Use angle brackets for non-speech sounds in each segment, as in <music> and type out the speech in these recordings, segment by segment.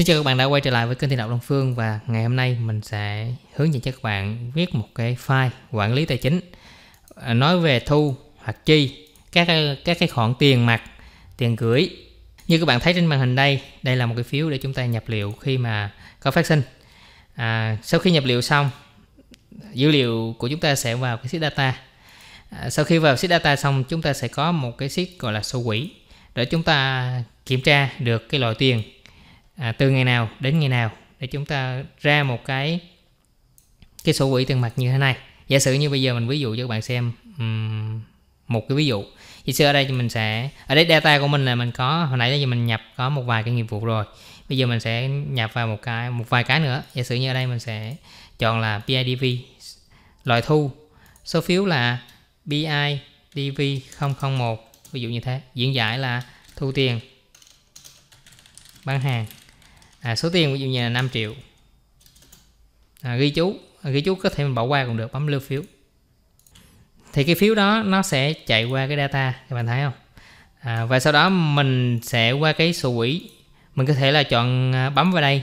Xin chào các bạn đã quay trở lại với kênh Thiên Đạo Long Phương và ngày hôm nay mình sẽ hướng dẫn cho các bạn viết một cái file quản lý tài chính à, nói về thu hoặc chi các các cái khoản tiền mặt tiền gửi như các bạn thấy trên màn hình đây đây là một cái phiếu để chúng ta nhập liệu khi mà có phát sinh à, sau khi nhập liệu xong dữ liệu của chúng ta sẽ vào cái sheet data à, sau khi vào sheet data xong chúng ta sẽ có một cái sheet gọi là sổ quỹ để chúng ta kiểm tra được cái loại tiền à, từ ngày nào đến ngày nào để chúng ta ra một cái cái sổ quỹ tiền mặt như thế này giả sử như bây giờ mình ví dụ cho các bạn xem um, một cái ví dụ thì xưa ở đây thì mình sẽ ở đây data của mình là mình có hồi nãy giờ mình nhập có một vài cái nghiệp vụ rồi bây giờ mình sẽ nhập vào một cái một vài cái nữa giả sử như ở đây mình sẽ chọn là BIDV loại thu số phiếu là BIDV 001 ví dụ như thế diễn giải là thu tiền bán hàng à, số tiền ví dụ như là 5 triệu à, ghi chú à, ghi chú có thể mình bỏ qua cũng được bấm lưu phiếu thì cái phiếu đó nó sẽ chạy qua cái data các bạn thấy không à, và sau đó mình sẽ qua cái sổ quỹ mình có thể là chọn à, bấm vào đây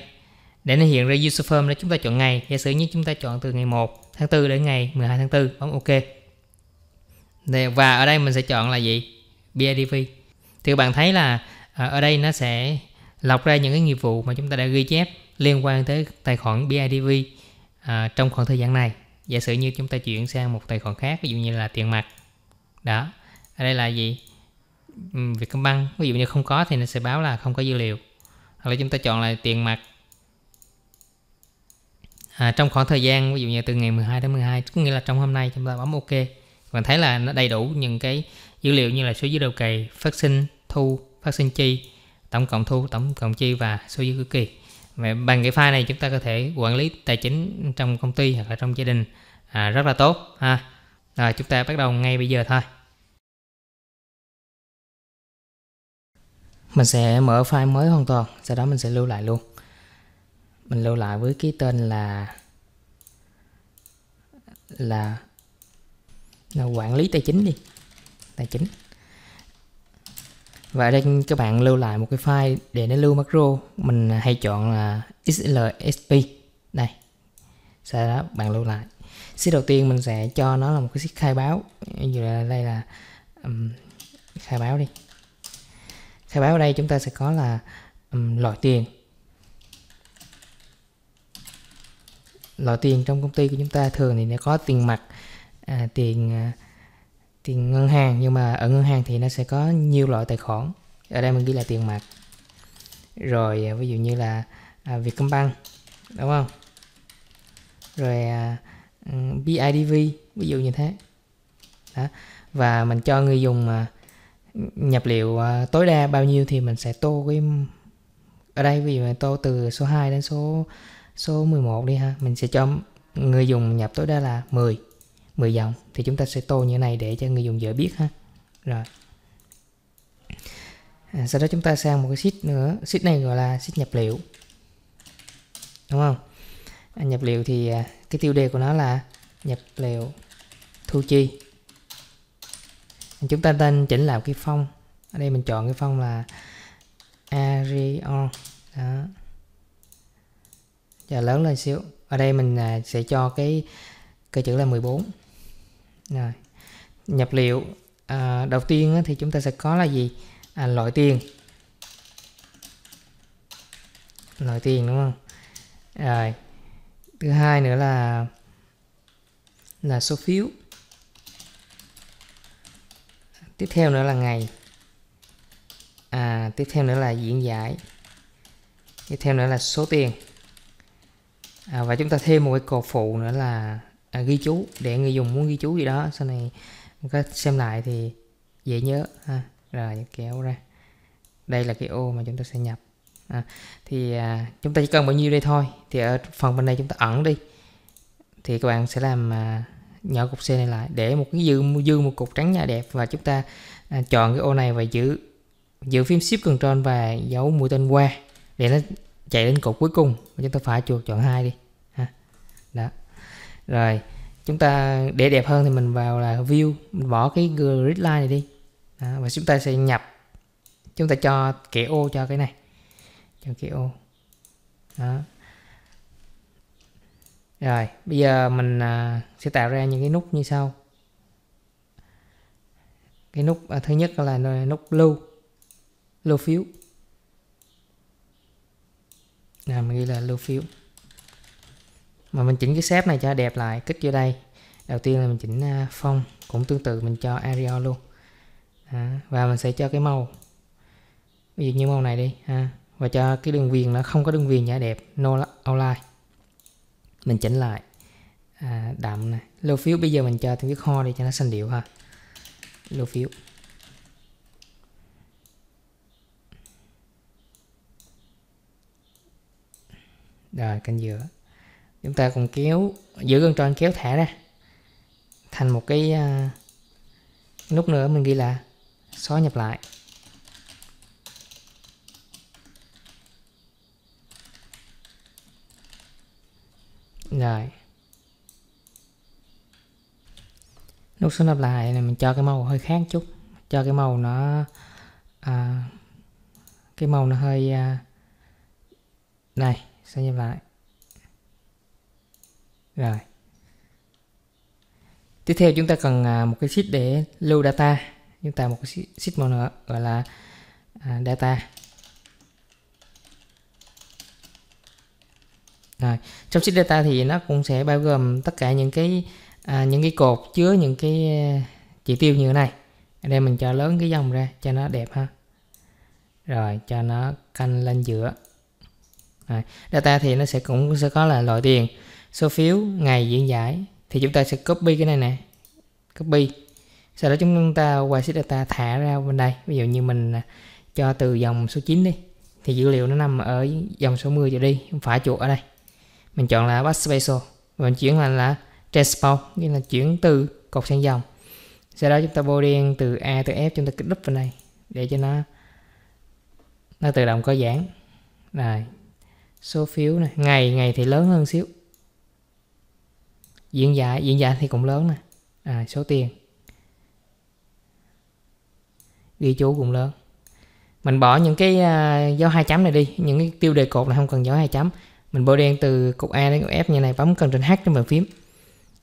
để nó hiện ra user form để chúng ta chọn ngày giả sử như chúng ta chọn từ ngày 1 tháng 4 đến ngày 12 tháng 4 bấm ok để, và ở đây mình sẽ chọn là gì BIDV thì các bạn thấy là à, ở đây nó sẽ lọc ra những cái nghiệp vụ mà chúng ta đã ghi chép liên quan tới tài khoản BIDV à, trong khoảng thời gian này giả sử như chúng ta chuyển sang một tài khoản khác ví dụ như là tiền mặt đó ở đây là gì ừ, Vietcombank ví dụ như không có thì nó sẽ báo là không có dữ liệu hoặc là chúng ta chọn là tiền mặt à, trong khoảng thời gian ví dụ như từ ngày 12 đến 12 có nghĩa là trong hôm nay chúng ta bấm OK bạn thấy là nó đầy đủ những cái dữ liệu như là số dữ đầu kỳ, phát sinh thu phát sinh chi tổng cộng thu tổng cộng chi và số Suzuki kỳ bằng cái file này chúng ta có thể quản lý tài chính trong công ty hoặc là trong gia đình à, rất là tốt ha rồi chúng ta bắt đầu ngay bây giờ thôi mình sẽ mở file mới hoàn toàn sau đó mình sẽ lưu lại luôn mình lưu lại với cái tên là là, là quản lý tài chính đi tài chính và đây các bạn lưu lại một cái file để nó lưu macro mình hay chọn là xlsp đây sau đó bạn lưu lại sheet đầu tiên mình sẽ cho nó là một cái sheet khai báo như là đây là um, khai báo đi khai báo ở đây chúng ta sẽ có là um, loại tiền loại tiền trong công ty của chúng ta thường thì nó có tiền mặt à, tiền à, tiền ngân hàng nhưng mà ở ngân hàng thì nó sẽ có nhiều loại tài khoản ở đây mình ghi là tiền mặt rồi à, ví dụ như là à, Vietcombank đúng không rồi à, BIDV ví dụ như thế đó và mình cho người dùng à, nhập liệu à, tối đa bao nhiêu thì mình sẽ tô cái ở đây vì dụ mình tô từ số 2 đến số số 11 đi ha mình sẽ cho người dùng nhập tối đa là 10 10 dòng thì chúng ta sẽ tô như thế này để cho người dùng dễ biết ha rồi à, sau đó chúng ta sang một cái sheet nữa sheet này gọi là sheet nhập liệu đúng không à, nhập liệu thì à, cái tiêu đề của nó là nhập liệu thu chi chúng ta tên chỉnh lại cái phong ở đây mình chọn cái phong là Arion đó và lớn lên xíu ở đây mình à, sẽ cho cái cái chữ là 14 rồi nhập liệu à, đầu tiên thì chúng ta sẽ có là gì à, loại tiền loại tiền đúng không rồi thứ hai nữa là là số phiếu tiếp theo nữa là ngày à, tiếp theo nữa là diễn giải tiếp theo nữa là số tiền à, và chúng ta thêm một cái cột phụ nữa là à, ghi chú để người dùng muốn ghi chú gì đó sau này có xem lại thì dễ nhớ ha rồi kéo ra đây là cái ô mà chúng ta sẽ nhập à, thì à, chúng ta chỉ cần bao nhiêu đây thôi thì ở phần bên đây chúng ta ẩn đi thì các bạn sẽ làm à, nhỏ cục C này lại để một cái dư dư một cục trắng nhà đẹp và chúng ta à, chọn cái ô này và giữ giữ phím shift control và dấu mũi tên qua để nó chạy đến cục cuối cùng chúng ta phải chuột chọn hai đi ha đó rồi chúng ta để đẹp hơn thì mình vào là view mình bỏ cái grid line này đi đó, và chúng ta sẽ nhập chúng ta cho kẻ ô cho cái này cho kẻ ô đó rồi bây giờ mình à, sẽ tạo ra những cái nút như sau cái nút à, thứ nhất là nút lưu lưu phiếu nào mình ghi là lưu phiếu mà mình chỉnh cái shape này cho đẹp lại kích vô đây đầu tiên là mình chỉnh à, phong cũng tương tự mình cho Arial luôn đó. và mình sẽ cho cái màu ví dụ như màu này đi ha và cho cái đường viền nó không có đường viền nhả đẹp no outline mình chỉnh lại à, đậm này lưu phiếu bây giờ mình cho thêm cái ho đi cho nó xanh điệu ha lưu phiếu rồi canh giữa chúng ta cùng kéo giữ con tròn kéo thả ra thành một cái uh, nút nữa mình ghi là xóa nhập lại rồi nút xóa nhập lại này mình cho cái màu hơi khác chút cho cái màu nó à, cái màu nó hơi à, này xóa nhập lại rồi. Tiếp theo chúng ta cần à, một cái sheet để lưu data. Chúng ta một cái sheet màu nữa gọi là à, data. Rồi, trong sheet data thì nó cũng sẽ bao gồm tất cả những cái à, những cái cột chứa những cái chỉ tiêu như thế này. Ở đây mình cho lớn cái dòng ra cho nó đẹp ha. Rồi, cho nó canh lên giữa. Rồi, data thì nó sẽ cũng sẽ có là loại tiền số phiếu ngày diễn giải thì chúng ta sẽ copy cái này nè copy sau đó chúng ta qua sheet data thả ra bên đây ví dụ như mình à, cho từ dòng số 9 đi thì dữ liệu nó nằm ở dòng số 10 trở đi không phải chuột ở đây mình chọn là batch special và mình chuyển thành là transpose nghĩa là chuyển từ cột sang dòng sau đó chúng ta bôi đen từ A từ F chúng ta kích đúp vào đây để cho nó nó tự động có giãn rồi số phiếu này ngày ngày thì lớn hơn xíu diễn giải diễn giải thì cũng lớn nè à, số tiền ghi chú cũng lớn mình bỏ những cái uh, dấu hai chấm này đi những cái tiêu đề cột này không cần dấu hai chấm mình bôi đen từ cột A đến cột F như này bấm cần Ctrl H trên bàn phím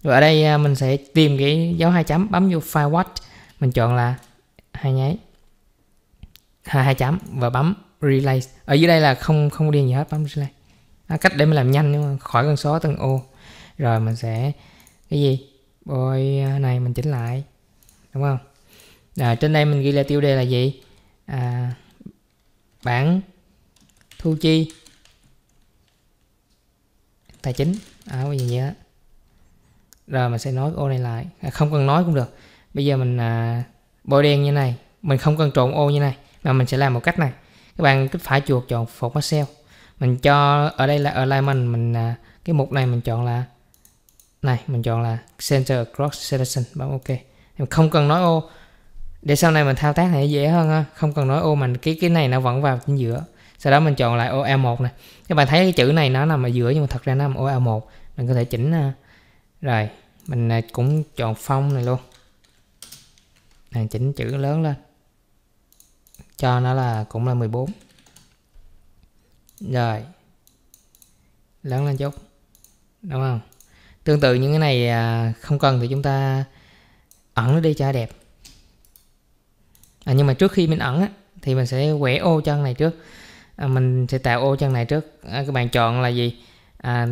rồi ở đây uh, mình sẽ tìm cái dấu hai chấm bấm vô file watch mình chọn là hai nháy hai hai chấm và bấm relay ở dưới đây là không không điền gì hết bấm relay à, cách để mình làm nhanh nhưng mà khỏi con số từng ô rồi mình sẽ cái gì bôi à, này mình chỉnh lại đúng không à, trên đây mình ghi là tiêu đề là gì à, bản thu chi tài chính à cái gì vậy đó. rồi mình sẽ nói ô này lại à, không cần nói cũng được bây giờ mình à, bôi đen như này mình không cần trộn ô như này mà mình sẽ làm một cách này các bạn cứ phải chuột chọn Format Cell, mình cho ở đây là alignment mình à, cái mục này mình chọn là này mình chọn là center cross selection bấm ok em không cần nói ô để sau này mình thao tác này dễ hơn ha không cần nói ô mình cái cái này nó vẫn vào chính giữa sau đó mình chọn lại ô l một này các bạn thấy cái chữ này nó nằm ở giữa nhưng mà thật ra nó nằm ô l một mình có thể chỉnh à, rồi mình à, cũng chọn phong này luôn này chỉnh chữ lớn lên cho nó là cũng là 14 rồi lớn lên chút đúng không tương tự những cái này à, không cần thì chúng ta ẩn nó đi cho đẹp à, nhưng mà trước khi mình ẩn á, thì mình sẽ quẻ ô chân này trước à, mình sẽ tạo ô chân này trước à, các bạn chọn là gì à,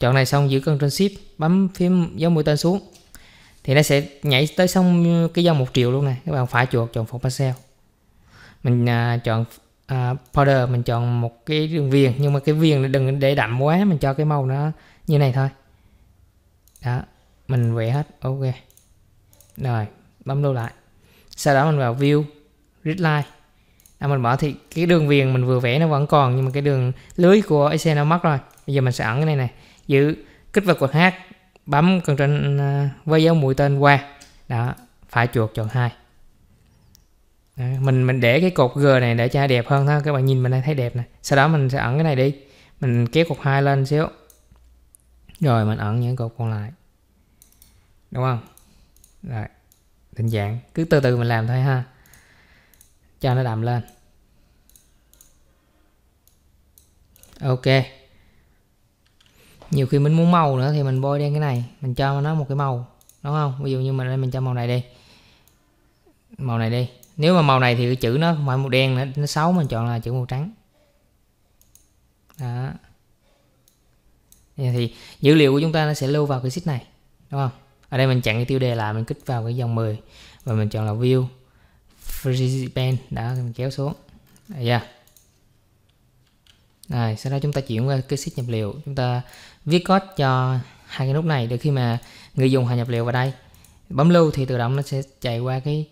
chọn này xong giữ cân trên ship bấm phím dấu mũi tên xuống thì nó sẽ nhảy tới xong cái dòng một triệu luôn này các bạn phải chuột chọn phòng parcel mình à, chọn à, border mình chọn một cái đường viền nhưng mà cái viền đừng để đậm quá mình cho cái màu nó như này thôi đó mình vẽ hết ok rồi bấm lưu lại sau đó mình vào view gridline à, mình bỏ thì cái đường viền mình vừa vẽ nó vẫn còn nhưng mà cái đường lưới của Excel nó mất rồi bây giờ mình sẽ ẩn cái này này giữ kích vào cột hát bấm cần trên ờ, với dấu mũi tên qua đó phải chuột chọn hai mình mình để cái cột G này để cho đẹp hơn thôi các bạn nhìn mình đang thấy đẹp này sau đó mình sẽ ẩn cái này đi mình kéo cột hai lên xíu rồi mình ẩn những cột còn lại đúng không rồi định dạng cứ từ từ mình làm thôi ha cho nó đậm lên ok nhiều khi mình muốn màu nữa thì mình bôi đen cái này mình cho nó một cái màu đúng không ví dụ như mình đây mình cho màu này đi màu này đi nếu mà màu này thì cái chữ nó không phải màu đen nữa nó xấu mình chọn là chữ màu trắng đó thì dữ liệu của chúng ta nó sẽ lưu vào cái sheet này đúng không ở đây mình chặn cái tiêu đề lại mình kích vào cái dòng 10 và mình chọn là view free pen đã mình kéo xuống à, yeah. Rồi, sau đó chúng ta chuyển qua cái sheet nhập liệu, chúng ta viết code cho hai cái nút này để khi mà người dùng họ nhập liệu vào đây, bấm lưu thì tự động nó sẽ chạy qua cái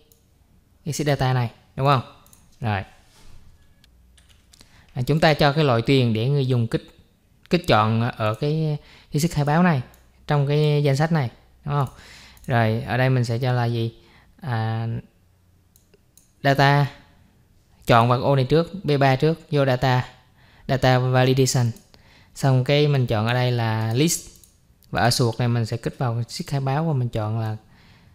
cái sheet data này, đúng không? Rồi. À, chúng ta cho cái loại tiền để người dùng kích kích chọn ở cái cái sức khai báo này trong cái danh sách này đúng không rồi ở đây mình sẽ cho là gì à, data chọn vào ô này trước b3 trước vô data data validation xong cái mình chọn ở đây là list và ở suột này mình sẽ kích vào sức khai báo và mình chọn là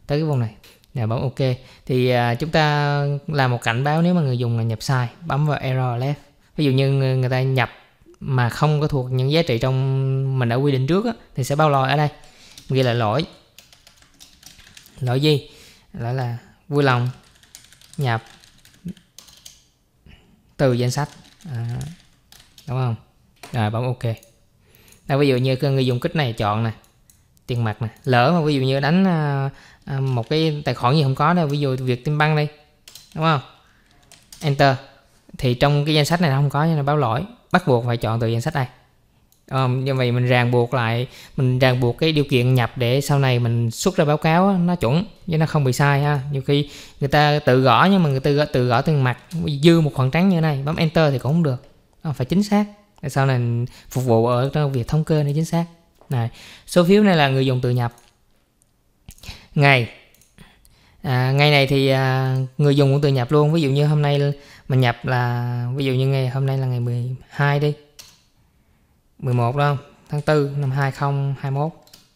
tới cái vùng này nè dạ, bấm ok thì à, chúng ta làm một cảnh báo nếu mà người dùng là nhập sai bấm vào error left ví dụ như người ta nhập mà không có thuộc những giá trị trong mình đã quy định trước á, thì sẽ bao lỗi ở đây ghi là lỗi lỗi gì lỗi là vui lòng nhập từ danh sách à, đúng không rồi bấm ok đây, ví dụ như người dùng kích này chọn nè tiền mặt nè lỡ mà ví dụ như đánh à, à, một cái tài khoản gì không có đâu ví dụ việc tim băng đi đúng không enter thì trong cái danh sách này nó không có nên báo lỗi bắt buộc phải chọn từ danh sách này um, như vậy mình ràng buộc lại mình ràng buộc cái điều kiện nhập để sau này mình xuất ra báo cáo nó chuẩn chứ nó không bị sai ha nhiều khi người ta tự gõ nhưng mà người ta tự gõ, tự gõ từng mặt dư một khoảng trắng như này bấm enter thì cũng không được à, phải chính xác sau này phục vụ ở trong việc thống kê nó chính xác này số phiếu này là người dùng tự nhập ngày à, ngày này thì à, người dùng cũng tự nhập luôn ví dụ như hôm nay mình nhập là ví dụ như ngày hôm nay là ngày 12 đi 11 đó tháng 4 năm 2021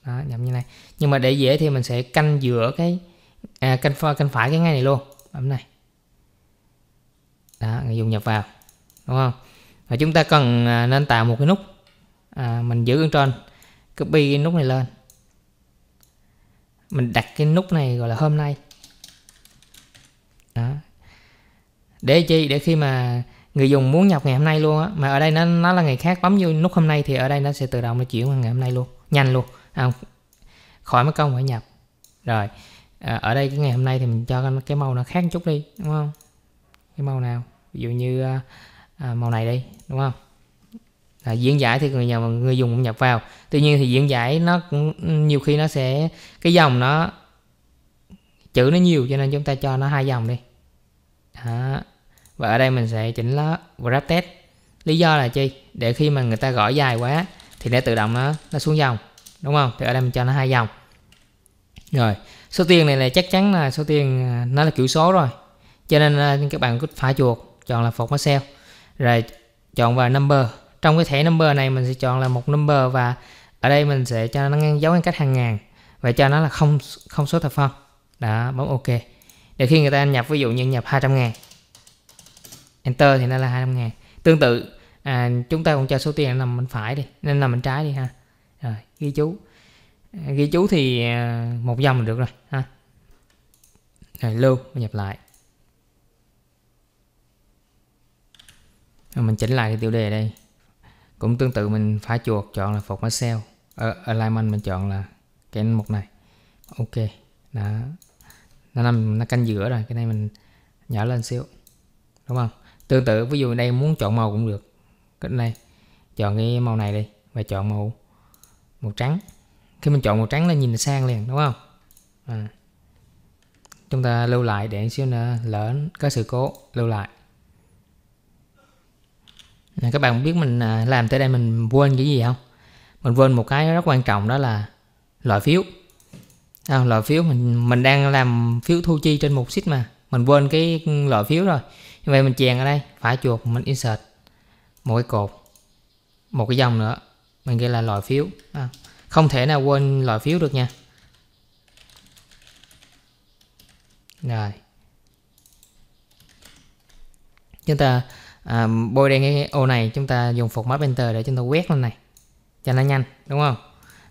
đó, nhập như này nhưng mà để dễ thì mình sẽ canh giữa cái à, canh phải canh phải cái ngày này luôn bấm này đó người dùng nhập vào đúng không và chúng ta cần à, nên tạo một cái nút à, mình giữ ở trên copy cái nút này lên mình đặt cái nút này gọi là hôm nay đó để chi để khi mà người dùng muốn nhập ngày hôm nay luôn á mà ở đây nó nó là ngày khác bấm vô nút hôm nay thì ở đây nó sẽ tự động nó chuyển qua ngày hôm nay luôn nhanh luôn à, khỏi mất công phải nhập rồi à, ở đây cái ngày hôm nay thì mình cho cái màu nó khác một chút đi đúng không cái màu nào ví dụ như à, à màu này đi đúng không à, diễn giải thì người nhà người dùng cũng nhập vào tuy nhiên thì diễn giải nó cũng nhiều khi nó sẽ cái dòng nó chữ nó nhiều cho nên chúng ta cho nó hai dòng đi đó. và ở đây mình sẽ chỉnh nó grab test lý do là chi để khi mà người ta gõ dài quá thì để tự động nó nó xuống dòng đúng không thì ở đây mình cho nó hai dòng rồi số tiền này là chắc chắn là số tiền à, nó là kiểu số rồi cho nên à, các bạn cứ phải chuột chọn là format cell rồi chọn vào number trong cái thẻ number này mình sẽ chọn là một number và ở đây mình sẽ cho nó dấu ngăn cách hàng ngàn và cho nó là không không số thập phân đó bấm ok để khi người ta nhập ví dụ như nhập 200 ngàn Enter thì nó là 200 ngàn tương tự à, chúng ta cũng cho số tiền nằm bên phải đi nên nằm bên trái đi ha rồi ghi chú à, ghi chú thì à, một dòng được rồi ha rồi lưu nhập lại mình chỉnh lại cái tiêu đề đây cũng tương tự mình phải chuột chọn là format cell ở alignment mình chọn là cái mục này ok đó nó nằm nó canh giữa rồi cái này mình nhỏ lên xíu đúng không tương tự ví dụ đây muốn chọn màu cũng được cái này chọn cái màu này đi và chọn màu màu trắng khi mình chọn màu trắng là nhìn sang liền đúng không à. chúng ta lưu lại để xíu nữa lỡ có sự cố lưu lại à, các bạn biết mình à, làm tới đây mình quên cái gì không mình quên một cái rất quan trọng đó là loại phiếu à, loại phiếu mình mình đang làm phiếu thu chi trên mục sheet mà mình quên cái loại phiếu rồi như vậy mình chèn ở đây phải chuột mình insert một cái cột một cái dòng nữa mình ghi là loại phiếu à, không thể nào quên loại phiếu được nha rồi chúng ta à, bôi đen cái ô này chúng ta dùng phục format enter để chúng ta quét lên này cho nó nhanh đúng không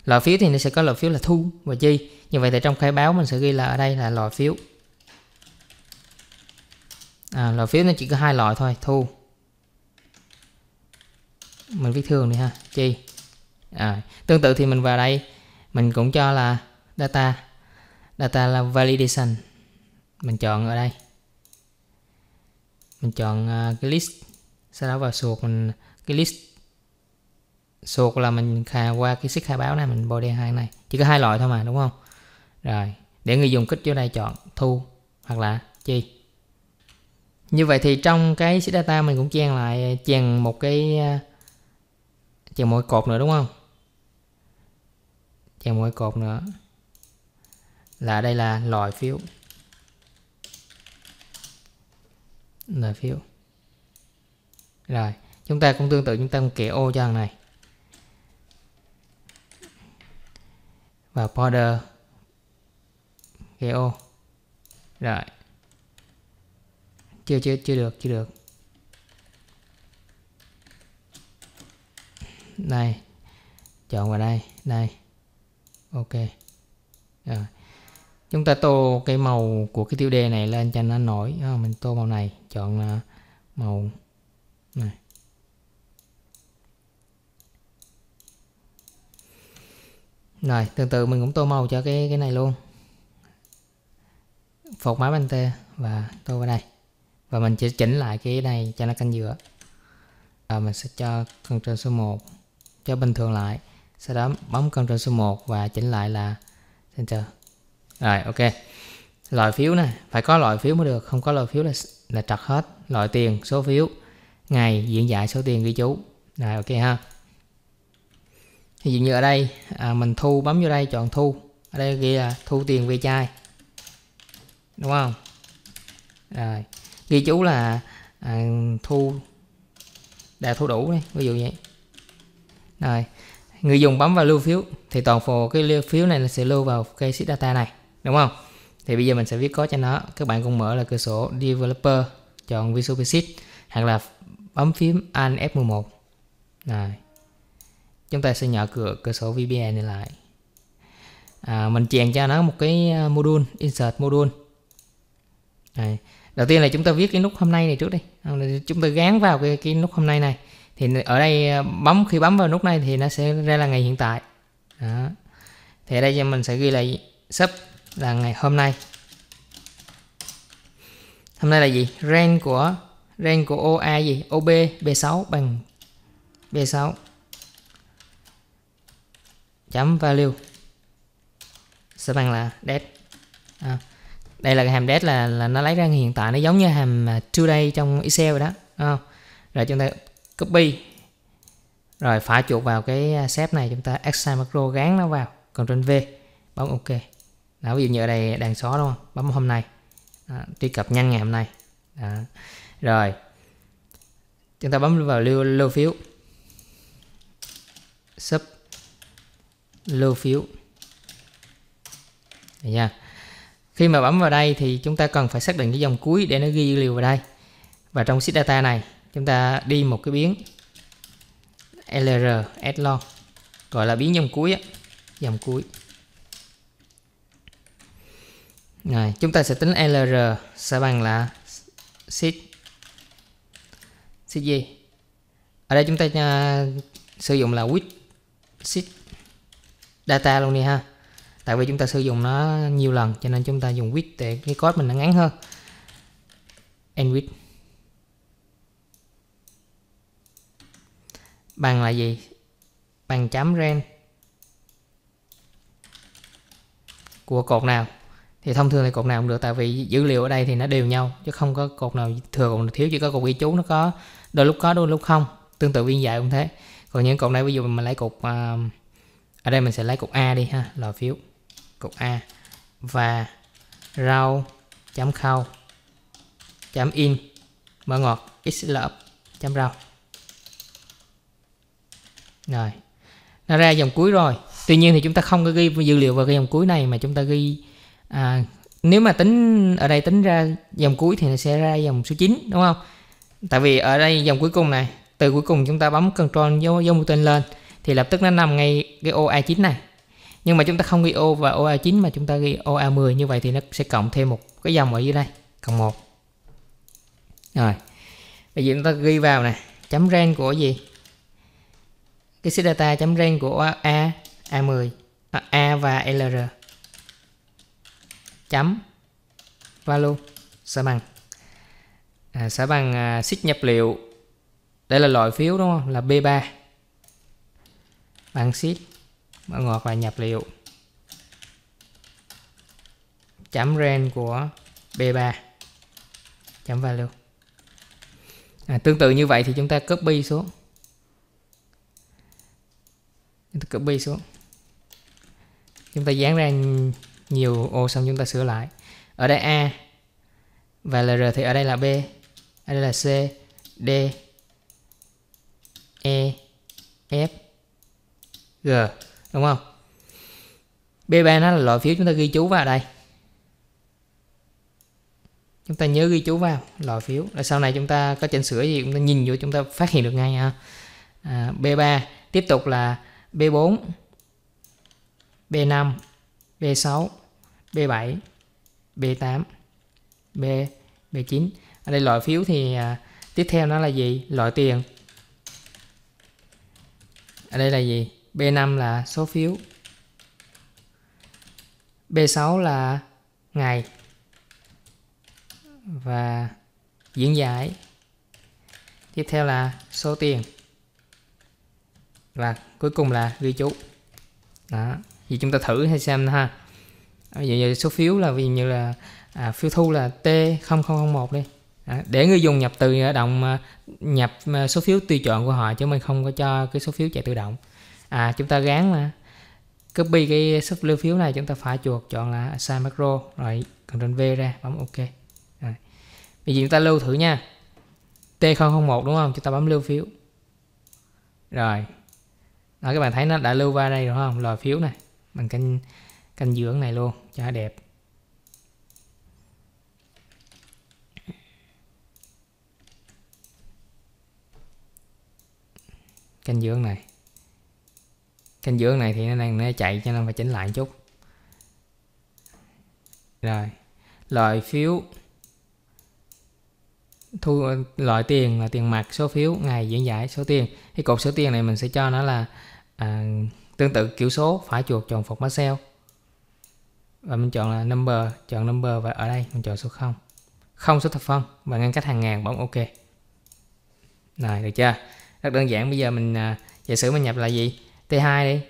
loại phiếu thì nó sẽ có loại phiếu là thu và chi như vậy thì trong khai báo mình sẽ ghi là ở đây là loại phiếu à, loại phiếu nó chỉ có hai loại thôi thu mình viết thường đi ha chi à, tương tự thì mình vào đây mình cũng cho là data data là validation mình chọn ở đây mình chọn à, cái list sau đó vào suột mình cái list suột là mình khai qua cái xích khai báo này mình body hai này chỉ có hai loại thôi mà đúng không rồi, để người dùng kích chỗ đây chọn thu hoặc là chi. Như vậy thì trong cái sheet data mình cũng chèn lại chèn một cái chèn mỗi cột nữa đúng không? Chèn mỗi cột nữa. Là đây là loại phiếu. Loại phiếu. Rồi, chúng ta cũng tương tự chúng ta cũng kẻ ô cho thằng này. Và border ghé ô rồi chưa chưa chưa được chưa được đây chọn vào đây đây ok rồi chúng ta tô cái màu của cái tiêu đề này lên cho nó nổi à, mình tô màu này chọn à, màu này rồi tương tự mình cũng tô màu cho cái cái này luôn phột máy banh tê và tôi vào đây và mình sẽ chỉnh lại cái này cho nó canh giữa và mình sẽ cho trên số 1 cho bình thường lại sau đó bấm trên số 1 và chỉnh lại là Center rồi ok loại phiếu này phải có loại phiếu mới được không có loại phiếu là là trật hết loại tiền số phiếu ngày diễn giải số tiền ghi chú rồi ok ha thì dụ như ở đây à, mình thu bấm vô đây chọn thu ở đây ghi là thu tiền ve chai đúng không rồi ghi chú là à, thu đã thu đủ đi ví dụ vậy rồi người dùng bấm vào lưu phiếu thì toàn bộ cái lưu phiếu này sẽ lưu vào cái sheet data này đúng không thì bây giờ mình sẽ viết code cho nó các bạn cũng mở là cửa sổ developer chọn visual basic hoặc là bấm phím Alt f11 rồi chúng ta sẽ nhỏ cửa cửa sổ VBA này lại à, mình chèn cho nó một cái à, module insert module Đấy. đầu tiên là chúng ta viết cái nút hôm nay này trước đi chúng ta gán vào cái cái nút hôm nay này thì ở đây ờ, bấm khi bấm vào nút này thì nó sẽ ra là ngày hiện tại đó. thì ở đây mình sẽ ghi là sub là ngày hôm nay hôm nay là gì range của range của OA gì OB B6 bằng B6 chấm value sẽ bằng là dead à đây là hàm date là là nó lấy ra hiện tại nó giống như hàm à, today trong Excel rồi đó không? rồi chúng ta copy rồi phải chuột vào cái xếp à, này chúng ta extra macro gán nó vào Ctrl V bấm OK đó, ví dụ như ở đây đàn xó đúng không bấm hôm nay đó, truy cập nhanh ngày hôm nay đó. rồi chúng ta bấm vào lưu lưu phiếu sub lưu phiếu Đấy nha khi mà bấm vào đây thì chúng ta cần phải xác định cái dòng cuối để nó ghi dữ liệu vào đây. Và trong sheet data này, chúng ta đi một cái biến LR echelon gọi là biến dòng cuối á, dòng cuối. Này, chúng ta sẽ tính LR sẽ bằng là sheet sheet gì? Ở đây chúng ta à, sử dụng là width sheet data luôn đi ha tại vì chúng ta sử dụng nó nhiều lần cho nên chúng ta dùng width để cái code mình nó ngắn hơn end width bằng là gì bằng chấm ren của cột nào thì thông thường thì cột nào cũng được tại vì dữ liệu ở đây thì nó đều nhau chứ không có cột nào thừa cột nào thiếu chỉ có cột ghi chú nó có đôi lúc có đôi lúc không tương tự viên dạy cũng thế còn những cột này ví dụ mình lấy cột uh, ở đây mình sẽ lấy cột A đi ha lò phiếu cột A và rau chấm khâu chấm in mở ngọt xl chấm rau rồi nó ra dòng cuối rồi tuy nhiên thì chúng ta không có ghi dữ liệu vào cái dòng cuối này mà chúng ta ghi à, nếu mà tính ở đây tính ra dòng cuối thì nó sẽ ra dòng số 9 đúng không tại vì ở đây dòng cuối cùng này từ cuối cùng chúng ta bấm Ctrl dấu dấu mũi tên lên thì lập tức nó nằm ngay cái ô A9 này nhưng mà chúng ta không ghi O và A chín mà chúng ta ghi A mười như vậy thì nó sẽ cộng thêm một cái dòng ở dưới đây cộng một rồi bây giờ chúng ta ghi vào nè chấm ren của gì cái set data chấm ren của A a mười à, A và LR chấm value sẽ bằng à, sẽ bằng à, xích nhập liệu đây là loại phiếu đúng không là B3 bằng sheet mở ngoặc là nhập liệu chấm ren của b3 chấm value à, tương tự như vậy thì chúng ta copy xuống chúng ta copy xuống chúng ta dán ra nhiều ô xong chúng ta sửa lại ở đây a và lr thì ở đây là b ở đây là c d e f g Đúng không? B3 nó là loại phiếu chúng ta ghi chú vào đây. Chúng ta nhớ ghi chú vào loại phiếu. Là sau này chúng ta có chỉnh sửa gì chúng ta nhìn vô chúng ta phát hiện được ngay ha. À, B3 tiếp tục là B4 B5 B6 B7 B8 B B9 ở đây loại phiếu thì à, tiếp theo nó là gì loại tiền ở đây là gì B5 là số phiếu. B6 là ngày và diễn giải. Tiếp theo là số tiền. Và cuối cùng là ghi chú. Đó, vậy chúng ta thử hay xem ha. Ví dụ như số phiếu là ví dụ như là à, phiếu thu là T0001 đi. À, để người dùng nhập từ à, động à, nhập à, số phiếu tùy chọn của họ chứ mình không có cho cái số phiếu chạy tự động à chúng ta gán là copy cái sub lưu phiếu này chúng ta phải chuột chọn là assign macro rồi Ctrl V ra bấm OK rồi. bây giờ chúng ta lưu thử nha T001 đúng không chúng ta bấm lưu phiếu rồi đó, các bạn thấy nó đã lưu qua đây rồi không lò phiếu này bằng canh canh dưỡng này luôn cho đẹp canh dưỡng này canh dưỡng này thì nó đang nó chạy cho nên phải chỉnh lại chút rồi loại phiếu thu loại tiền là tiền mặt số phiếu ngày diễn giải số tiền cái cột số tiền này mình sẽ cho nó là à, tương tự kiểu số phải chuột chọn phục cell và mình chọn là number chọn number và ở đây mình chọn số 0 không số thập phân và ngăn cách hàng ngàn bấm ok này được chưa rất đơn giản bây giờ mình à, giả sử mình nhập là gì T2 đi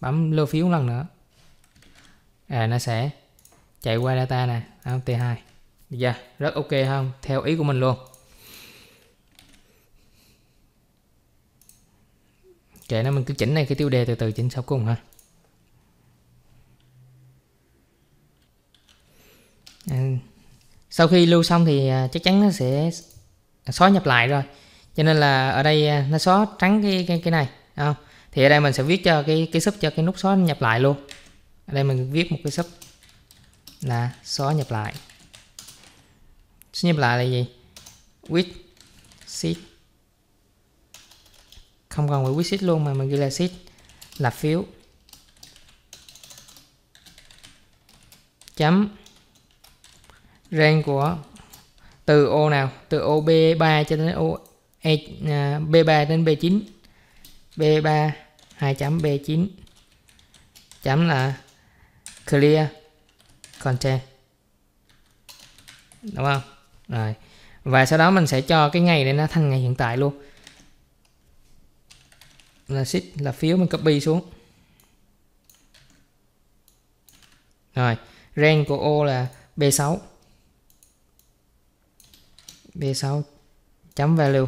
bấm lưu phiếu lần nữa à, nó sẽ chạy qua data nè không à, T2 được yeah, rất ok không theo ý của mình luôn kệ nó mình cứ chỉnh này cái tiêu đề từ từ chỉnh sau cùng ha à, sau khi lưu xong thì à, chắc chắn nó sẽ xóa nhập lại rồi cho nên là ở đây à, nó xóa trắng cái cái cái này không thì ở đây mình sẽ viết cho cái cái sub cho cái nút xóa nhập lại luôn ở đây mình viết một cái sub là xóa nhập lại xóa nhập lại là gì with sheet không cần phải with sheet luôn mà mình ghi là sheet là phiếu chấm rank của từ ô nào từ ô B3 cho đến ô e, B3 đến B9 B3 2 chấm B9 chấm là clear content đúng không rồi và sau đó mình sẽ cho cái ngày này nó thành ngày hiện tại luôn là shift là phiếu mình copy xuống rồi range của ô là B6 B6 chấm value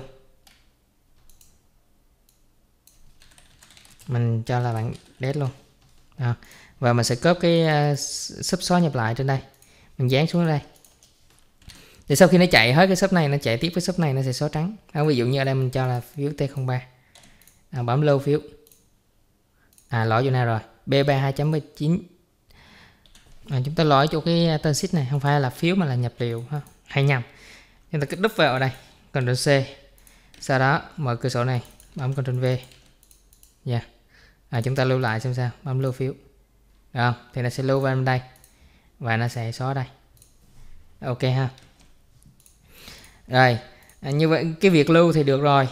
mình cho là bạn dead luôn đó. và mình sẽ cốp cái uh, sub xóa nhập lại trên đây mình dán xuống đây thì sau khi nó chạy hết cái sub này nó chạy tiếp với sub này nó sẽ số trắng à, ví dụ như ở đây mình cho là phiếu T03 à, bấm lưu phiếu à lỗi chỗ nào rồi B32.19 à, chúng ta lỗi chỗ cái ờ, tên sheet này không phải là phiếu mà là nhập liệu ha hay nhầm chúng ta cứ đúp vào ở đây Ctrl C sau đó mở cửa sổ này bấm Ctrl V dạ yeah à, chúng ta lưu lại xem sao bấm lưu phiếu được thì nó sẽ lưu vào đây và nó sẽ xóa đây ok ha rồi à, như vậy cái việc lưu thì được rồi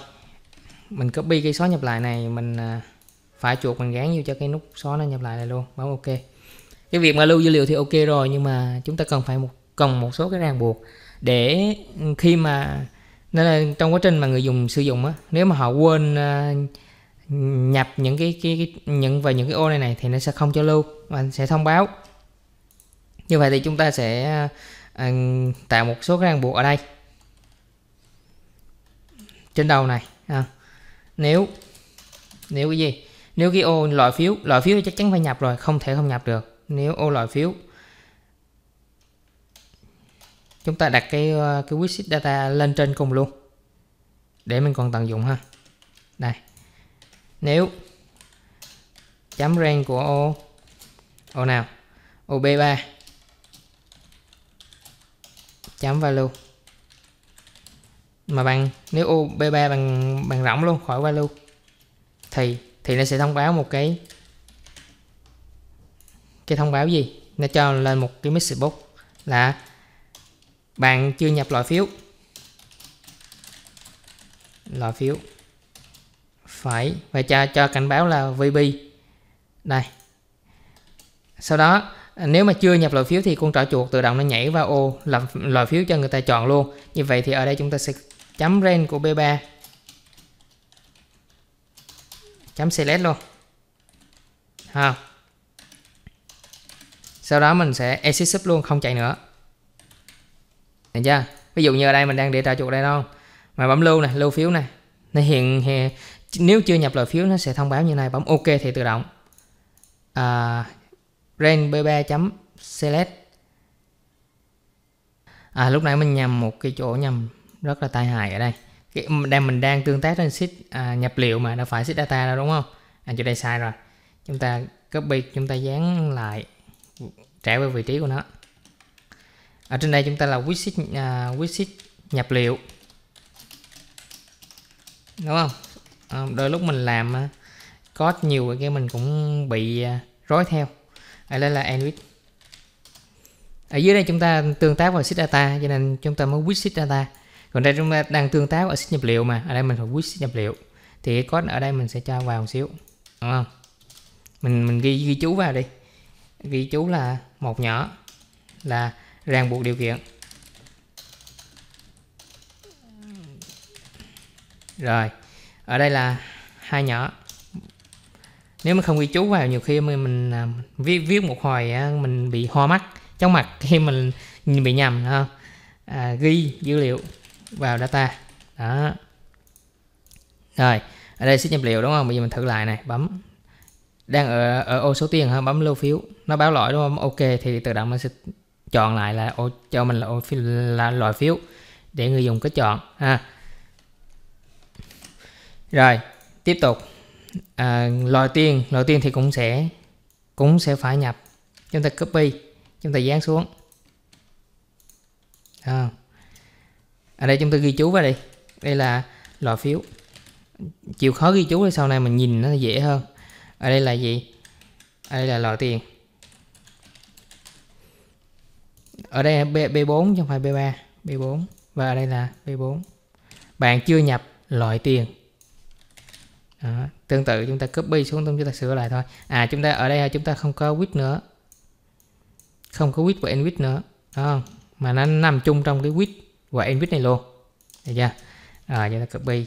mình copy cái xóa nhập lại này mình à, phải chuột mình gán vô cho cái nút xóa nó nhập lại này luôn bấm ok cái việc mà lưu dữ liệu thì ok rồi nhưng mà chúng ta cần phải một cần một số cái ràng buộc để khi mà nên là trong quá trình mà người dùng sử dụng á nếu mà họ quên uh, nhập những cái, cái, cái những về những cái ô này này thì nó sẽ không cho lưu và sẽ thông báo như vậy thì chúng ta sẽ uh, tạo một số cái ràng buộc ở đây trên đầu này à, nếu nếu cái gì nếu cái ô loại phiếu loại phiếu chắc chắn phải nhập rồi không thể không nhập được nếu ô loại phiếu chúng ta đặt cái à, cái widget data lên trên cùng luôn để mình còn tận dụng ha đây nếu chấm rank của ô ô nào ô b3 chấm value mà bằng nếu ô b3 bằng bằng rộng luôn khỏi value thì thì nó sẽ thông báo một cái cái thông báo gì nó cho lên một cái message box là bạn chưa nhập loại phiếu loại phiếu phải và cho cho cảnh báo là VB đây sau đó nếu mà chưa nhập loại phiếu thì con trỏ chuột tự động nó nhảy vào ô làm loại phiếu cho người ta chọn luôn như vậy thì ở đây chúng ta sẽ chấm range của B3 chấm select luôn ha sau đó mình sẽ exit sub luôn không chạy nữa được chưa ví dụ như ở đây mình đang để trỏ chuột đây đúng không mà bấm lưu này lưu phiếu này nó hiện, hiện nếu chưa nhập loại phiếu nó sẽ thông báo như này bấm ok thì tự động à, ren bb select à, lúc nãy mình nhầm một cái chỗ nhầm rất là tai hại ở đây cái, đang mình đang tương tác trên sheet à, nhập liệu mà đã phải sheet data rồi đúng không à, chỗ đây sai rồi chúng ta copy chúng ta dán lại trả về vị trí của nó ở trên đây chúng ta là widget uh, widget nhập liệu đúng không đôi lúc mình làm à, có nhiều cái mình cũng bị à, rối theo ở đây là Android ở dưới đây chúng ta tương tác vào sheet data cho nên chúng ta mới quit sheet data còn đây chúng ta đang tương tác vào sheet nhập liệu mà ở đây mình phải quit sheet nhập liệu thì cái code ở đây mình sẽ cho vào một xíu đúng không mình mình ghi ghi chú vào đi ghi chú là một nhỏ là ràng buộc điều kiện rồi ở đây là hai nhỏ nếu mà không ghi chú vào nhiều khi mình, mình à, viết viết một hồi mình bị hoa mắt chóng mặt khi mình bị nhầm ha à, ghi dữ liệu vào data đó rồi ở đây xuất nhập liệu đúng không bây giờ mình thử lại này bấm đang ở ở ô số tiền ha bấm lưu phiếu nó báo lỗi đúng không ok thì tự động nó sẽ chọn lại là ô cho mình là ô là loại phiếu để người dùng có chọn ha à rồi tiếp tục à, loại tiền loại tiền thì cũng sẽ cũng sẽ phải nhập chúng ta copy chúng ta dán xuống à. ở đây chúng ta ghi chú vào đi đây là loại phiếu chịu khó ghi chú để sau này mình nhìn nó dễ hơn ở đây là gì ở đây là loại tiền ở đây là B, B4 chứ không phải B3 B4 và ở đây là B4 bạn chưa nhập loại tiền đó. tương tự chúng ta copy xuống chúng ta sửa lại thôi à chúng ta ở đây chúng ta không có width nữa không có width và end width nữa đúng mà nó nằm chung trong cái width và end width này luôn được chưa rồi chúng ta copy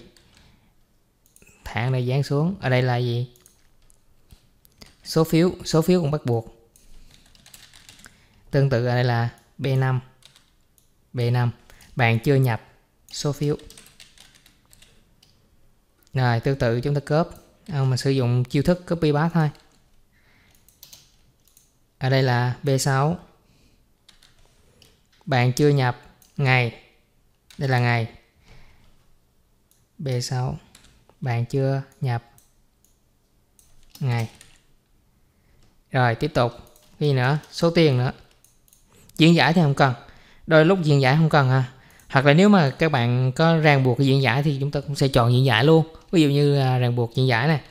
thẳng đây dán xuống ở đây là gì số phiếu số phiếu cũng bắt buộc tương tự ở đây là B5 B5 bạn chưa nhập số phiếu rồi tương tự chúng ta cốp à, Mình sử dụng chiêu thức copy path thôi Ở đây là B6 Bạn chưa nhập ngày Đây là ngày B6 Bạn chưa nhập ngày Rồi tiếp tục Cái gì nữa? Số tiền nữa Diễn giải thì không cần Đôi lúc diễn giải không cần ha Hoặc là nếu mà các bạn có ràng buộc cái diễn giải thì chúng ta cũng sẽ chọn diễn giải luôn ví dụ như là ràng buộc diễn giải này,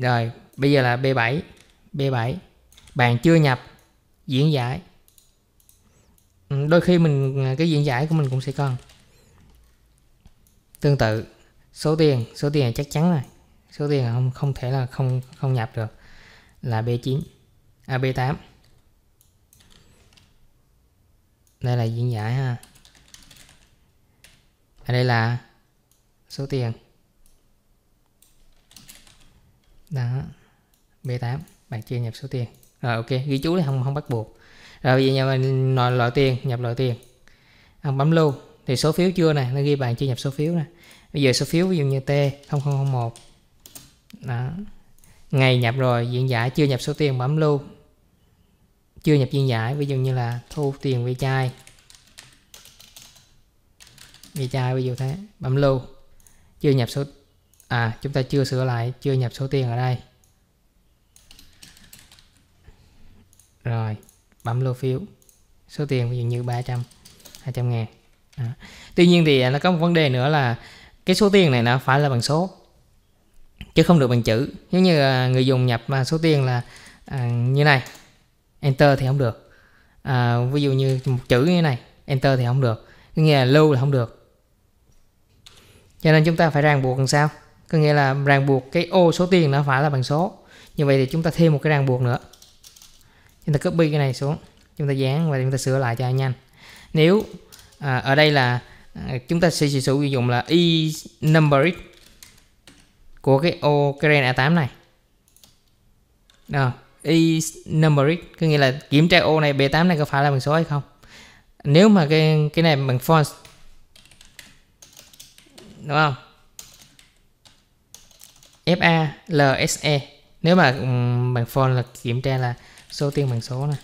rồi bây giờ là B7 B7 bạn chưa nhập diễn giải ừ, đôi khi mình à, cái diễn giải của mình cũng sẽ còn tương tự số tiền số tiền là chắc chắn rồi số tiền là không không thể là không không nhập được là B9 à B8 đây là diễn giải ha ở đây là số tiền đó B8 bạn chưa nhập số tiền rồi ok ghi chú này không không bắt buộc rồi bây giờ nhập loại, loại tiền nhập loại tiền ông bấm lưu thì số phiếu chưa này nó ghi bạn chưa nhập số phiếu nè bây giờ số phiếu ví dụ như T 0001 đó ngày nhập rồi diễn giải chưa nhập số tiền bấm lưu chưa nhập diễn giải ví dụ như là thu tiền về chai về chai ví dụ thế bấm lưu chưa nhập số à chúng ta chưa sửa lại chưa nhập số tiền ở đây rồi bấm lô phiếu số tiền ví dụ như 300 200 ngàn à. Tuy nhiên thì à, nó có một vấn đề nữa là cái số tiền này nó phải là bằng số chứ không được bằng chữ giống như à, người dùng nhập số tiền là à, như này enter thì không được à, ví dụ như một chữ như này enter thì không được nghĩa là lưu là không được cho nên chúng ta phải ràng buộc làm sao có nghĩa là ràng buộc cái ô số tiền nó phải là bằng số như vậy thì chúng ta thêm một cái ràng buộc nữa chúng ta copy cái này xuống chúng ta dán và chúng ta sửa lại cho nhanh nếu à, ở đây là à, chúng ta sẽ sử dụng là y e number của cái ô keren A8 này đó y e number có nghĩa là kiểm tra ô này B8 này có phải là bằng số hay không nếu mà cái cái này bằng false đúng không FA LSE nếu mà um, bằng phone là kiểm tra là số tiên bằng số này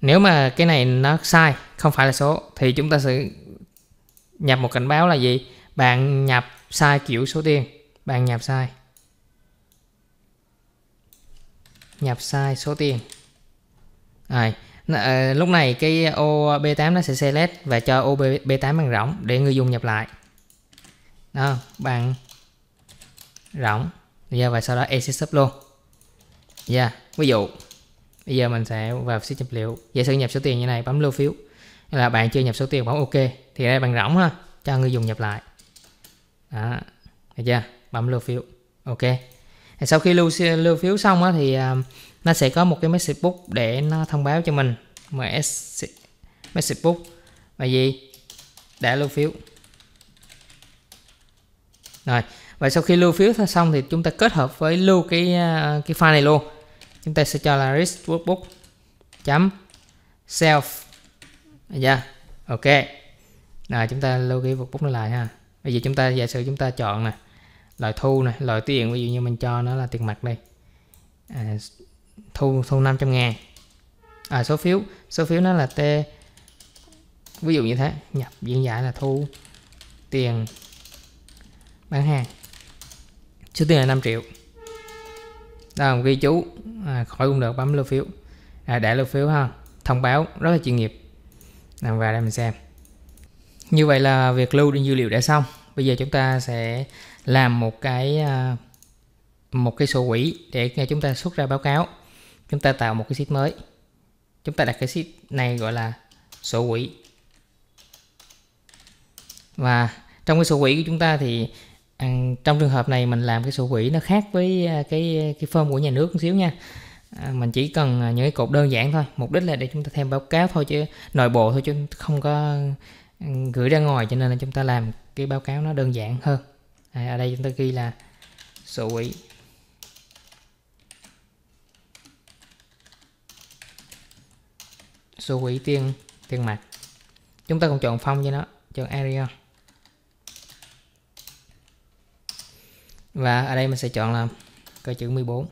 nếu mà cái này nó sai không phải là số thì chúng ta sẽ nhập một cảnh báo là gì bạn nhập sai kiểu số tiền, bạn nhập sai nhập sai số tiền rồi à, lúc này cái ô B8 nó sẽ select và cho ô B8 bằng rỗng để người dùng nhập lại đó, bằng rộng giờ và sau đó exit sub luôn yeah. Dạ, ví dụ bây giờ mình sẽ vào xếp nhập liệu giả sử nhập số tiền như này bấm lưu phiếu là bạn chưa nhập số tiền bấm ok thì đây bằng rỗng ha cho người dùng nhập lại đó được chưa bấm lưu phiếu ok sau khi lưu lưu phiếu xong á, thì um, nó sẽ có một cái message book để nó thông báo cho mình ms message book là gì đã lưu phiếu rồi vậy sau khi lưu phiếu xong thì chúng ta kết hợp với lưu cái à, cái file này luôn chúng ta sẽ cho là risk workbook chấm self dạ yeah. Dạ, ok rồi chúng ta lưu cái workbook nó lại ha bây giờ chúng ta giả sử chúng ta chọn nè loại thu này loại tiền ví dụ như mình cho nó là tiền mặt đây à, thu thu 500 ngàn à, số phiếu số phiếu nó là t ví dụ như thế nhập diễn giải là thu tiền bán hàng số tiền là 5 triệu đó ghi chú à, khỏi cũng được bấm lưu phiếu à, để lưu phiếu ha thông báo rất là chuyên nghiệp làm vào đây mình xem như vậy là việc lưu dữ liệu đã xong bây giờ chúng ta sẽ làm một cái à, một cái sổ quỹ để chúng ta xuất ra báo cáo chúng ta tạo một cái sheet mới chúng ta đặt cái sheet này gọi là sổ quỹ và trong cái sổ quỹ của chúng ta thì à, trong trường hợp này mình làm cái sổ quỹ nó khác với à, cái cái form của nhà nước một xíu nha à, mình chỉ cần à, những cái cột đơn giản thôi mục đích là để chúng ta thêm báo cáo thôi chứ nội bộ thôi chứ không có ừ, gửi ra ngoài cho nên là chúng ta làm cái báo cáo nó đơn giản hơn à, ở đây chúng ta ghi là sổ quỹ sổ quỹ tiền tiền mặt chúng ta cũng chọn phong cho nó chọn area và ở đây mình sẽ chọn là coi chữ 14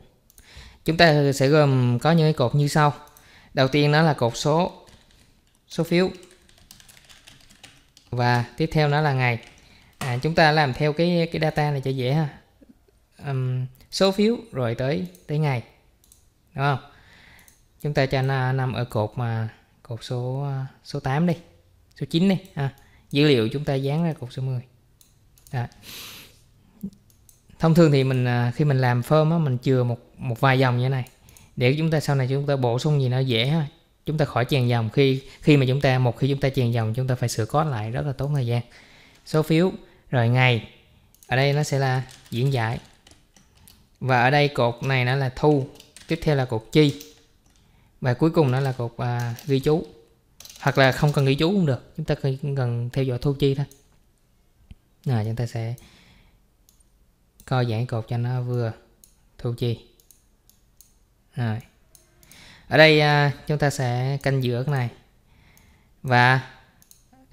chúng ta sẽ gồm có những cái cột như sau đầu tiên đó là cột số số phiếu và tiếp theo nó là ngày à, chúng ta làm theo cái cái data này cho dễ ha um, số phiếu rồi tới tới ngày đúng không chúng ta cho nó nằm ở cột mà cột số số 8 đi số 9 đi ha. dữ liệu chúng ta dán ra cột số 10 Đó thông thường thì mình à, khi mình làm phơm á mình chừa một một vài dòng như thế này để chúng ta sau này chúng ta bổ sung gì nó dễ thôi chúng ta khỏi chèn dòng khi khi mà chúng ta một khi chúng ta chèn dòng chúng ta phải sửa code lại rất là tốn thời gian số phiếu rồi ngày ở đây nó sẽ là diễn giải và ở đây cột này nó là thu tiếp theo là cột chi và cuối cùng nó là cột à, ghi chú hoặc là không cần ghi chú cũng được chúng ta cần, theo dõi thu chi thôi rồi chúng ta sẽ co giãn cột cho nó vừa thu chi rồi ở đây à, chúng ta sẽ canh giữa cái này và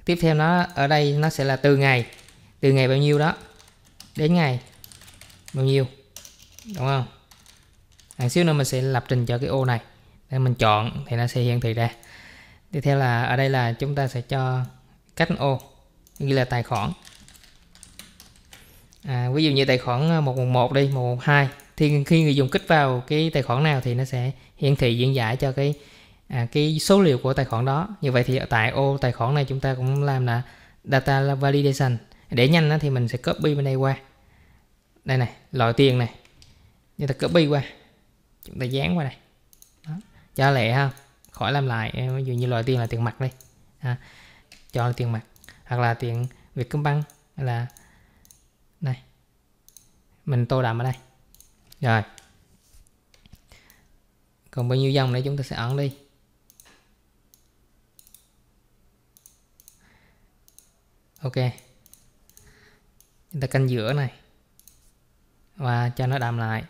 tiếp theo nó ở đây nó sẽ là từ ngày từ ngày bao nhiêu đó đến ngày bao nhiêu đúng không hàng xíu nữa mình sẽ lập trình cho cái ô này để mình chọn thì nó sẽ hiển thị ra tiếp theo là ở đây là chúng ta sẽ cho cách ô ghi là tài khoản à, ví dụ như tài khoản 111 à, đi 112 thì khi người dùng kích vào cái tài khoản nào thì nó sẽ hiển thị diễn giải cho cái à, cái số liệu của tài khoản đó như vậy thì ở tại ô tài khoản này chúng ta cũng làm là data validation để nhanh thì mình sẽ copy bên đây qua đây này loại tiền này chúng ta copy qua chúng ta dán qua đây đó. cho lẹ ha khỏi làm lại à, ví dụ như loại tiền là tiền mặt đây à, cho là tiền mặt hoặc là tiền vietcombank công là đây mình tô đậm ở đây rồi còn bao nhiêu dòng nữa chúng ta sẽ ẩn đi ok chúng ta canh giữa này và cho nó đạm lại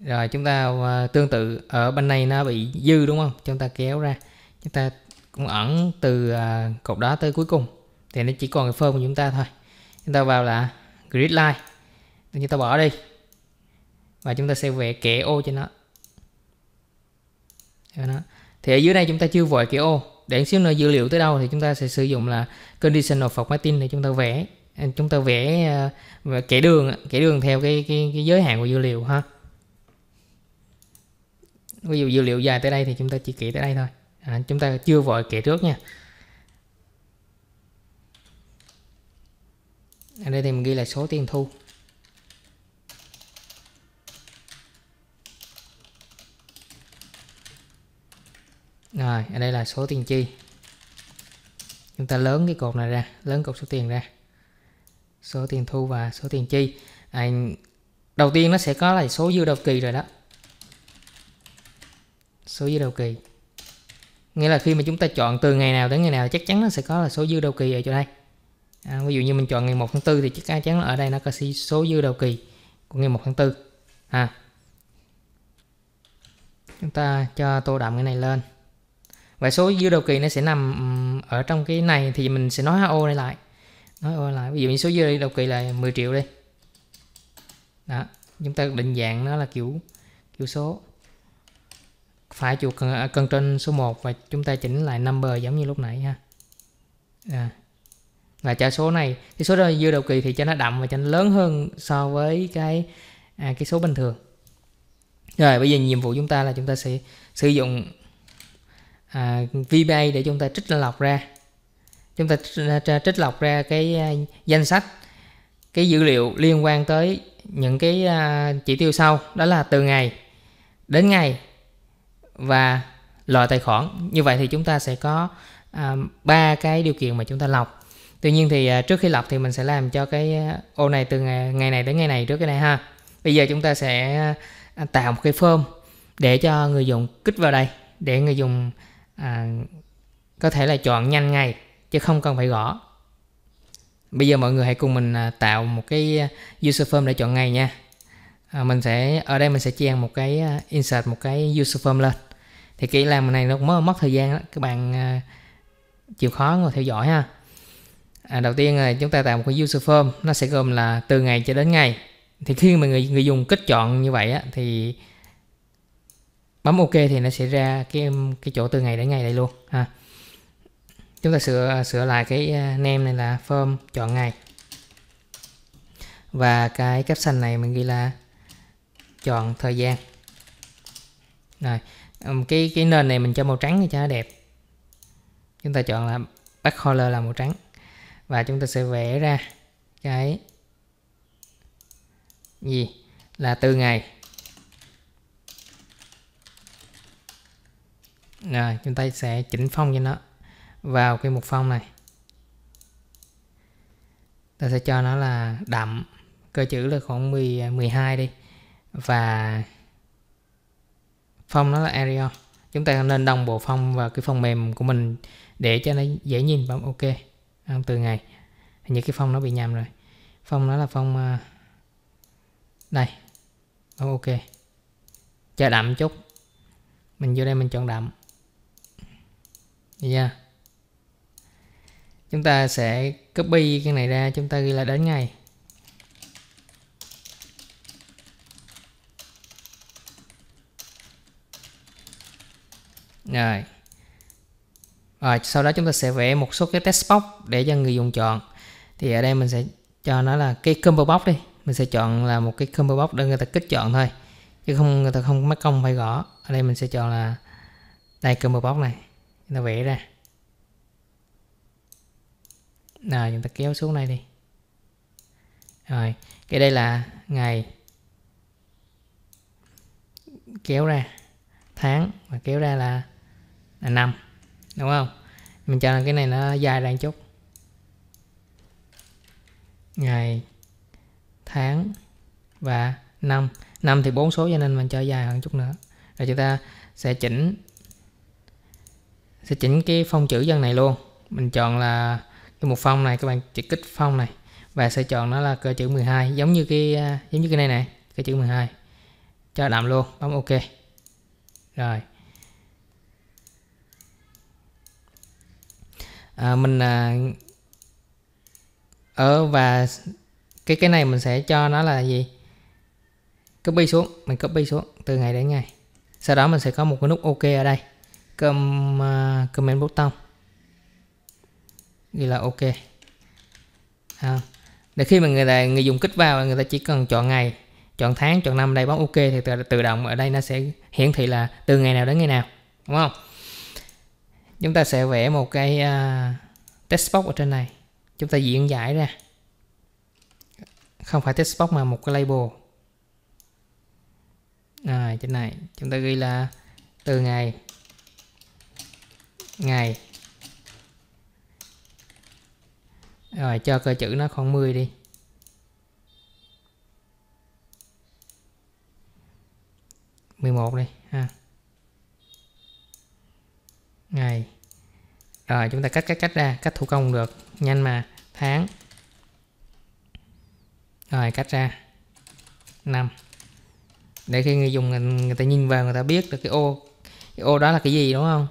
rồi chúng ta à, tương tự ở bên này nó bị dư đúng không chúng ta kéo ra chúng ta cũng ẩn từ à, cột đó tới cuối cùng thì nó chỉ còn cái phơm của chúng ta thôi chúng ta vào là grid line chúng ta bỏ đi và chúng ta sẽ vẽ kẻ ô cho nó thì ở dưới đây chúng ta chưa vội kẻ ô để xíu nữa dữ liệu tới đâu thì chúng ta sẽ sử dụng là conditional formatting để chúng ta vẽ ờ, chúng ta vẽ ờ, kẻ đường kẻ đường theo cái, cái, cái giới hạn của dữ liệu ha ví dụ dữ liệu dài tới đây thì chúng ta chỉ kể tới đây thôi à, chúng ta chưa vội kể trước nha ở đây thì mình ghi là số tiền thu rồi ở đây là số tiền chi chúng ta lớn cái cột này ra lớn cột số tiền ra số tiền thu và số tiền chi à, đầu tiên nó sẽ có là số dư đầu kỳ rồi đó số dư đầu kỳ nghĩa là khi mà chúng ta chọn từ ngày nào đến ngày nào chắc chắn nó sẽ có là số dư đầu kỳ ở chỗ đây à, ví dụ như mình chọn ngày 1 tháng 4 thì chắc chắn là ở đây nó có số dư đầu kỳ của ngày 1 tháng 4 à. chúng ta cho tô đậm cái này lên và số dư đầu kỳ nó sẽ nằm ừ, ở trong cái này thì mình sẽ nói ô này lại nói ô lại ví dụ như số dư đầu kỳ là 10 triệu đi đó chúng ta định dạng nó là kiểu kiểu số phải chuột cần, à, cần trên số 1 và chúng ta chỉnh lại number giống như lúc nãy ha à, là trả số này cái số đó dư đầu kỳ thì cho nó đậm và cho nó lớn hơn so với cái à, cái số bình thường rồi bây giờ nhiệm vụ chúng ta là chúng ta sẽ sử dụng à, VBA để chúng ta trích lọc ra chúng ta trích à, lọc ra cái à, danh sách cái dữ liệu liên quan tới những cái à, chỉ tiêu sau đó là từ ngày đến ngày và loại tài khoản như vậy thì chúng ta sẽ có ba cái điều kiện mà chúng ta lọc Tuy nhiên thì à, trước khi lập thì mình sẽ làm cho cái à, ô này từ ngày, ngày này đến ngày này trước cái này ha. Bây giờ chúng ta sẽ à, tạo một cái form để cho người dùng kích vào đây để người dùng à, có thể là chọn nhanh ngay chứ không cần phải gõ. Bây giờ mọi người hãy cùng mình tạo một cái user form để chọn ngày nha. À, mình sẽ ở đây mình sẽ chèn một cái insert một cái user form lên. Thì kỹ làm này nó cũng mất thời gian đó. các bạn chịu khó ngồi theo dõi ha à, đầu tiên là chúng ta tạo một cái user form nó sẽ gồm là từ ngày cho đến ngày thì khi mà người người dùng kích chọn như vậy á, thì bấm ok thì nó sẽ ra cái cái chỗ từ ngày đến ngày đây luôn ha chúng ta sửa à, sửa lại cái à, name này là form chọn ngày và cái caption này mình ghi là chọn thời gian rồi cái cái nền này mình cho màu trắng cho nó đẹp chúng ta chọn là backcolor là màu trắng và chúng ta sẽ vẽ ra cái gì là từ ngày rồi chúng ta sẽ chỉnh phong cho nó vào cái mục phong này ta sẽ cho nó là đậm cơ chữ là khoảng 10 12 đi và phong nó là Arial chúng ta nên đồng bộ phong và cái phần mềm của mình để cho nó dễ nhìn bấm ok từ ngày hình như cái phong nó bị nhầm rồi phong nó là phong ờ, đây oh, ok chờ đậm chút mình vô đây mình chọn đậm nha yeah. chúng ta sẽ copy cái này ra chúng ta ghi là đến ngày rồi à, sau đó chúng ta sẽ vẽ một số cái test box để cho người dùng chọn thì ở đây mình sẽ cho nó là cái combo box đi mình sẽ chọn là một cái combo box để người ta kích chọn thôi chứ không người ta không mất công phải gõ ở đây mình sẽ chọn là đây combo box này nó vẽ ra nào chúng ta kéo xuống đây đi rồi cái đây là ngày kéo ra tháng và kéo ra là, là năm đúng không mình cho cái này nó dài ra chút ngày tháng và năm năm thì bốn số cho nên mình cho dài hơn chút nữa rồi chúng ta sẽ chỉnh sẽ chỉnh cái phong chữ dân này luôn mình chọn là cái một phong này các bạn chỉ kích phong này và sẽ chọn nó là cơ chữ 12 giống như cái giống như cái này này cơ chữ 12 cho đậm luôn bấm ok rồi à, mình à, ở ờ, và cái cái này mình sẽ cho nó là gì copy xuống mình copy xuống từ ngày đến ngày sau đó mình sẽ có một cái nút ok ở đây Com, uh, à, comment button ghi là ok à, để khi mà người ta, người dùng kích vào người ta chỉ cần chọn ngày chọn tháng chọn năm đây bấm ok thì tự, tự động ở đây nó sẽ hiển thị là từ ngày nào đến ngày nào đúng không chúng ta sẽ vẽ một cái uh, à, text box ở trên này chúng ta diễn giải ra không phải text box mà một cái label à, trên này chúng ta ghi là từ ngày ngày rồi cho cơ chữ nó khoảng 10 đi mười một đi ha ngày rồi chúng ta cắt cách cách ra cắt thủ công được nhanh mà tháng rồi cắt ra năm để khi người dùng người, người ta nhìn vào người ta biết được cái ô cái ô đó là cái gì đúng không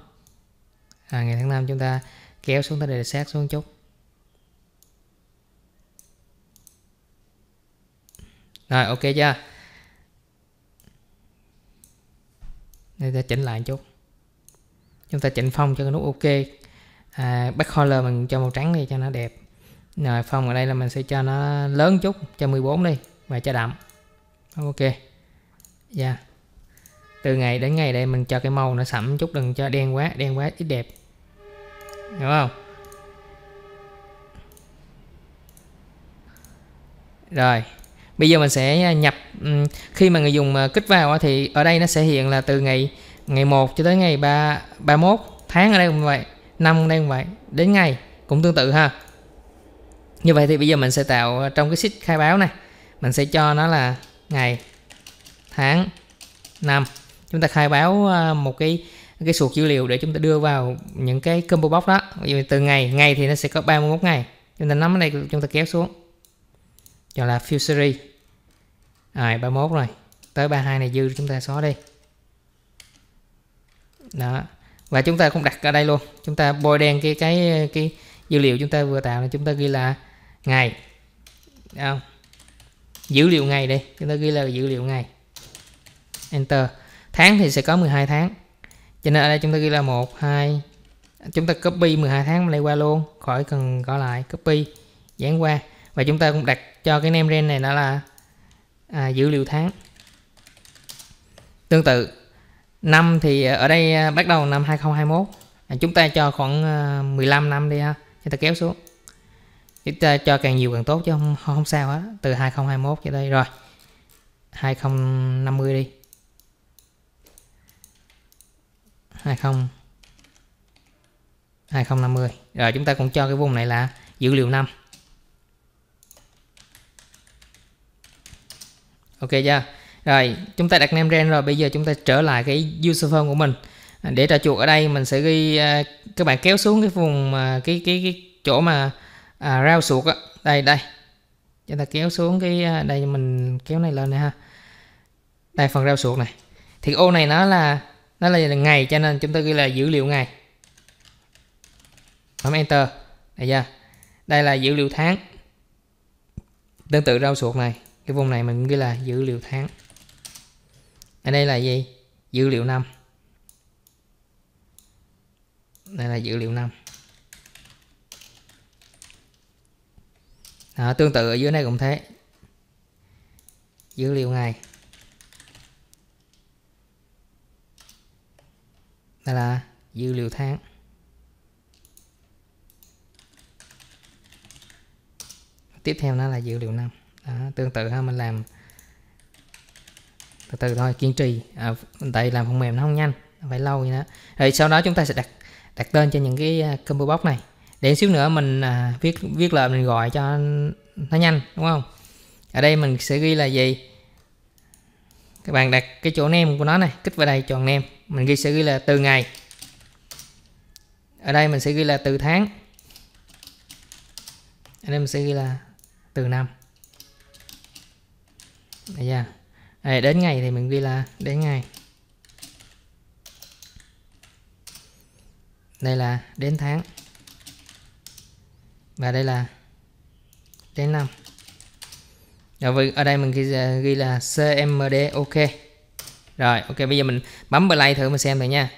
à, ngày tháng năm chúng ta kéo xuống tới để sát xuống chút rồi ok chưa để ta chỉnh lại chút chúng ta chỉnh phong cho cái nút ok à, back color mình cho màu trắng đi cho nó đẹp rồi phong ở đây là mình sẽ cho nó lớn chút cho 14 đi và cho đậm ok yeah. Dạ. từ ngày đến ngày đây mình cho cái màu nó sẫm chút đừng cho đen quá đen quá ít đẹp hiểu không rồi bây giờ mình sẽ nhập khi mà người dùng kích vào thì ở đây nó sẽ hiện là từ ngày ngày 1 cho tới ngày 3 31 tháng ở đây cũng vậy năm ở đây cũng vậy đến ngày cũng tương tự ha như vậy thì bây giờ mình sẽ tạo trong cái sheet khai báo này mình sẽ cho nó là ngày tháng năm chúng ta khai báo ờ, một cái cái suột dữ liệu để chúng ta đưa vào những cái combo box đó ví dụ từ ngày ngày thì nó sẽ có 31 ngày chúng ta nắm ở đây chúng ta kéo xuống chọn là full series rồi 31 rồi tới 32 này dư chúng ta xóa đi đó và chúng ta không đặt ở đây luôn chúng ta bôi đen cái cái cái dữ liệu chúng ta vừa tạo là chúng ta ghi là ngày không? dữ liệu ngày đây chúng ta ghi là dữ liệu ngày enter tháng thì sẽ có 12 tháng cho nên ở đây chúng ta ghi là 1 2 chúng ta copy 12 tháng này qua luôn khỏi cần có lại copy dán qua và chúng ta cũng đặt cho cái name range này nó là à, dữ liệu tháng tương tự Năm thì ờ, ở đây ờ, bắt đầu năm 2021 à, Chúng ta cho khoảng 15 ờ, năm đi ha Chúng ta kéo xuống Chúng ta cho càng nhiều càng tốt chứ không, không sao hết Từ 2021 cho đây rồi 2050 đi 20 2050 rồi chúng ta cũng cho cái vùng này là dữ liệu năm ok chưa rồi, chúng ta đặt name range rồi, bây giờ chúng ta trở lại cái user phone của mình. À, để trò chuột ở đây mình sẽ ghi à, các bạn kéo xuống cái vùng uh, cái cái cái chỗ mà à, rau suộc á, đây đây. Chúng ta kéo xuống cái à, đây mình kéo này lên này ha. Đây phần rau suộc này. Thì ô này nó là nó là ngày cho nên chúng ta ghi là dữ liệu ngày. Bấm enter. Đây ra. Đây là dữ liệu tháng. Tương tự rau suộc này, cái vùng này mình ghi là dữ liệu tháng ở đây là gì dữ liệu năm đây là dữ liệu năm Đó, tương tự ở dưới này cũng thế dữ liệu ngày đây là dữ liệu tháng tiếp theo nó là dữ liệu năm Đó, tương tự ha mình làm từ từ thôi kiên trì à, tại làm phần mềm nó không nhanh phải lâu vậy đó rồi sau đó chúng ta sẽ đặt đặt tên cho những cái à, combo box này để xíu nữa mình à, viết viết lời mình gọi cho nó nhanh đúng không ở đây mình sẽ ghi là gì các bạn đặt cái chỗ nem của nó này kích vào đây chọn nem mình ghi sẽ ghi là từ ngày ở đây mình sẽ ghi là từ tháng ở đây mình sẽ ghi là từ năm Đấy chưa? Đấy, đến ngày thì mình ghi là đến ngày đây là đến tháng và đây là đến năm rồi dạ vâng, ở đây mình ghi, ghi là cmd ok rồi ok bây giờ mình bấm play thử mình xem thử nha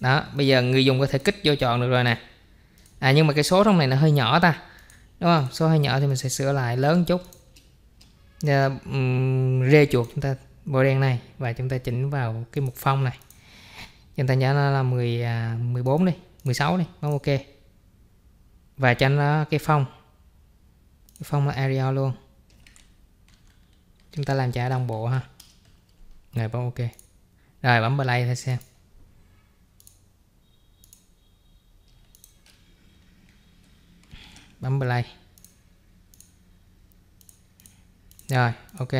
đó bây giờ người dùng có thể kích vô chọn được rồi nè à nhưng mà cái số trong này nó hơi nhỏ ta đúng không số hơi nhỏ thì mình sẽ sửa lại lớn chút uh, rê chuột chúng ta bôi đen này và chúng ta chỉnh vào cái mục phong này chúng ta nhớ nó là 10 uh, 14 đi 16 đi bấm ok và cho nó cái phong cái phong là area luôn chúng ta làm trả đồng bộ ha rồi bấm ok rồi bấm play thôi xem bấm play rồi ok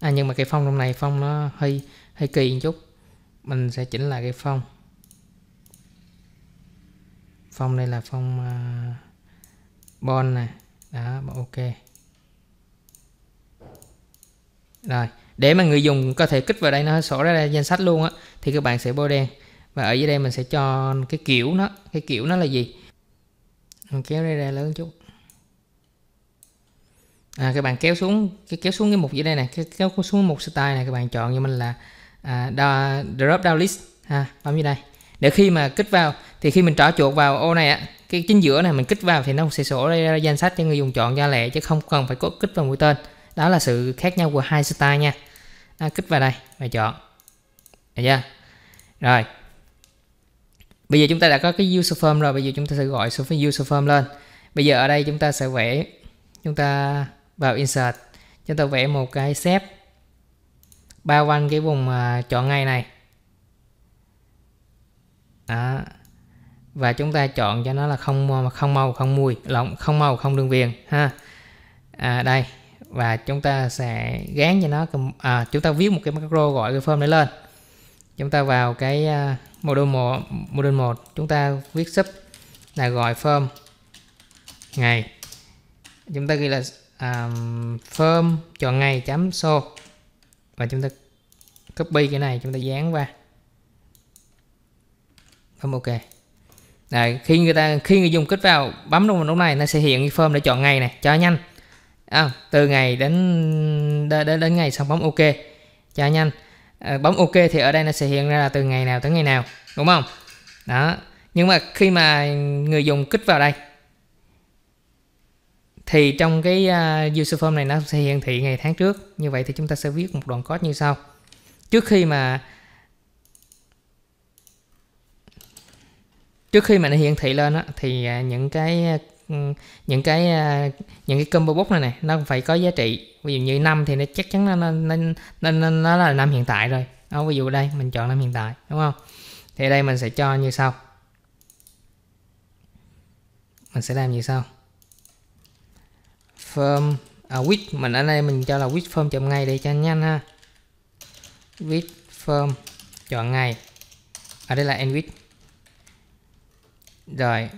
à nhưng mà cái phong trong này phong nó hơi hơi kỳ một chút mình sẽ chỉnh lại cái phong phong đây là phong uh, bon nè đó ok rồi để mà người dùng có thể kích vào đây nó sổ ra danh sách luôn á thì các bạn sẽ bôi đen và ở dưới đây mình sẽ cho cái kiểu nó cái kiểu nó là gì mình kéo đây ra lớn chút à, các bạn kéo xuống cái kéo xuống cái mục dưới đây này kéo xuống mục style này các bạn chọn cho mình là à, drop down list ha bấm như đây để khi mà kích vào thì khi mình trỏ chuột vào ô này á cái chính giữa này mình kích vào thì nó sẽ sổ ra danh sách cho người dùng chọn ra lẻ chứ không cần phải có kích vào mũi tên đó là sự khác nhau của hai style nha à, kích vào đây và chọn được chưa rồi bây giờ chúng ta đã có cái user form rồi bây giờ chúng ta sẽ gọi số user form lên bây giờ ở đây chúng ta sẽ vẽ chúng ta vào insert chúng ta vẽ một cái xếp bao quanh cái vùng uh, chọn ngay này đó. và chúng ta chọn cho nó là không không màu không mùi lỏng không màu không đường viền ha à, đây và chúng ta sẽ gán cho nó à, chúng ta viết một cái macro gọi cái form này lên chúng ta vào cái à, module một module một chúng ta viết sub là gọi form ngày chúng ta ghi là um, firm chọn ngày chấm show và chúng ta copy cái này chúng ta dán qua bấm ok Đấy, khi người ta khi người dùng kích vào bấm đúng lúc này nó sẽ hiện form để chọn ngày này cho nhanh à, từ ngày đến đến đến ngày xong bấm ok cho nhanh à, bấm ok thì ở đây nó sẽ hiện ra là từ ngày nào tới ngày nào đúng không đó nhưng mà khi mà người dùng kích vào đây thì trong cái uh, user form này nó sẽ hiển thị ngày tháng trước như vậy thì chúng ta sẽ viết một đoạn code như sau trước khi mà trước khi mà nó hiển thị lên á, thì à, những cái ừ, những cái à, những cái combo box này này nó phải có giá trị ví dụ như năm thì nó chắc chắn nó nên nó, nó, nó là năm hiện tại rồi đó, ví dụ đây mình chọn năm hiện tại đúng không thì đây mình sẽ cho như sau mình sẽ làm như sau firm à, with mình ở đây mình cho là width firm chọn ngày để cho nhanh ha width firm chọn ngày ở à, đây là end with rồi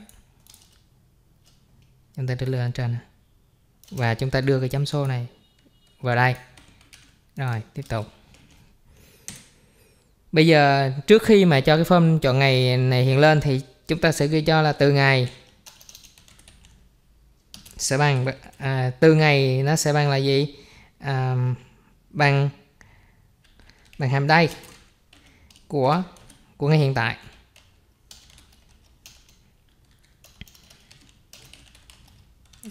chúng ta đưa lên trên và chúng ta đưa cái chấm số này vào đây rồi tiếp tục bây giờ trước khi mà cho cái form chọn ngày này hiện lên thì chúng ta sẽ ghi cho là từ ngày sẽ bằng à, từ ngày nó sẽ bằng là gì à, bằng bằng hàm đây của của ngày hiện tại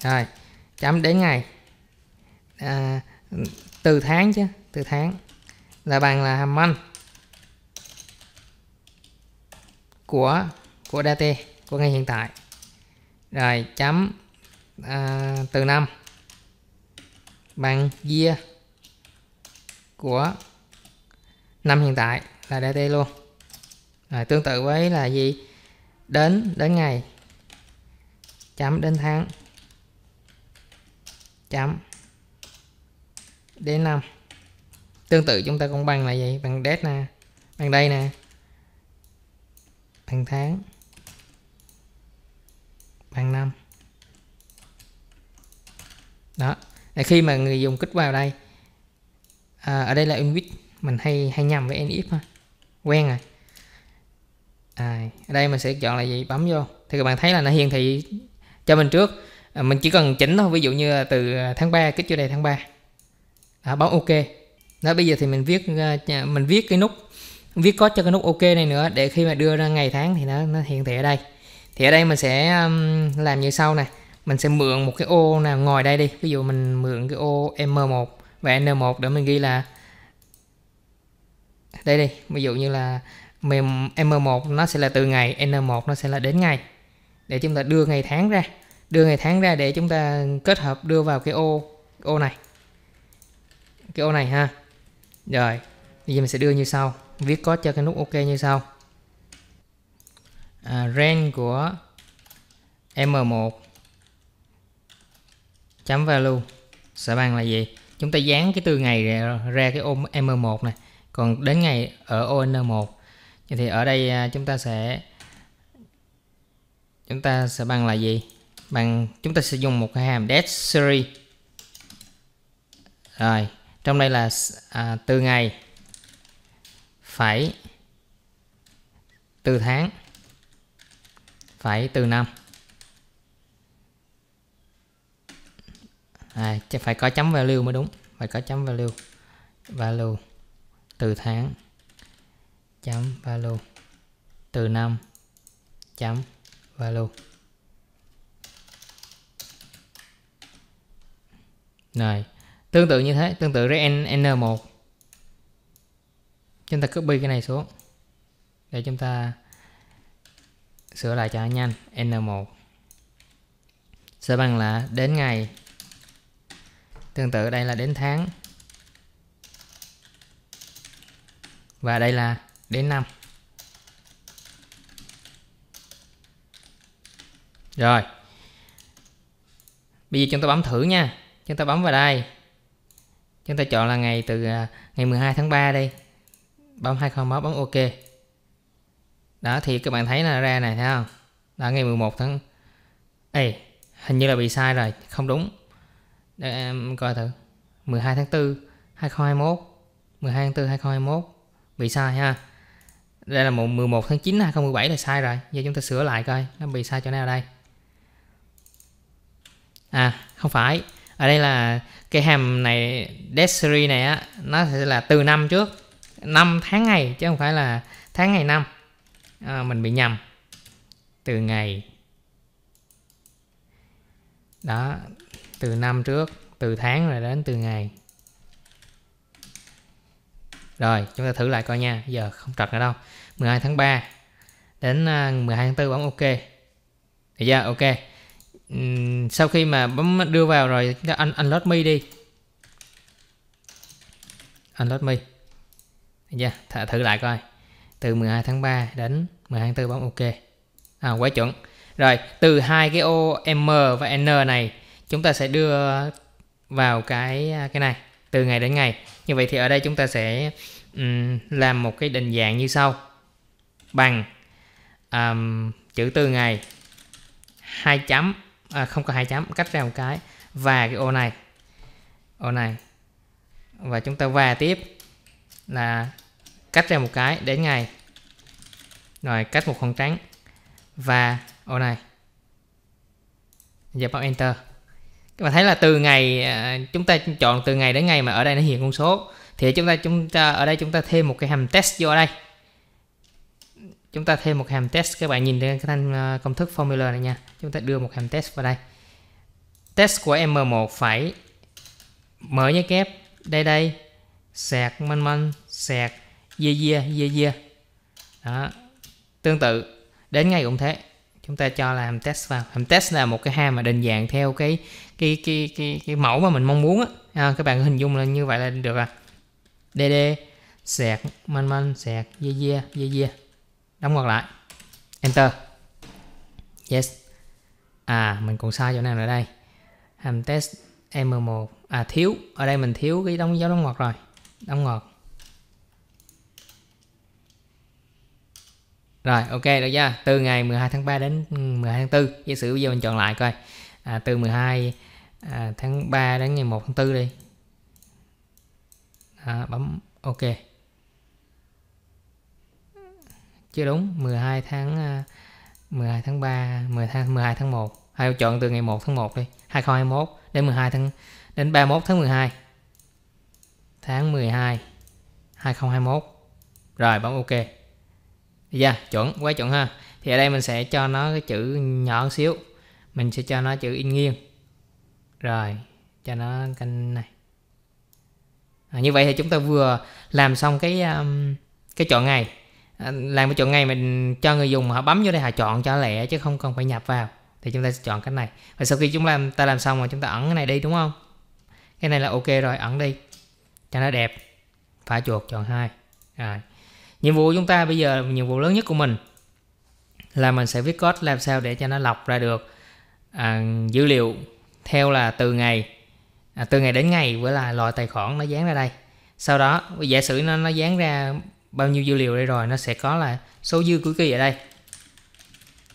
rồi chấm đến ngày à, từ tháng chứ từ tháng là bằng là hàm anh của của date của ngày hiện tại rồi chấm à, từ năm bằng year của năm hiện tại là dt luôn à, tương tự với là gì đến đến ngày chấm đến tháng chấm đến năm tương tự chúng ta cũng bằng là gì bằng date nè bằng đây nè bằng tháng bằng năm đó để khi mà người dùng kích vào đây à, ở đây là init mình hay hay nhầm với init ha quen rồi à, ở đây mình sẽ chọn là gì bấm vô thì các bạn thấy là nó hiển thị cho mình trước à, mình chỉ cần chỉnh thôi ví dụ như từ tháng 3 kích vô đây tháng 3 đó, bấm ok đó bây giờ thì mình viết mình viết cái nút viết code cho cái nút ok này nữa để khi mà đưa ra ngày tháng thì nó, nó hiện thị ở đây thì ở đây mình sẽ um, làm như sau này mình sẽ mượn một cái ô nào ngồi đây đi ví dụ mình mượn cái ô M1 và N1 để mình ghi là đây đi ví dụ như là mềm M1 nó sẽ là từ ngày N1 nó sẽ là đến ngày để chúng ta đưa ngày tháng ra đưa ngày tháng ra để chúng ta kết hợp đưa vào cái ô ô này cái ô này ha rồi bây giờ mình sẽ đưa như sau viết code cho cái nút ok như sau à, range của M1 chấm value sẽ bằng là gì chúng ta dán cái từ ngày ra, ra cái ôm m1 này còn đến ngày ở on1 thì ở đây à, chúng ta sẽ chúng ta sẽ bằng là gì bằng chúng ta sẽ dùng một cái hàm date series rồi trong đây là à, từ ngày phải từ tháng phải từ năm à, phải có chấm value mới đúng phải có chấm value value từ tháng chấm value từ năm chấm value này tương tự như thế tương tự với n n một chúng ta copy cái này xuống để chúng ta sửa lại cho nhanh n1 sẽ bằng là đến ngày tương tự đây là đến tháng và đây là đến năm rồi bây giờ chúng ta bấm thử nha chúng ta bấm vào đây chúng ta chọn là ngày từ à, ngày 12 tháng 3 đây bấm 2021 bấm ok đó thì các bạn thấy là ra này thấy không đó ngày 11 tháng Ê, hình như là bị sai rồi không đúng để em coi thử 12 tháng 4 2021 12 tháng 4 2021 Bị sai ha Đây là 11 tháng 9 2017 là sai rồi Giờ chúng ta sửa lại coi Nó bị sai chỗ nào đây À không phải Ở đây là cái hàm này Death series này á Nó sẽ là từ năm trước năm tháng ngày chứ không phải là tháng ngày năm à, Mình bị nhầm Từ ngày Đó từ năm trước từ tháng rồi đến từ ngày rồi chúng ta thử lại coi nha giờ không trật nữa đâu 12 tháng 3 đến 12 à, tháng 4 bấm ok thì ra ok sau khi mà bấm đưa vào rồi chúng ta un unload me đi unload me thì ra th thử lại coi từ 12 tháng 3 đến 12 tháng 4 bấm ok à, quá chuẩn rồi từ hai cái ô M e và N này chúng ta sẽ đưa vào cái à, cái này từ ngày đến ngày như vậy thì ở đây chúng ta sẽ um, làm một cái định dạng như sau bằng um, chữ từ ngày hai chấm à, không có hai chấm cách ra một cái và cái ô này ô này và chúng ta và tiếp là cách ra một cái đến ngày rồi cách một khoảng trắng và ô này giờ bấm enter các bạn thấy là từ ngày à, chúng ta chọn từ ngày đến ngày mà ở đây nó hiện con số thì chúng ta chúng ta ở đây chúng ta thêm một cái hàm test vô đây chúng ta thêm một hàm test các bạn nhìn thấy cái thanh à, công thức formula này nha chúng ta đưa một hàm test vào đây test của m1 phải mở nhớ kép đây đây sạc man man sạc dê dê dê dê đó tương tự đến ngày cũng thế chúng ta cho là hàm test vào hàm test là một cái ham mà định dạng theo cái cái cái cái, cái mẫu mà mình mong muốn á à, các bạn hình dung là như vậy là được à dd sẹt man man sẹt yeah yeah yeah yeah đóng ngoặc lại enter yes à mình còn sai chỗ nào nữa đây hàm test m1 à thiếu ở đây mình thiếu cái đóng dấu đóng ngoặc rồi đóng ngoặc Rồi ok được chưa? Từ ngày 12 tháng 3 đến 12 ừ, tháng 4. Giả sử bây giờ mình chọn lại coi. À, từ 12 à, tháng 3 đến ngày 1 tháng 4 đi. À, bấm ok. Chưa đúng, 12 tháng 12 à, tháng 3, 10 tháng 12 tháng 1. Hay chọn từ ngày 1 tháng 1 đi, 2021 đến 12 tháng đến 31 tháng 12. Tháng 12 2021. Rồi bấm ok dạ yeah, chuẩn quá chuẩn ha thì ở đây mình sẽ cho nó cái chữ nhỏ xíu mình sẽ cho nó chữ in nghiêng rồi cho nó canh này à, như vậy thì chúng ta vừa làm xong cái um, cái chọn ngày à, làm cái chọn ngày mình cho người dùng họ bấm vô đây họ chọn cho lẹ chứ không cần phải nhập vào thì chúng ta sẽ chọn cái này và sau khi chúng làm ta làm xong rồi chúng ta ẩn cái này đi đúng không cái này là ok rồi ẩn đi cho nó đẹp phải chuột chọn hai rồi nhiệm vụ chúng ta bây giờ nhiệm vụ lớn nhất của mình là mình sẽ viết code làm sao để cho nó lọc ra được à, dữ liệu theo là từ ngày à, từ ngày đến ngày với là loại tài khoản nó dán ra đây sau đó giả sử nó nó dán ra bao nhiêu dữ liệu đây rồi nó sẽ có là số dư cuối kỳ ở đây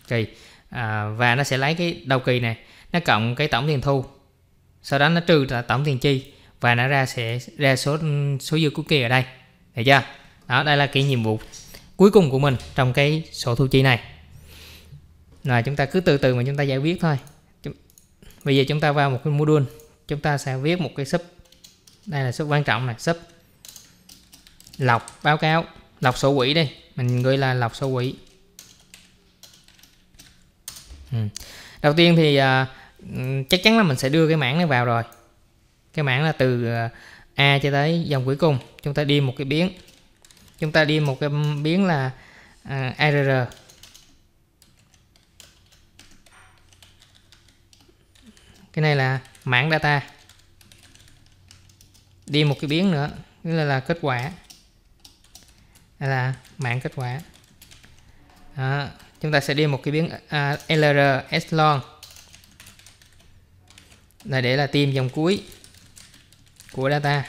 kỳ à, và nó sẽ lấy cái đầu kỳ này nó cộng cái tổng tiền thu sau đó nó trừ tổng tiền chi và nó ra sẽ ra số số dư cuối kỳ ở đây được chưa đó đây là cái nhiệm vụ cuối cùng của mình trong cái sổ thu chi này là chúng ta cứ từ từ mà chúng ta giải quyết thôi bây giờ chúng ta vào một cái module chúng ta sẽ viết một cái sub đây là sub quan trọng này sub lọc báo cáo lọc sổ quỹ đi mình gọi là lọc sổ quỹ ừ. đầu tiên thì à, chắc chắn là mình sẽ đưa cái mảng này vào rồi cái mảng là từ à, a cho tới dòng cuối cùng chúng ta đi một cái biến chúng ta đi một cái biến là uh, à, err cái này là mảng data đi một cái biến nữa nghĩa là, là kết quả đây là mảng kết quả đó. chúng ta sẽ đi một cái biến uh, lr echelon là để là tìm dòng cuối của data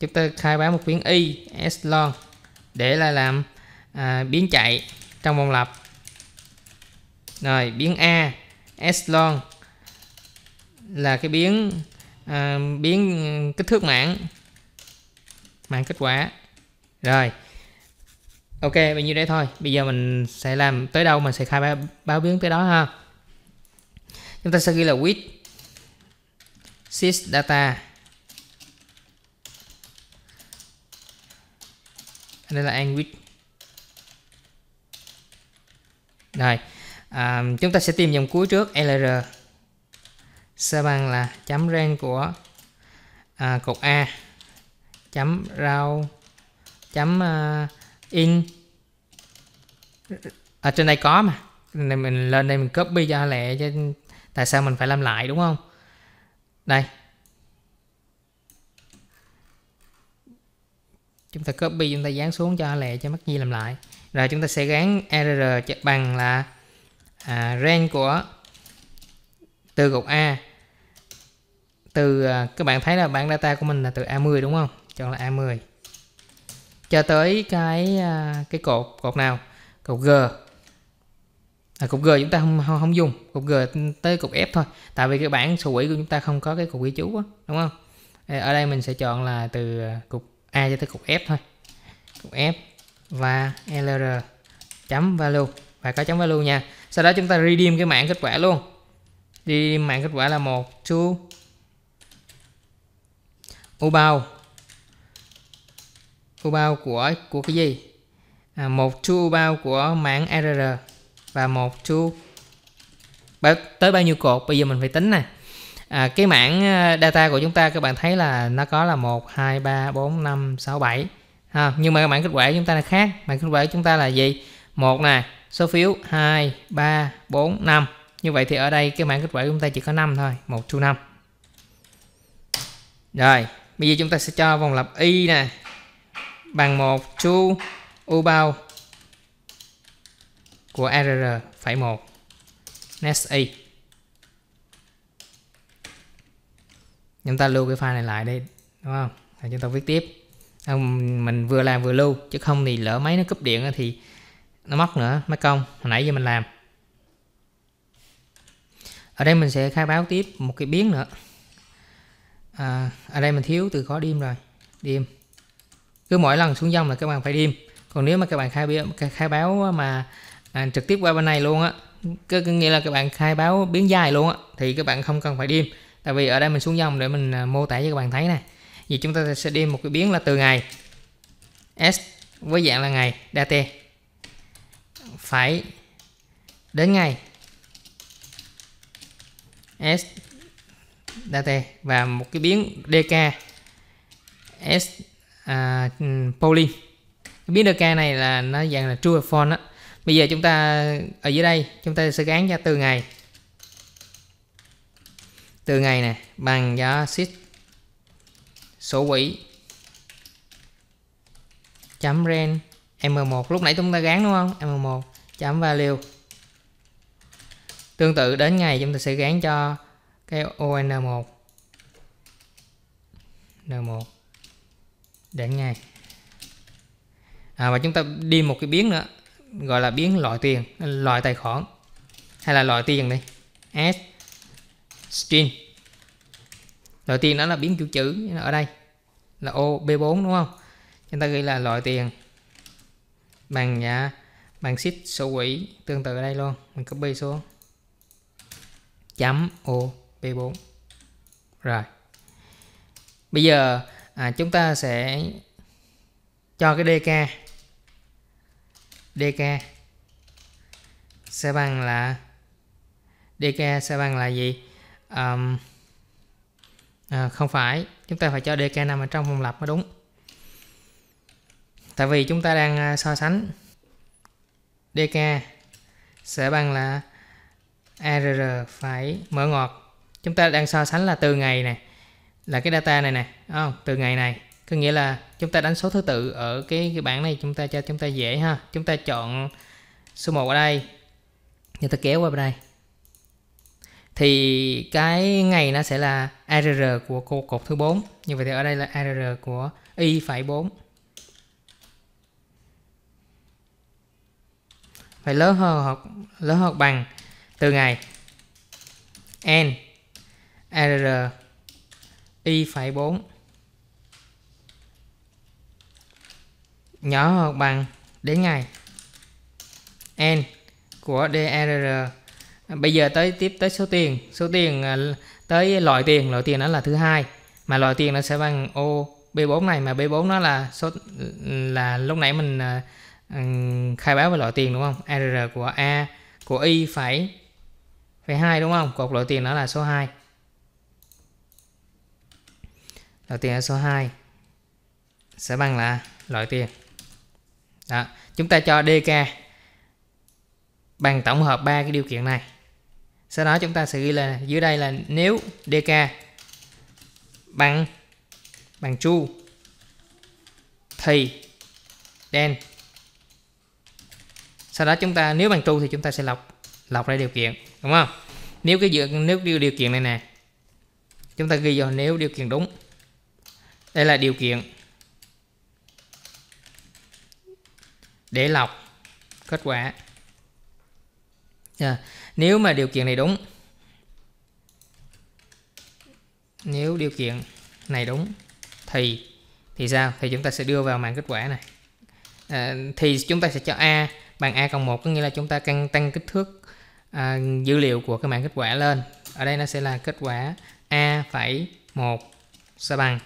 chúng ta khai báo một biến y s echelon để là làm à, biến chạy trong vòng lặp rồi biến a epsilon là cái biến à, biến kích thước mạng mạng kết quả rồi ok bao nhiêu đấy thôi bây giờ mình sẽ làm tới đâu mình sẽ khai báo, báo biến tới đó ha chúng ta sẽ ghi là with sys data đây là Android rồi à, chúng ta sẽ tìm dòng cuối trước LR sẽ bằng là chấm ren của à, cột A chấm rau chấm uh, in ở à, trên đây có mà này mình lên đây mình copy cho lẹ chứ tại sao mình phải làm lại đúng không đây chúng ta copy chúng ta dán xuống cho lẹ cho mất nhi làm lại rồi chúng ta sẽ gán err bằng là à, range của từ gục a từ à, các bạn thấy là bảng data của mình là từ a10 đúng không chọn là a10 cho tới cái à, cái cột cột nào cột g à, cột g chúng ta không, không không dùng cột g tới cột f thôi tại vì cái bảng sổ quỹ của chúng ta không có cái cột ghi chú đó, đúng không ở đây mình sẽ chọn là từ à, cục a cho tới cục f thôi cục f và lr chấm value và có chấm value nha sau đó chúng ta redeem cái mạng kết quả luôn redeem mạng kết quả là một to ubao ubao của của cái gì à, một to ubao của mạng rr và một chu tới bao nhiêu cột bây giờ mình phải tính này à, cái mảng ờ, data của chúng ta các bạn thấy là nó có là 1 2 3 4 5 6 7 à, nhưng mà mảng kết quả của chúng ta là khác mảng kết quả của chúng ta là gì một nè số phiếu 2 3 4 5 như vậy thì ở đây cái mảng kết quả của chúng ta chỉ có 5 thôi 1 chu 5 rồi bây giờ chúng ta sẽ cho vòng lặp y nè bằng một chu u bao của RR phải 1 next y chúng ta lưu cái file này lại đi đúng không rồi chúng ta viết tiếp mình vừa làm vừa lưu chứ không thì lỡ máy nó cúp điện thì nó mất nữa máy công hồi nãy giờ mình làm ở đây mình sẽ khai báo tiếp một cái biến nữa à, ở đây mình thiếu từ có dim rồi dim cứ mỗi lần xuống dòng là các bạn phải dim còn nếu mà các bạn khai báo khai báo mà à, trực tiếp qua bên này luôn á cứ, nghĩa là các bạn khai báo biến dài luôn á thì các bạn không cần phải dim tại vì ở đây mình xuống dòng để mình à, mô tả cho các bạn thấy này vì chúng ta sẽ đi một cái biến là từ ngày s với dạng là ngày date phải đến ngày s date và một cái biến dk s à, ừ, poly cái biến dk này là nó dạng là true or false đó. bây giờ chúng ta ở dưới đây chúng ta sẽ gán ra từ ngày từ ngày này bằng giá sheet số quỹ chấm ren m1 lúc nãy chúng ta gán đúng không m1 chấm value tương tự đến ngày chúng ta sẽ gán cho cái on1 n1 đến ngày à, và chúng ta đi một cái biến nữa gọi là biến loại tiền loại tài khoản hay là loại tiền đi s string loại tiền đó là biến kiểu chữ ở đây là ô b4 đúng không chúng ta ghi là loại tiền bằng nhà bằng sheet số quỹ tương tự ở đây luôn mình copy xuống chấm ô b4 rồi bây giờ à, chúng ta sẽ cho cái dk dk sẽ bằng là dk sẽ bằng là gì um, à, không phải chúng ta phải cho DK nằm ở trong vòng lặp mới đúng tại vì chúng ta đang à, so sánh DK sẽ bằng là ARR phải mở ngọt chúng ta đang so sánh là từ ngày này là cái data này nè không từ ngày này có nghĩa là chúng ta đánh số thứ tự ở cái, cái bảng này chúng ta cho chúng ta dễ ha chúng ta chọn số 1 ở đây Người ta kéo qua bên đây thì cái ngày nó sẽ là ARR của cột, cột thứ 4 như vậy thì ở đây là ARR của y phải 4 phải lớn hơn hoặc lớn hơn bằng từ ngày n ARR y phải 4 nhỏ hơn bằng đến ngày n của DRR bây giờ tới tiếp tới số tiền số tiền à, tới loại tiền loại tiền đó là thứ hai mà loại tiền nó sẽ bằng ô B4 này mà B4 nó là số là lúc nãy mình à, khai báo về loại tiền đúng không R của A của Y phải phải hai đúng không cột loại tiền đó là số 2 loại tiền là số 2 sẽ bằng là loại tiền đó chúng ta cho DK bằng tổng hợp ba cái điều kiện này sau đó chúng ta sẽ ghi là dưới đây là nếu dk bằng bằng chu thì đen sau đó chúng ta nếu bằng chu thì chúng ta sẽ lọc lọc ra điều kiện đúng không nếu cái dựa nếu điều, điều kiện này nè chúng ta ghi vào nếu điều kiện đúng đây là điều kiện để lọc kết quả yeah nếu mà điều kiện này đúng nếu điều kiện này đúng thì thì sao thì chúng ta sẽ đưa vào màn kết quả này à, thì chúng ta sẽ cho a bằng a cộng một có nghĩa là chúng ta căng tăng kích thước à, dữ liệu của cái màn kết quả lên ở đây nó sẽ là kết quả a phẩy một sẽ bằng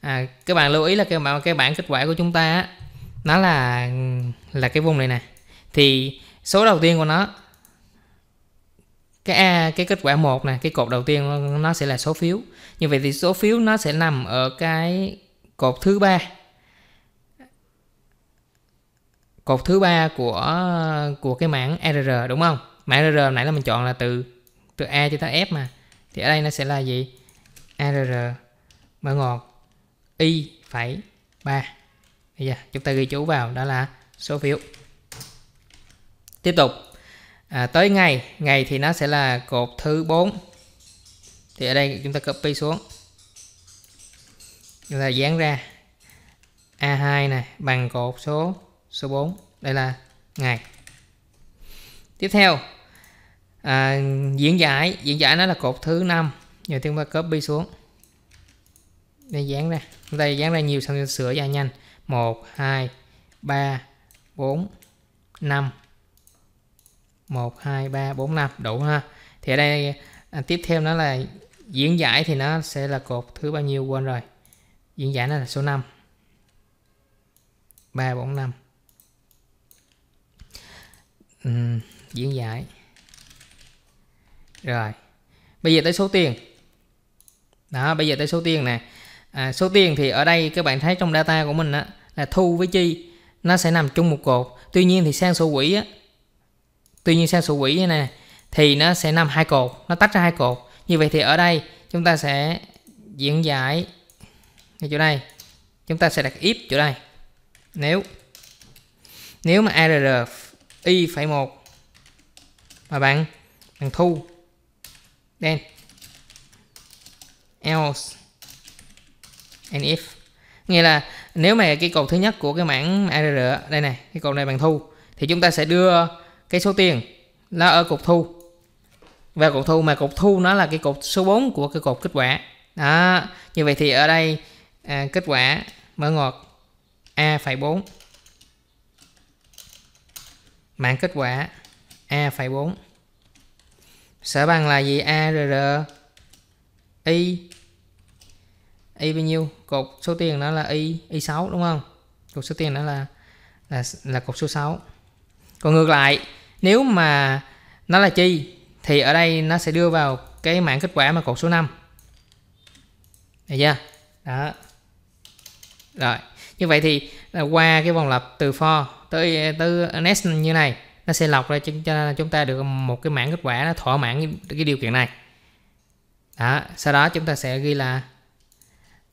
à, các bạn lưu ý là cái bản cái bản kết quả của chúng ta á, nó là là cái vùng này nè thì số đầu tiên của nó cái a cái kết quả một này cái cột đầu tiên nó sẽ là số phiếu như vậy thì số phiếu nó sẽ nằm ở cái cột thứ ba cột thứ ba của của cái mảng RR đúng không mảng RR nãy là mình chọn là từ từ A cho tới F mà thì ở đây nó sẽ là gì RR mở ngọt y phẩy ba bây giờ chúng ta ghi chú vào đó là số phiếu tiếp tục à, tới ngày ngày thì nó sẽ là cột thứ 4 thì ở đây chúng ta copy xuống chúng ta dán ra A2 này bằng cột số số 4 đây là ngày tiếp theo à, diễn giải diễn giải nó là cột thứ 5 giờ chúng ta copy xuống đây dán ra ta dán ra nhiều xong sửa ra nhanh 1 2 3 4 5 1 2 3 4 5 đủ ha thì ở đây à, tiếp theo nó là diễn giải thì nó sẽ là cột thứ bao nhiêu quên rồi diễn giải nó là số 5 3 4 5 uhm, diễn giải rồi bây giờ tới số tiền đó bây giờ tới số tiền nè à, số tiền thì ở đây các bạn thấy trong data của mình á, là thu với chi nó sẽ nằm chung một cột tuy nhiên thì sang sổ quỹ á, Tuy nhiên sang sổ quỹ như này thì nó sẽ nằm hai cột, nó tách ra hai cột. Như vậy thì ở đây chúng ta sẽ diễn giải ngay chỗ đây. Chúng ta sẽ đặt if chỗ đây. Nếu nếu mà ARR y phải một mà bạn bằng thu đen else and if nghĩa là nếu mà cái cột thứ nhất của cái mảng ARR đây này cái cột này bằng thu thì chúng ta sẽ đưa cái số tiền là ở cột thu và cột thu mà cột thu nó là cái cột số 4 của cái cột kết quả đó như vậy thì ở đây à, kết quả mở ngọt a phẩy bốn mạng kết quả a phẩy bốn sở bằng là gì a r r y y bao nhiêu cột số tiền đó là y y sáu đúng không cột số tiền đó là là là cột số 6 còn ngược lại nếu mà nó là chi thì ở đây nó sẽ đưa vào cái mảng kết quả mà cột số 5. Được chưa? Đó. Rồi, như vậy thì à, qua cái vòng lặp từ for tới à, tới next như này, nó sẽ lọc ra cho, cho chúng ta được một cái mảng kết quả nó thỏa mãn cái, điều kiện này. Đó, sau đó chúng ta sẽ ghi là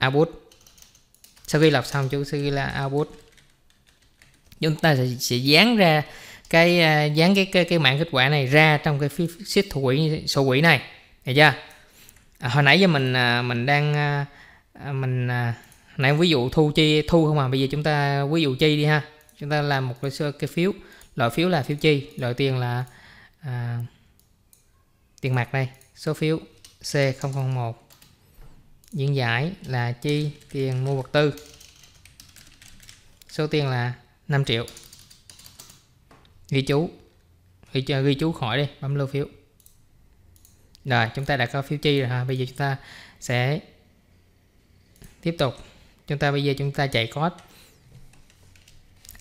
output. Sau khi lọc xong chúng ta sẽ ghi là output. Chúng ta sẽ, sẽ dán ra cái uh, dán cái, cái cái mạng kết quả này ra trong cái phí xích thủ quỹ sổ quỹ này được chưa à, hồi nãy giờ mình uh, mình đang uh, mình uh, nãy ví dụ thu chi thu không à bây giờ chúng ta ví dụ chi đi ha chúng ta làm một cái, cái phiếu loại phiếu là phiếu chi loại tiền là à, tiền mặt đây số phiếu C001 diễn giải là chi tiền mua vật tư số tiền là 5 triệu ghi chú ghi, ghi chú khỏi đi bấm lưu phiếu rồi chúng ta đã có phiếu chi rồi ha bây giờ chúng ta sẽ tiếp tục chúng ta bây giờ chúng ta chạy code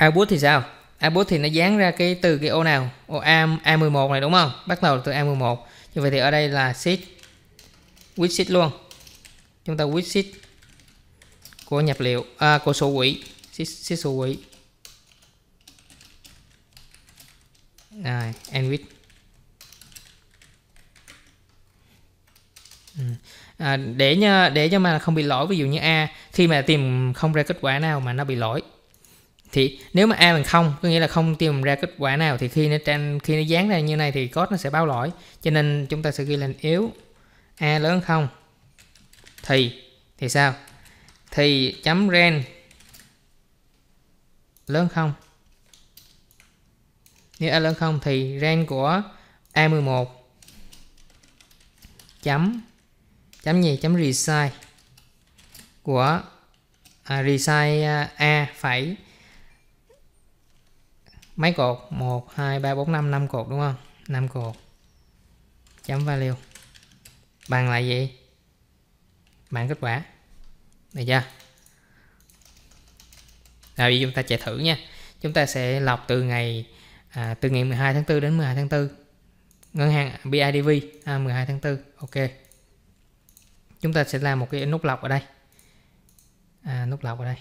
output thì sao output thì nó dán ra cái từ cái ô nào ô A, A11 này đúng không bắt đầu từ A11 như vậy thì ở đây là sheet with luôn chúng ta with của nhập liệu à, của số quỹ sheet, sheet số quỹ rồi end with ừ. à, để nhờ, để cho mà không bị lỗi ví dụ như a khi mà tìm không ra kết quả nào mà nó bị lỗi thì nếu mà a bằng không có nghĩa là không tìm ra kết quả nào thì khi nó tranh khi nó dán ra như này thì code nó sẽ báo lỗi cho nên chúng ta sẽ ghi lên yếu a lớn không thì thì sao thì chấm ren lớn không nếu a lớn không thì range của a11 chấm chấm gì chấm resize của à, resize à, a phải mấy cột 1 2 3 4 5 5 cột đúng không 5 cột chấm value bằng lại gì bằng kết quả được chưa rồi bây giờ chúng ta chạy thử nha chúng ta sẽ lọc từ ngày à, từ ngày 12 tháng 4 đến 12 tháng 4 ngân hàng BIDV à, 12 tháng 4 ok chúng ta sẽ làm một cái nút lọc ở đây à, nút lọc ở đây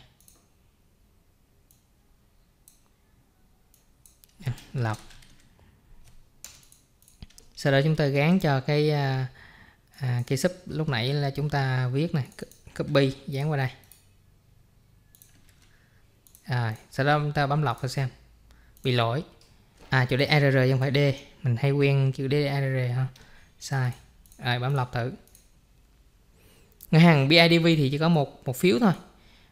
lọc sau đó chúng ta gán cho cái à, à cái sub lúc nãy là chúng ta viết này copy dán qua đây à, sau đó chúng ta bấm lọc rồi xem bị lỗi à chữ D ARR chứ không phải D mình hay quen chữ D ARR ha sai rồi bấm lọc thử ngân hàng BIDV thì chỉ có một một phiếu thôi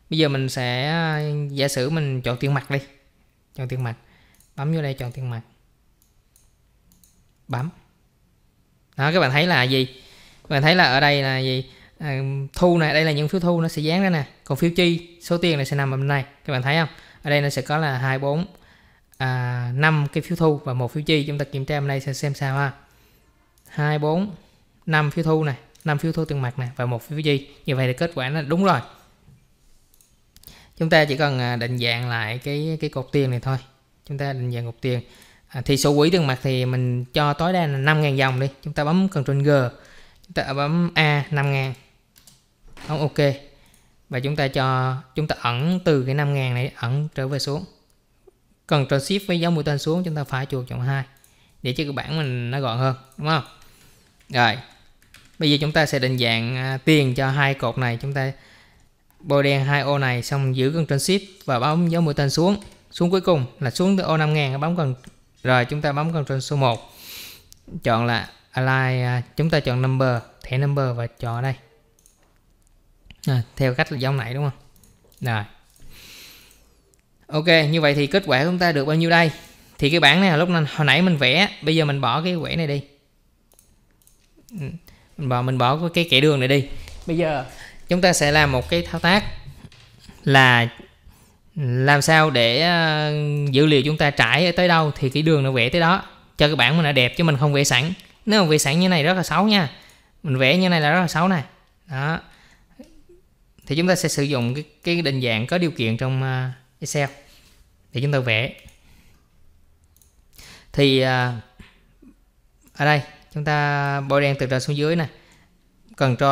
bây giờ mình sẽ à, giả sử mình chọn tiền mặt đi chọn tiền mặt bấm vô đây chọn tiền mặt bấm đó các bạn thấy là gì các bạn thấy là ở đây là gì à, thu này đây là những phiếu thu nó sẽ dán ra nè còn phiếu chi số tiền này sẽ nằm ở bên này các bạn thấy không ở đây nó sẽ có là 24 à, 5 cái phiếu thu và một phiếu chi chúng ta kiểm tra hôm nay sẽ xem sao ha 2 4 5 phiếu thu này 5 phiếu thu tiền mặt này và một phiếu chi như vậy thì kết quả nó đúng rồi chúng ta chỉ cần à, định dạng lại cái cái cột tiền này thôi chúng ta định dạng cột tiền à, thì số quỹ tiền mặt thì mình cho tối đa là 5.000 dòng đi chúng ta bấm Ctrl G chúng ta bấm A 5.000 bấm OK và chúng ta cho chúng ta ẩn từ cái 5.000 này ẩn trở về xuống còn shift với dấu mũi tên xuống chúng ta phải chuột chọn hai để cho cái bảng mình nó gọn hơn đúng không rồi bây giờ chúng ta sẽ định dạng à, tiền cho hai cột này chúng ta bôi đen hai ô này xong giữ cần shift và bấm dấu mũi tên xuống xuống cuối cùng là xuống tới ô 5000 bấm cần rồi chúng ta bấm trên số 1 chọn là align à, chúng ta chọn number thẻ number và chọn ở đây à, theo cách là giống nãy đúng không rồi ok như vậy thì kết quả của chúng ta được bao nhiêu đây thì cái bảng này lúc này, hồi nãy mình vẽ bây giờ mình bỏ cái quẻ này đi ừ, mình bỏ mình bỏ cái kẻ đường này đi bây giờ chúng ta sẽ làm một cái thao tác là làm sao để ờ, dữ liệu chúng ta trải tới đâu thì cái đường nó vẽ tới đó cho cái bảng mình là đẹp chứ mình không vẽ sẵn nếu mà vẽ sẵn như này rất là xấu nha mình vẽ như này là rất là xấu này đó thì chúng ta sẽ sử dụng cái, cái định dạng có điều kiện trong ờ, Excel để chúng ta vẽ thì à, ở đây chúng ta bôi đen từ trên xuống dưới nè Ctrl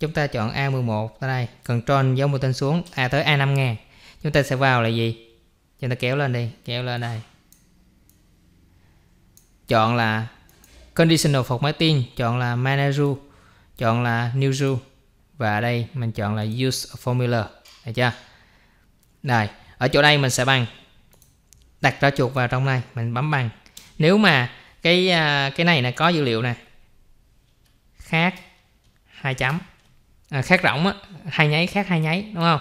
chúng ta chọn A11 ở đây Ctrl giống một tên xuống à tới A5000 chúng ta sẽ vào là gì chúng ta kéo lên đi kéo lên đây chọn là Conditional Formatting chọn là Manager chọn là New Rule và ở đây mình chọn là Use Formula được chưa đây ở chỗ đây mình sẽ bằng đặt ra chuột vào trong này mình bấm bằng nếu mà cái à, cái này là có dữ liệu nè khác hai chấm à, khác rỗng á hai nháy khác hai nháy đúng không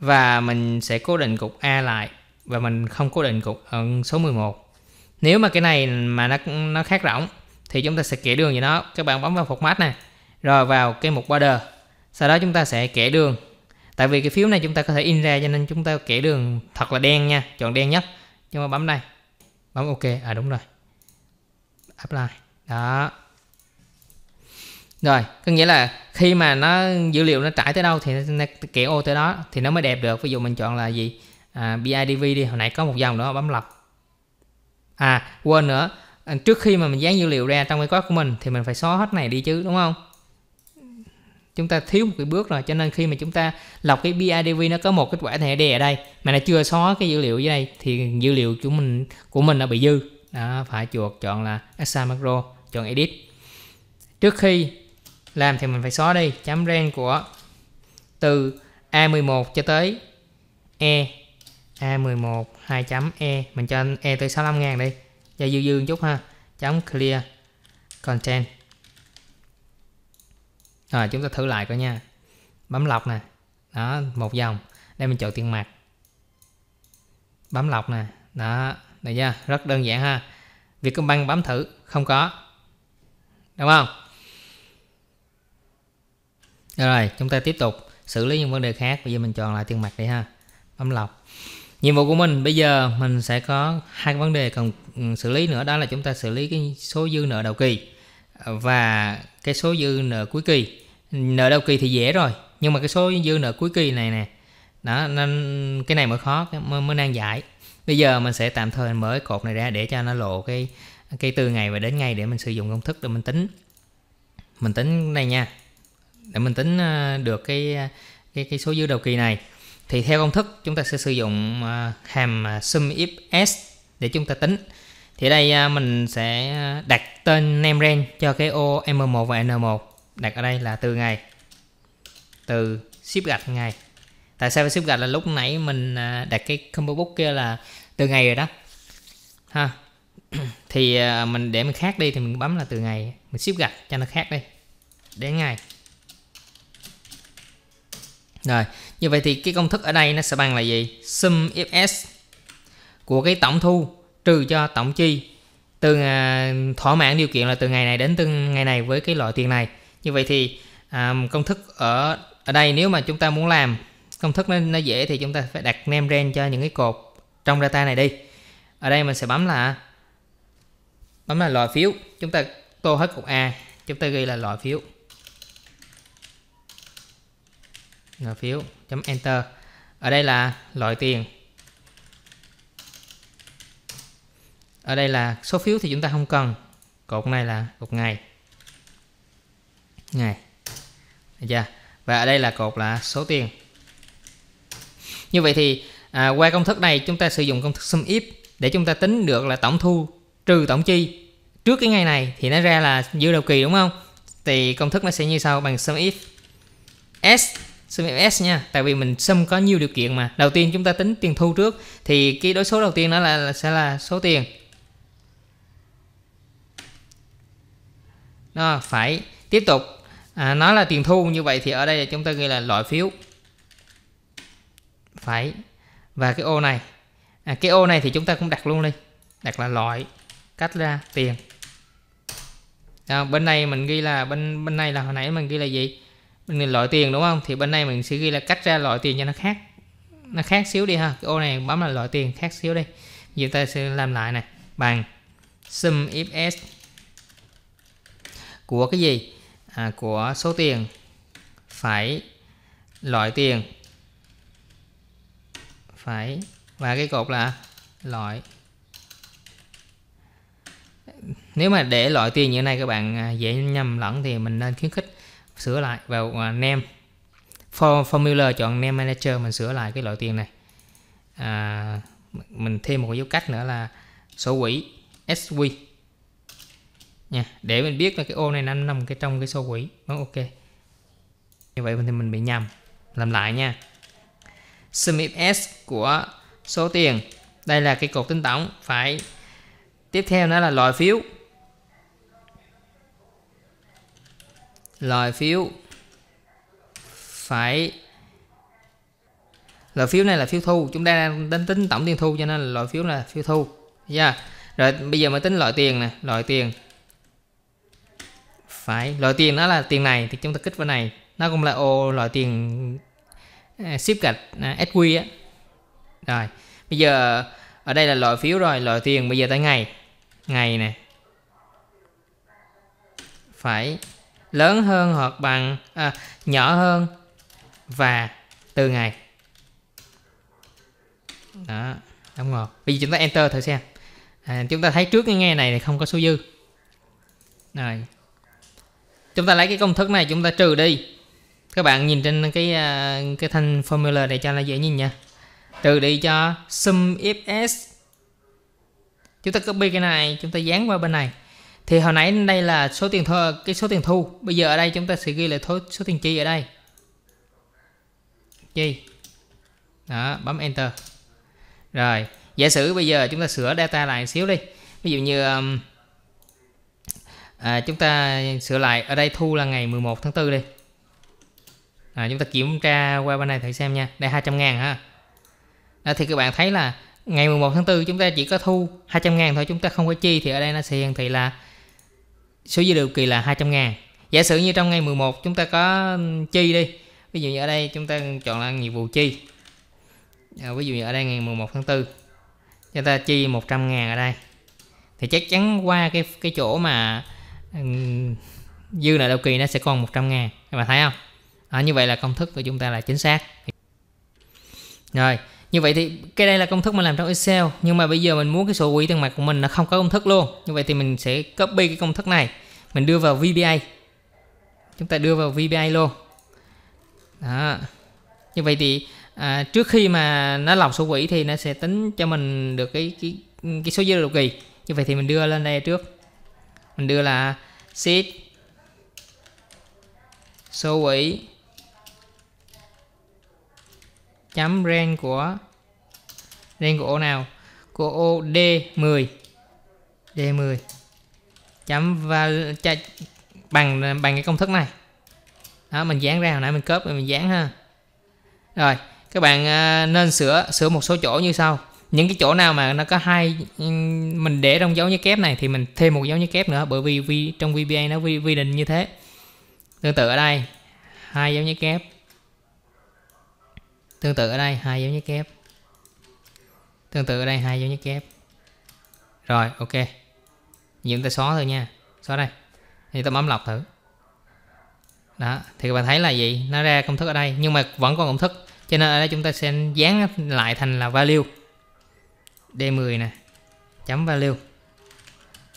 và mình sẽ cố định cục A lại và mình không cố định cục ở số 11 nếu mà cái này mà nó nó khác rỗng thì chúng ta sẽ kẻ đường gì nó các bạn bấm vào format này rồi vào cái mục border sau đó chúng ta sẽ kẻ đường tại vì cái phiếu này chúng ta có thể in ra cho nên chúng ta kẻ đường thật là đen nha chọn đen nhất nhưng mà bấm đây bấm ok à đúng rồi apply đó rồi có nghĩa là khi mà nó dữ liệu nó trải tới đâu thì nó kẻ ô tới đó thì nó mới đẹp được ví dụ mình chọn là gì à, BIDV đi hồi nãy có một dòng nữa bấm lọc à quên nữa à, trước khi mà mình dán dữ liệu ra trong cái code của mình thì mình phải xóa hết này đi chứ đúng không chúng ta thiếu một cái bước rồi cho nên khi mà chúng ta lọc cái BIDV nó có một kết quả thẻ đè ở đây mà nó chưa xóa cái dữ liệu dưới đây thì dữ liệu của mình của mình đã bị dư đó, phải chuột chọn là Excel macro chọn edit trước khi làm thì mình phải xóa đi chấm ren của từ A11 cho tới E A11 2 chấm E mình cho E tới 65 000 đi cho dư dư một chút ha chấm clear content rồi chúng ta thử lại coi nha bấm lọc nè đó một dòng đây mình chọn tiền mặt bấm lọc nè đó này chưa rất đơn giản ha Vietcombank bấm thử không có đúng không rồi chúng ta tiếp tục xử lý những vấn đề khác bây giờ mình chọn lại tiền mặt đi ha bấm lọc nhiệm vụ của mình bây giờ mình sẽ có hai vấn đề cần ừ, xử lý nữa đó là chúng ta xử lý cái số dư nợ đầu kỳ và cái số dư nợ cuối kỳ nợ đầu kỳ thì dễ rồi nhưng mà cái số dư nợ cuối kỳ này nè đó nên cái này mới khó mới, mới nan giải bây giờ mình sẽ tạm thời mở cái cột này ra để cho nó lộ cái cái từ ngày và đến ngày để mình sử dụng công thức để mình tính mình tính đây nha để mình tính ờ, được cái cái cái số dư đầu kỳ này thì theo công thức chúng ta sẽ sử dụng ờ, hàm ờ, sum if s để chúng ta tính thì đây mình sẽ đặt tên name range cho cái ô m1 và n1 đặt ở đây là từ ngày từ ship gạch ngày tại sao ship gạch là lúc nãy mình à, đặt cái combo book kia là từ ngày rồi đó ha <clears throat> thì à, mình để mình khác đi thì mình bấm là từ ngày mình ship gạch cho nó khác đi đến ngày rồi như vậy thì cái công thức ở đây nó sẽ bằng là gì sum fs của cái tổng thu trừ cho tổng chi từ à, thỏa mãn điều kiện là từ ngày này đến từ ngày này với cái loại tiền này như vậy thì um, công thức ở ở đây nếu mà chúng ta muốn làm công thức nó, nó dễ thì chúng ta phải đặt name range cho những cái cột trong data này đi ở đây mình sẽ bấm là bấm là loại phiếu chúng ta tô hết cột A chúng ta ghi là loại phiếu loại phiếu chấm enter ở đây là loại tiền ở đây là số phiếu thì chúng ta không cần cột này là cột ngày ngày Được chưa? và ở đây là cột là số tiền như vậy thì à, qua công thức này chúng ta sử dụng công thức sum if để chúng ta tính được là tổng thu trừ tổng chi trước cái ngày này thì nó ra là dư đầu kỳ đúng không thì công thức nó sẽ như sau bằng sum if s sum if s nha tại vì mình sum có nhiều điều kiện mà đầu tiên chúng ta tính tiền thu trước thì cái đối số đầu tiên đó là, là sẽ là số tiền nó phải tiếp tục à, nói là tiền thu như vậy thì ở đây chúng ta ghi là loại phiếu phải và cái ô này à, cái ô này thì chúng ta cũng đặt luôn đi đặt là loại cách ra tiền à, bên này mình ghi là bên bên này là hồi nãy mình ghi là gì mình loại tiền đúng không thì bên này mình sẽ ghi là cách ra loại tiền cho nó khác nó khác xíu đi ha cái ô này bấm là loại tiền khác xíu đi giờ ta sẽ làm lại này bằng sum if của cái gì à, của số tiền phải loại tiền phải và cái cột là loại nếu mà để loại tiền như thế này các bạn à, dễ nhầm lẫn thì mình nên khuyến khích sửa lại vào à, nem formula chọn nem manager mình sửa lại cái loại tiền này à, mình thêm một dấu cách nữa là số quỹ sq nha để mình biết là cái ô này nó nằm cái trong cái số quỹ bấm ok như vậy thì mình bị nhầm làm lại nha sum s của số tiền đây là cái cột tính tổng phải tiếp theo nó là loại phiếu loại phiếu phải loại phiếu này là phiếu thu chúng ta đang tính, tính tổng tiền thu cho nên là loại phiếu là phiếu thu nha yeah. rồi bây giờ mới tính loại tiền nè loại tiền phải loại tiền đó là tiền này thì chúng ta kích vào này nó cũng là ô loại tiền uh, ship gạch uh, à, SQ á rồi bây giờ ở đây là loại phiếu rồi loại tiền bây giờ tới ngày ngày nè phải lớn hơn hoặc bằng à, nhỏ hơn và từ ngày đó đúng rồi bây giờ chúng ta enter thử xem à, chúng ta thấy trước cái ngay này thì không có số dư rồi chúng ta lấy cái công thức này chúng ta trừ đi các bạn nhìn trên cái à, cái thanh formula này cho nó dễ nhìn nha trừ đi cho sum fs chúng ta copy cái này chúng ta dán qua bên này thì hồi nãy đây là số tiền thu cái số tiền thu bây giờ ở đây chúng ta sẽ ghi lại số, số tiền chi ở đây chi đó bấm enter rồi giả sử bây giờ chúng ta sửa data lại xíu đi ví dụ như um, à, chúng ta sửa lại ở đây thu là ngày 11 tháng 4 đi à, chúng ta kiểm tra qua bên này thử xem nha đây 200 ngàn ha à, thì các bạn thấy là ngày 11 tháng 4 chúng ta chỉ có thu 200 ngàn thôi chúng ta không có chi thì ở đây nó sẽ hiển thị là số dư điều kỳ là 200 ngàn giả sử như trong ngày 11 chúng ta có ừ, chi đi ví dụ như ở đây chúng ta chọn là nhiệm vụ chi à, ví dụ như ở đây ngày 11 tháng 4 chúng ta chi 100 ngàn ở đây thì chắc chắn qua cái cái chỗ mà dư nợ đầu kỳ nó sẽ còn 100 ngàn các bạn thấy không à, như vậy là công thức của chúng ta là chính xác rồi như vậy thì cái đây là công thức mình làm trong Excel nhưng mà bây giờ mình muốn cái sổ quỹ tiền mặt của mình nó không có công thức luôn như vậy thì mình sẽ copy cái công thức này mình đưa vào VBA chúng ta đưa vào VBA luôn đó như vậy thì à, trước khi mà nó lọc sổ quỹ thì nó sẽ tính cho mình được cái cái cái số dư đầu kỳ như vậy thì mình đưa lên đây trước mình đưa là sheet số quỹ chấm ren của ren của ô nào của ô D10 D10 chấm và bằng bằng cái công thức này đó mình dán ra hồi nãy mình cớp mình dán ha rồi các bạn à, nên sửa sửa một số chỗ như sau những cái chỗ nào mà nó có hai ừ, mình để trong dấu nhớ kép này thì mình thêm một dấu nhớ kép nữa bởi vì vi trong VBA nó vi, vi định như thế tương tự ở đây hai dấu nhớ kép tương tự ở đây hai dấu nhớ kép tương tự ở đây hai dấu nhớ kép rồi ok những ta xóa thôi nha xóa đây thì ta bấm lọc thử đó thì các bạn thấy là gì nó ra công thức ở đây nhưng mà vẫn còn công thức cho nên ở đây chúng ta sẽ dán lại thành là value D10 nè chấm value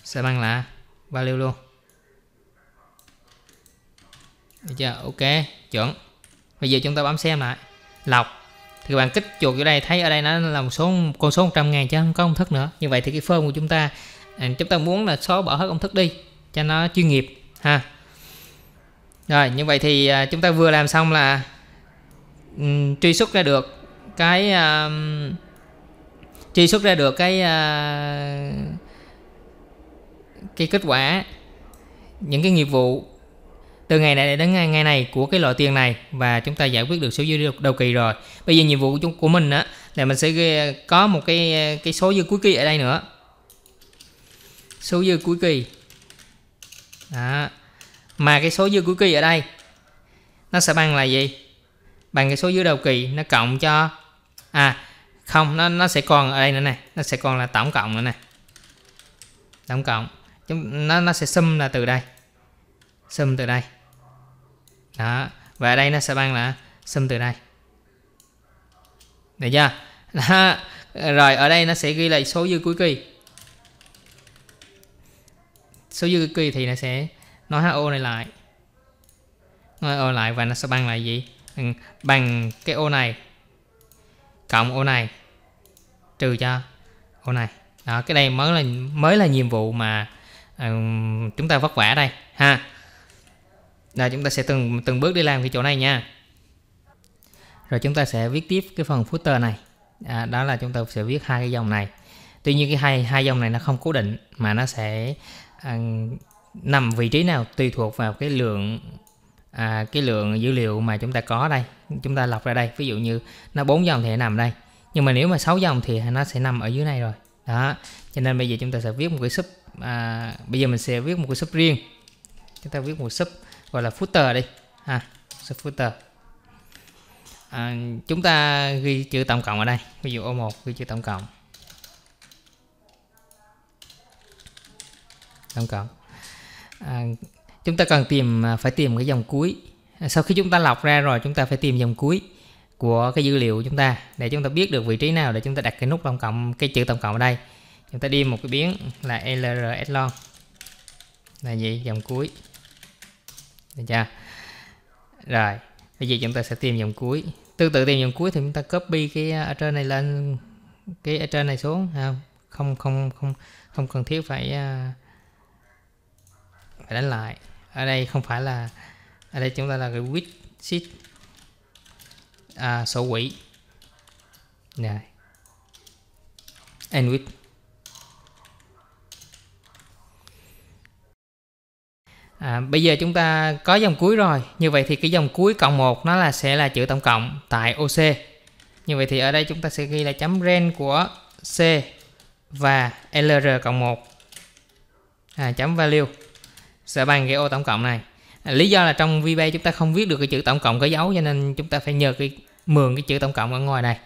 sẽ bằng là value luôn được chưa ok chuẩn bây giờ chúng ta bấm xem lại lọc thì các bạn kích chuột vô đây thấy ở đây nó là một số con số 100 ngàn chứ không có công thức nữa như vậy thì cái form của chúng ta à, chúng ta muốn là xóa bỏ hết công thức đi cho nó chuyên nghiệp ha rồi như vậy thì à, chúng ta vừa làm xong là um, truy xuất ra được cái um, truy xuất ra được cái à, cái kết quả những cái nghiệp vụ từ ngày này đến ngày, này của cái loại tiền này và chúng ta giải quyết được số dư đầu kỳ rồi bây giờ nhiệm vụ của chúng của mình á là mình sẽ có một cái cái số dư cuối kỳ ở đây nữa số dư cuối kỳ đó. mà cái số dư cuối kỳ ở đây nó sẽ bằng là gì bằng cái số dư đầu kỳ nó cộng cho à không nó nó sẽ còn ở đây nữa này nó sẽ còn là tổng cộng nữa này tổng cộng chúng nó nó sẽ sum là từ đây sum từ đây đó và ở đây nó sẽ bằng là sum từ đây được chưa <laughs> đó. rồi ở đây nó sẽ ghi lại số dư cuối kỳ số dư cuối kỳ thì nó sẽ nói ô này lại nói ô lại và nó sẽ bằng là gì ừ, bằng cái ô này cộng ô này trừ cho ô này đó cái đây mới là mới là nhiệm vụ mà um, chúng ta vất vả đây ha là chúng ta sẽ từng từng bước đi làm cái chỗ này nha rồi chúng ta sẽ viết tiếp cái phần footer này à, đó là chúng ta sẽ viết hai cái dòng này tuy nhiên cái hai hai dòng này nó không cố định mà nó sẽ à, nằm vị trí nào tùy thuộc vào cái lượng à, cái lượng dữ liệu mà chúng ta có đây chúng ta lọc ra đây ví dụ như nó bốn dòng thì nó nằm đây nhưng mà nếu mà sáu dòng thì nó sẽ nằm ở dưới này rồi đó cho nên bây giờ chúng ta sẽ viết một cái sub à, bây giờ mình sẽ viết một cái sub riêng chúng ta viết một sub gọi là footer đi ha sub footer à, chúng ta ghi chữ tổng cộng ở đây ví dụ ô1 ghi chữ tổng cộng tổng cộng à, chúng ta cần tìm à, phải tìm cái dòng cuối à, sau khi chúng ta lọc ra rồi chúng ta phải tìm dòng cuối của cái dữ liệu của chúng ta để chúng ta biết được vị trí nào để chúng ta đặt cái nút tổng cộng cái chữ tổng cộng ở đây chúng ta đi một cái biến là lr echelon là gì dòng cuối được chưa rồi bây giờ chúng ta sẽ tìm dòng cuối tương tự tìm dòng cuối thì chúng ta copy cái ở à, trên này lên cái ở trên này xuống không không không không cần thiết phải phải đánh lại ở đây không phải là ở đây chúng ta là cái with sheet à, sổ quỹ này and with À, bây giờ chúng ta có dòng cuối rồi như vậy thì cái dòng cuối cộng 1 nó là sẽ là chữ tổng cộng tại OC như vậy thì ở đây chúng ta sẽ ghi là chấm ren của C và LR cộng 1 à, chấm value sẽ bằng cái ô tổng cộng này lý do là trong VBA chúng ta không viết được cái chữ tổng cộng có dấu cho nên chúng ta phải nhờ cái mượn cái chữ tổng cộng ở ngoài này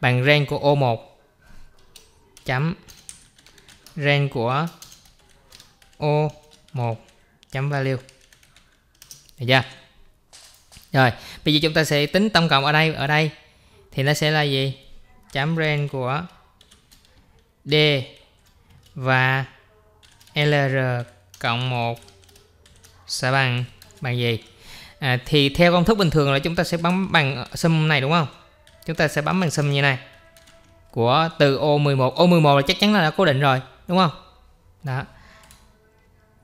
bằng ren của O1 chấm ren của O1 chấm value được chưa rồi bây giờ chúng ta sẽ tính tổng cộng ở đây ở đây thì nó sẽ là gì chấm ren của D và LR cộng 1 sẽ bằng bằng gì à, thì theo công thức bình thường là chúng ta sẽ bấm bằng sum này đúng không chúng ta sẽ bấm bằng sum như này của từ ô 11 ô 11 là chắc chắn là đã cố định rồi đúng không đó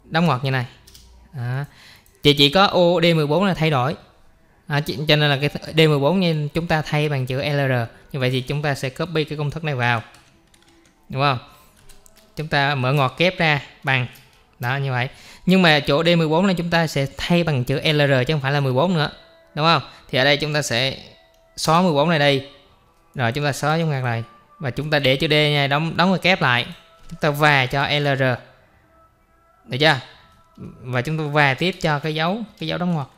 đóng ngoặc như này đó. chị chỉ có ô D14 là thay đổi à, cho nên là cái D14 như chúng ta thay bằng chữ LR như vậy thì chúng ta sẽ copy cái công thức này vào đúng không chúng ta mở ngoặc kép ra bằng đó như vậy nhưng mà chỗ D14 này chúng ta sẽ thay bằng chữ LR chứ không phải là 14 nữa đúng không thì ở đây chúng ta sẽ xóa 14 này đây rồi chúng ta xóa dấu ngoặc này và chúng ta để chữ D nha đóng đóng và kép lại chúng ta và cho LR được chưa và chúng ta và tiếp cho cái dấu cái dấu đóng ngoặc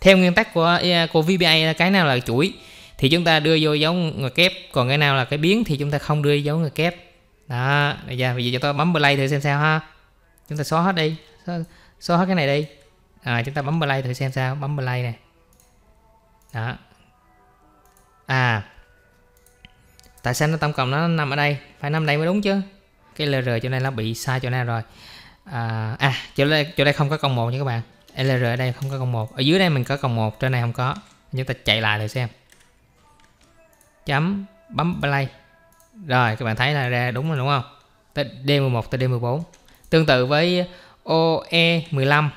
theo nguyên tắc của của VBA là cái nào là chuỗi thì chúng ta đưa vô dấu ngoặc kép còn cái nào là cái biến thì chúng ta không đưa dấu ngoặc kép đó bây giờ bây giờ chúng ta bấm play thử xem sao ha chúng ta xóa hết đi xóa, xóa hết cái này đi à, chúng ta bấm play thử xem sao bấm play nè đó à tại sao nó tổng cộng nó nằm ở đây phải nằm đây mới đúng chứ cái lr chỗ này nó bị sai chỗ nào rồi à, à chỗ đây chỗ đây không có cộng một nha các bạn lr ở đây không có cộng một ở dưới đây mình có cộng một trên này không có chúng ta chạy lại thử xem chấm bấm play rồi các bạn thấy là ra đúng rồi đúng không tới D11 tới D14 Tương tự với OE15.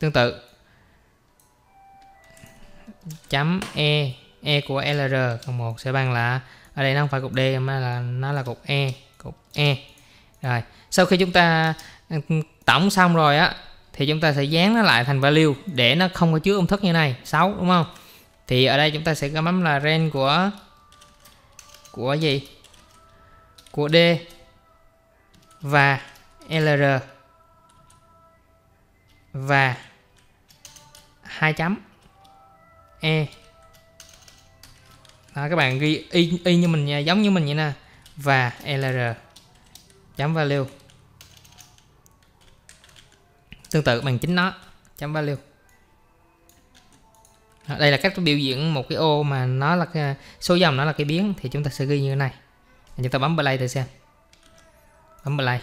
Tương tự chấm E E của LR cộng 1 sẽ bằng là ở đây nó không phải cục D mà là nó là cục E cục E rồi sau khi chúng ta ừ, tổng xong rồi á thì chúng ta sẽ dán nó lại thành value để nó không có chứa công thức như này 6 đúng không thì ở đây chúng ta sẽ có bấm là range của của gì của D và LR và hai chấm E đó các bạn ghi y, y như mình giống như mình vậy nè và LR chấm value tương tự bằng chính nó chấm value đây là cách biểu diễn một cái ô mà nó là cái, số dòng nó là cái biến thì chúng ta sẽ ghi như thế này chúng ta bấm play để xem Bấm play.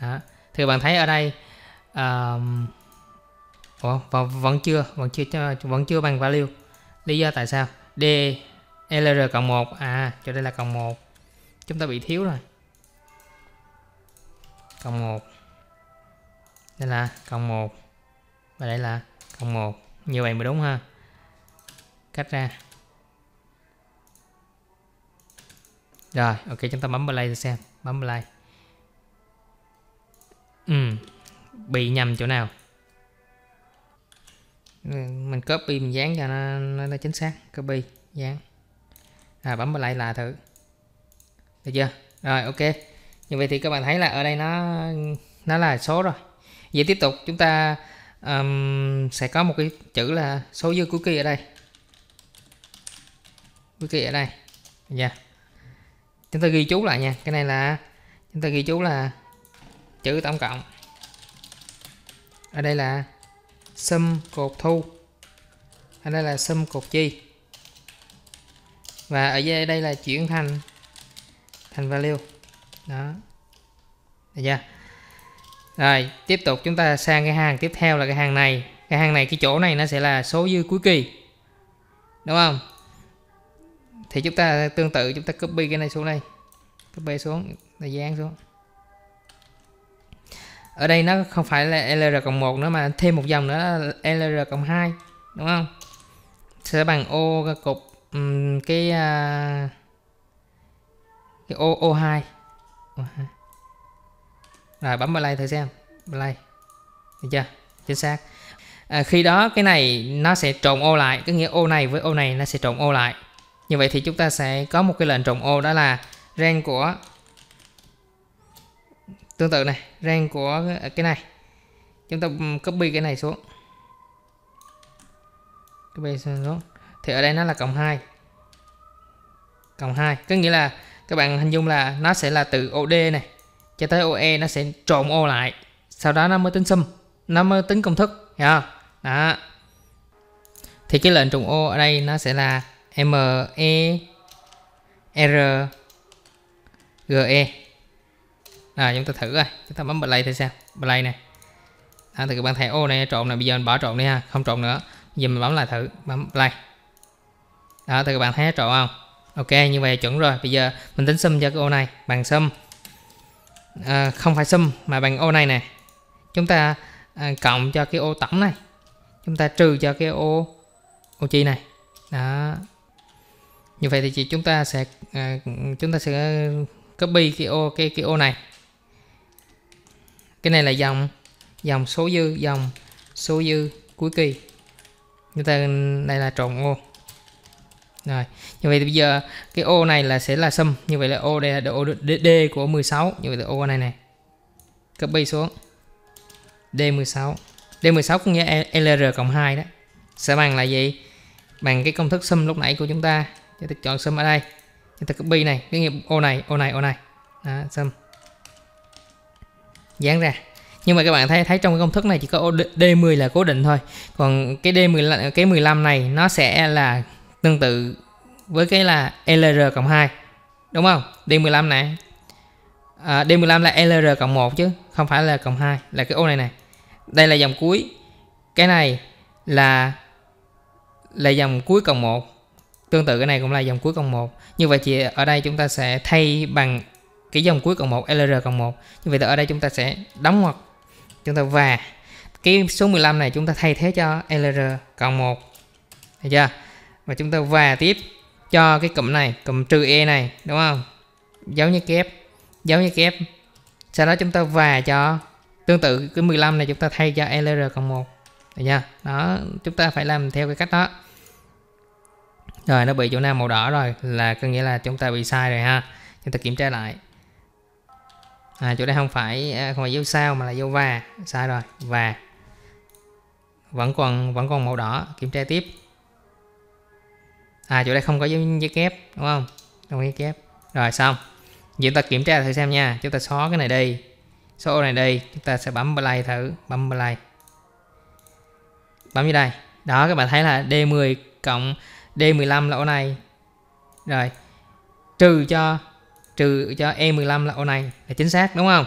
Đó. Thì bạn thấy ở đây um, Ủa, vẫn, chưa vẫn chưa vẫn chưa bằng value. Lý do tại sao? D LR cộng 1 à cho đây là cộng 1. Chúng ta bị thiếu rồi. Cộng 1. Đây là cộng 1. Và đây là cộng 1. Như vậy mới đúng ha. Cách ra. Rồi, ok chúng ta bấm play để xem bấm play ừ bị nhầm chỗ nào mình copy mình dán cho nó, nó, nó chính xác copy dán à, bấm vào lại là thử được chưa rồi ok như vậy thì các bạn thấy là ở đây nó nó là số rồi vậy tiếp tục chúng ta um, sẽ có một cái chữ là số dư cuối kỳ ở đây cuối kỳ ở đây nha yeah chúng ta ghi chú lại nha cái này là chúng ta ghi chú là chữ tổng cộng ở đây là sum cột thu ở đây là sum cột chi và ở dưới đây là chuyển thành thành value đó được chưa rồi tiếp tục chúng ta sang cái hàng tiếp theo là cái hàng này cái hàng này cái chỗ này nó sẽ là số dư cuối kỳ đúng không thì chúng ta tương tự chúng ta copy cái này xuống đây copy xuống thời gian xuống ở đây nó không phải là LR cộng một nữa mà thêm một dòng nữa là LR cộng hai đúng không sẽ bằng ô cục um, cái uh, cái ô O2 O2 rồi bấm play thử xem play được chưa chính xác à, khi đó cái này nó sẽ trộn ô lại có nghĩa ô này với ô này nó sẽ trộn ô lại như vậy thì chúng ta sẽ có một cái lệnh trồng ô đó là rang của tương tự này, rang của cái này. Chúng ta copy cái này xuống. Copy xuống. Thì ở đây nó là cộng 2. Cộng 2, có nghĩa là các bạn hình dung là nó sẽ là từ OD này cho tới OE nó sẽ trộn ô lại, sau đó nó mới tính sum, nó mới tính công thức, nha. Đó. Thì cái lệnh trùng ô ở đây nó sẽ là M E R G E rồi chúng ta thử rồi chúng ta bấm play thì sao play này à, thì các bạn thấy ô này trộn này bây giờ mình bỏ trộn đi ha không trộn nữa giờ mình bấm lại thử bấm play đó thì các bạn thấy trộn không ok như vậy chuẩn rồi bây giờ mình tính sum cho cái ô này bằng sum à, không phải sum mà bằng ô này nè chúng ta à, cộng cho cái ô tổng này chúng ta trừ cho cái ô ô chi này đó như vậy thì chị chúng ta sẽ à, chúng ta sẽ copy cái ô cái cái ô này cái này là dòng dòng số dư dòng số dư cuối kỳ chúng ta đây là trộn ô rồi như vậy thì bây giờ cái ô này là sẽ là sum như vậy là ô đây là ô d, d của 16 như vậy là ô này này copy xuống D16 D16 cũng như LR cộng 2 đó sẽ bằng là gì bằng cái công thức sum lúc nãy của chúng ta chúng ta chọn sum ở đây chúng ta copy này cái nghiệp ô này ô này ô này đó, sum dán ra nhưng mà các bạn thấy thấy trong cái công thức này chỉ có D10 là cố định thôi còn cái D10 cái 15 này nó sẽ là tương tự với cái là LR cộng 2 đúng không D15 này à, D15 là LR cộng 1 chứ không phải là cộng 2 là cái ô này này đây là dòng cuối cái này là là dòng cuối cộng 1 Tương tự cái này cũng là dòng cuối cộng 1. Như vậy thì ở đây chúng ta sẽ thay bằng cái dòng cuối cộng 1 LR cộng 1. Như vậy thì ở đây chúng ta sẽ đóng ngoặc chúng ta và cái số 15 này chúng ta thay thế cho LR cộng 1. Được chưa? Và chúng ta và tiếp cho cái cụm này, cụm trừ E này, đúng không? Dấu như kép, dấu như kép. Sau đó chúng ta và cho tương tự cái 15 này chúng ta thay cho LR cộng 1. Được chưa? Đó, chúng ta phải làm theo cái cách đó rồi nó bị chỗ nào màu đỏ rồi là có nghĩa là chúng ta bị sai rồi ha chúng ta kiểm tra lại à, chỗ đây không phải à, không phải dấu sao mà là dấu và sai rồi và vẫn còn vẫn còn màu đỏ kiểm tra tiếp à chỗ đây không có dấu, dấu kép đúng không không dấu kép rồi xong vậy ta kiểm tra thử xem nha chúng ta xóa cái này đi số này đi chúng ta sẽ bấm play thử bấm play bấm như đây đó các bạn thấy là D10 cộng D15 là ô này rồi trừ cho trừ cho E15 là ô này là chính xác đúng không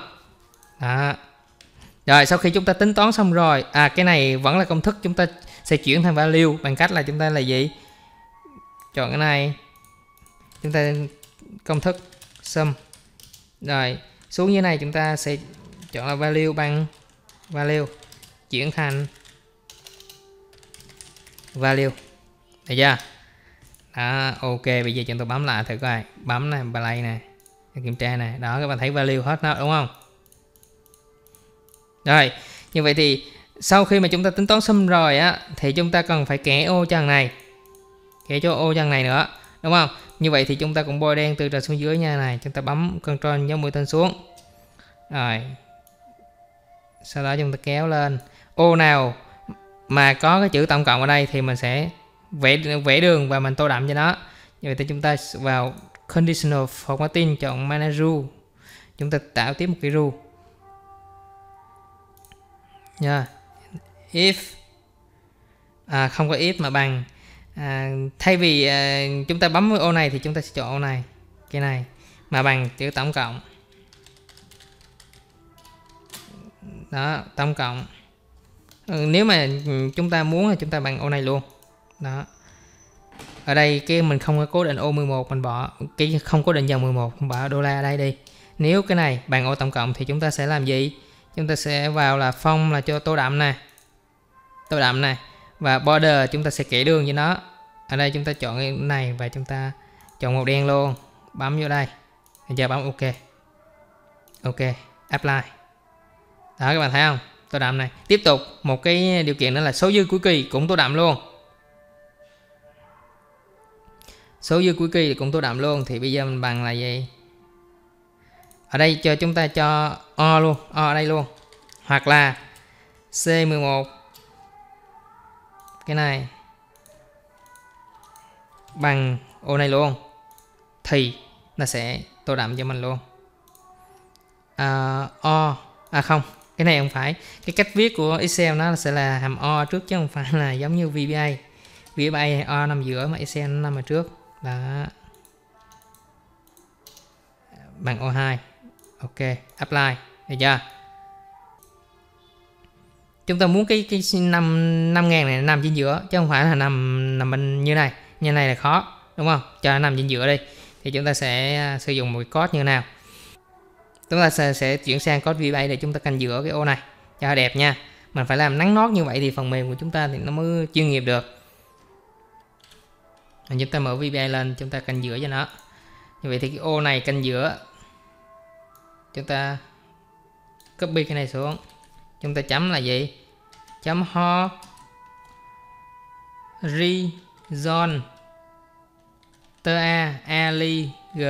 đó rồi sau khi chúng ta tính toán xong rồi à cái này vẫn là công thức chúng ta sẽ chuyển thành value bằng cách là chúng ta là gì chọn cái này chúng ta công thức sum rồi xuống như này chúng ta sẽ chọn là value bằng value chuyển thành value được chưa đó ok bây giờ chúng tôi bấm lại thử coi bấm này play này kiểm tra này đó các bạn thấy value hết nó đúng không rồi như vậy thì sau khi mà chúng ta tính toán sum rồi á thì chúng ta cần phải kẻ ô cho này kẻ cho ô cho này nữa đúng không như vậy thì chúng ta cũng bôi đen từ trên xuống dưới nha này chúng ta bấm control nhấn mũi tên xuống rồi sau đó chúng ta kéo lên ô nào mà có cái chữ tổng cộng ở đây thì mình sẽ vẽ vẽ đường và mình tô đậm cho nó như vậy thì chúng ta vào conditional formatting chọn manage rule chúng ta tạo tiếp một cái rule nha yeah. if à, không có if mà bằng à, thay vì à, chúng ta bấm ô này thì chúng ta sẽ chọn ô này cái này mà bằng chữ tổng cộng đó tổng cộng ừ, nếu mà chúng ta muốn thì chúng ta bằng ô này luôn đó ở đây cái mình không có cố định ô 11 mình bỏ cái không cố định dòng 11 mình bỏ đô la ở đây đi nếu cái này bằng ô tổng cộng thì chúng ta sẽ làm gì chúng ta sẽ vào là phong là cho tô đậm nè tô đậm này và border chúng ta sẽ kẻ đường với nó ở đây chúng ta chọn cái này và chúng ta chọn màu đen luôn bấm vô đây giờ bấm ok ok apply đó các bạn thấy không tô đậm này tiếp tục một cái điều kiện nữa là số dư cuối kỳ cũng tô đậm luôn số dư cuối kỳ thì cũng tôi đậm luôn thì bây giờ mình bằng là gì ở đây cho chúng ta cho O luôn O ở đây luôn hoặc là C11 cái này bằng ô này luôn thì nó sẽ tô đậm cho mình luôn à, O à không cái này không phải cái cách viết của Excel nó sẽ là hàm O trước chứ không phải là giống như VBA VBA O nằm giữa mà Excel nó nằm ở trước đó bằng O2 ok apply được chưa chúng ta muốn cái cái năm năm ngàn này nằm trên giữa chứ không phải là nằm nằm bên như này như này là khó đúng không cho nó nằm trên giữa đi thì chúng ta sẽ à, sử dụng một cái code như nào chúng ta sẽ, sẽ chuyển sang code VBA để chúng ta canh giữa cái ô này cho đẹp nha mình phải làm nắng nót như vậy thì phần mềm của chúng ta thì nó mới chuyên nghiệp được chúng ta mở VBI lên chúng ta canh giữa cho nó như vậy thì cái ô này canh giữa chúng ta copy cái này xuống chúng ta chấm là gì chấm ho ri zon t a a l g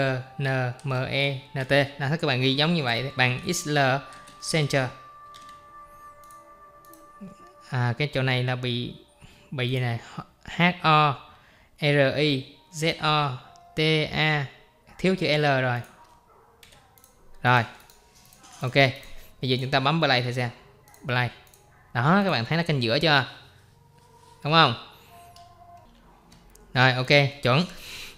n m e n t là các bạn ghi giống như vậy bằng xl center à, cái chỗ này là bị bị gì này ho R I Z O T A thiếu chữ L rồi rồi ok bây giờ chúng ta bấm play thời gian play đó các bạn thấy nó kênh giữa chưa đúng không rồi ok chuẩn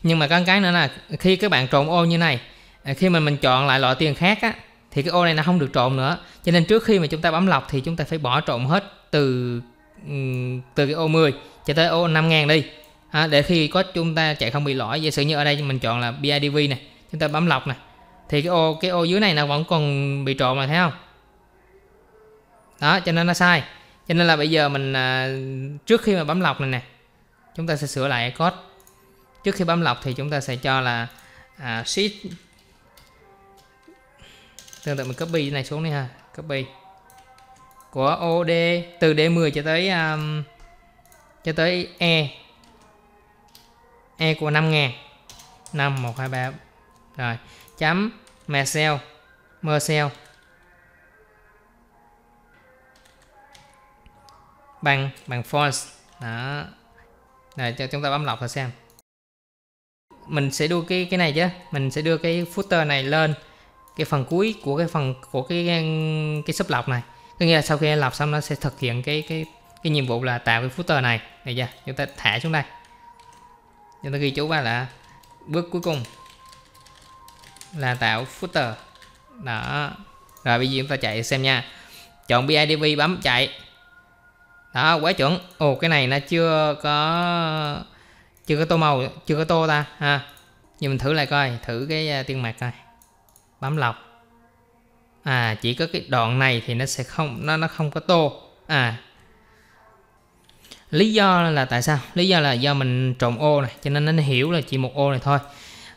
nhưng mà có cái nữa là khi các bạn trộn ô như này à, khi mà mình chọn lại loại tiền khác á thì cái ô này nó không được trộn nữa cho nên trước khi mà chúng ta bấm lọc thì chúng ta phải bỏ trộn hết từ từ cái ô 10 cho tới ô 5000 đi à, để khi có chúng ta chạy không bị lỗi giả sử như ở đây mình chọn là BIDV này chúng ta bấm lọc này thì cái ô cái ô dưới này nó vẫn còn bị trộn mà thấy không đó cho nên nó sai cho nên là bây giờ mình à, trước khi mà bấm lọc này nè chúng ta sẽ sửa lại code trước khi bấm lọc thì chúng ta sẽ cho là à, sheet tương tự mình copy cái này xuống đi ha copy của OD từ D10 cho tới um, cho tới E e của 5 ngàn 5 1 2 3 rồi chấm Marcel Marcel bằng bằng false đó rồi cho chúng ta bấm lọc thử xem mình sẽ đưa cái cái này chứ mình sẽ đưa cái footer này lên cái phần cuối của cái phần của cái cái sub lọc này có nghĩa là sau khi lọc xong nó sẽ thực hiện cái cái cái nhiệm vụ là tạo cái footer này này chưa chúng ta thả xuống đây chúng ta ghi chú vào là bước cuối cùng là tạo footer đó rồi bây giờ chúng ta chạy xem nha chọn bidv bấm chạy đó quá chuẩn ồ cái này nó chưa có chưa có tô màu chưa có tô ta ha nhưng mình thử lại coi thử cái à, tiên mạch coi bấm lọc à chỉ có cái đoạn này thì nó sẽ không nó nó không có tô à lý do là tại sao lý do là do mình trộn ô này cho nên nó hiểu là chỉ một ô này thôi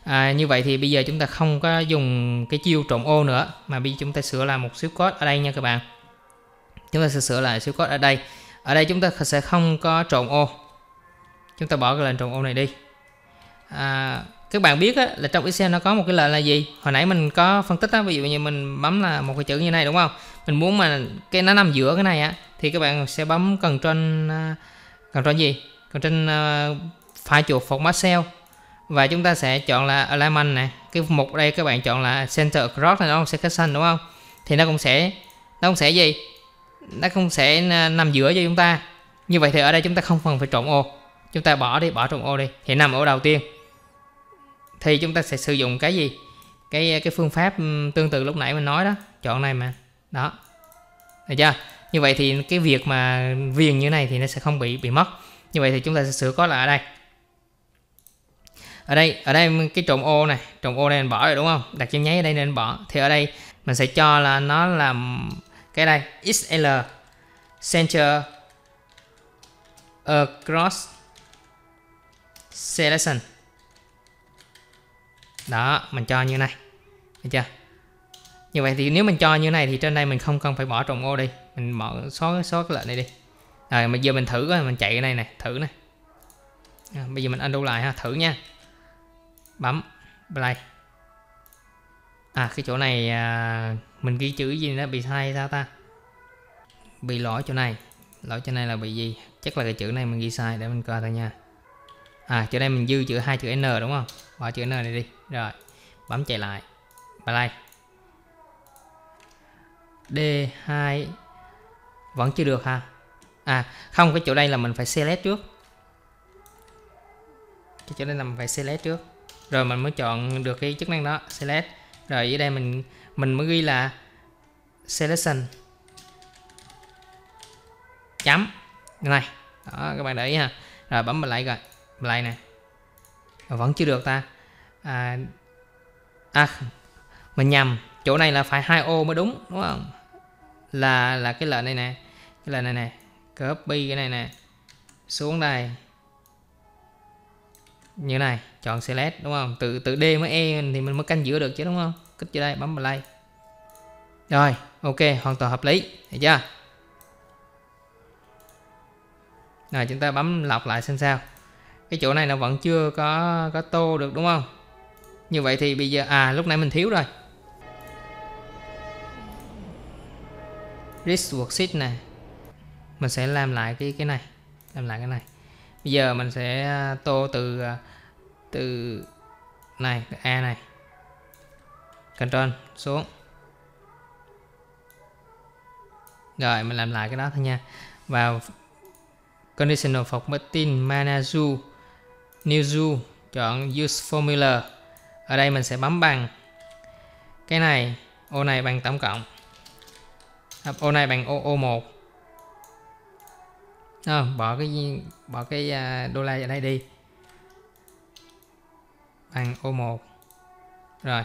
à, như vậy thì bây giờ chúng ta không có dùng cái chiêu trộn ô nữa mà bây giờ chúng ta sửa lại một xíu code ở đây nha các bạn chúng ta sẽ sửa lại xíu code ở đây ở đây chúng ta sẽ không có trộn ô chúng ta bỏ cái lệnh trộn ô này đi à, các bạn biết á, là trong Excel nó có một cái lệnh là gì hồi nãy mình có phân tích á, ví dụ như mình bấm là một cái chữ như này đúng không mình muốn mà cái nó nằm giữa cái này á thì các bạn sẽ bấm cần trên uh, à, còn trên gì còn trên uh, phải chuột format cell và chúng ta sẽ chọn là alignment này cái mục đây các bạn chọn là center across này nó sẽ cái xanh đúng không thì nó cũng sẽ nó cũng sẽ gì nó cũng sẽ ờ, nằm giữa cho chúng ta như vậy thì ở đây chúng ta không cần phải trộn ô chúng ta bỏ đi bỏ trộn ô đi thì nằm ô đầu tiên thì chúng ta sẽ sử dụng cái gì cái cái phương pháp tương tự lúc nãy mình nói đó chọn này mà đó được chưa như vậy thì cái việc mà viền như này thì nó sẽ không bị bị mất như vậy thì chúng ta sẽ sửa có là ở đây ở đây ở đây cái trộn ô này trộn ô này mình bỏ rồi đúng không đặt chân nháy ở đây nên bỏ thì ở đây mình sẽ cho là nó là cái đây xl center across selection đó mình cho như này được chưa như vậy thì nếu mình cho như này thì trên đây mình không cần phải bỏ trộn ô đi mình mở xóa xóa cái lệnh này đi rồi bây giờ mình thử coi mình chạy cái này này thử này bây giờ mình undo lại ha thử nha bấm play à cái chỗ này à, mình ghi chữ gì nó bị sai sao ta bị lỗi chỗ này lỗi chỗ này là bị gì chắc là cái chữ này mình ghi sai để mình coi thôi nha à chỗ đây mình dư chữ hai chữ n đúng không bỏ chữ n này đi rồi bấm chạy lại play d 2 vẫn chưa được ha À không cái chỗ đây là mình phải select trước Cái chỗ đây là mình phải select trước Rồi mình mới chọn được cái chức năng đó Select Rồi ở đây mình mình mới ghi là Selection Chấm Này Đó các bạn để ý ha Rồi bấm lại rồi lại nè Vẫn chưa được ta À, à mình nhầm chỗ này là phải hai ô mới đúng đúng không là là cái lệnh đây nè là này nè copy cái này nè xuống đây như này chọn select đúng không từ từ d mới e thì mình mới canh giữa được chứ đúng không kích vô đây bấm play rồi ok hoàn toàn hợp lý thấy chưa rồi chúng ta bấm lọc lại xem sao cái chỗ này nó vẫn chưa có có tô được đúng không như vậy thì bây giờ à lúc nãy mình thiếu rồi Risk worksheet này mình sẽ làm lại cái cái này làm lại cái này bây giờ mình sẽ à, tô từ à, từ này a này control xuống rồi mình làm lại cái đó thôi nha vào conditional formatting manager new chọn use formula ở đây mình sẽ bấm bằng cái này ô này bằng tổng cộng ô này bằng ô ô một à, bỏ cái bỏ cái à, đô la ở đây đi bằng O1 rồi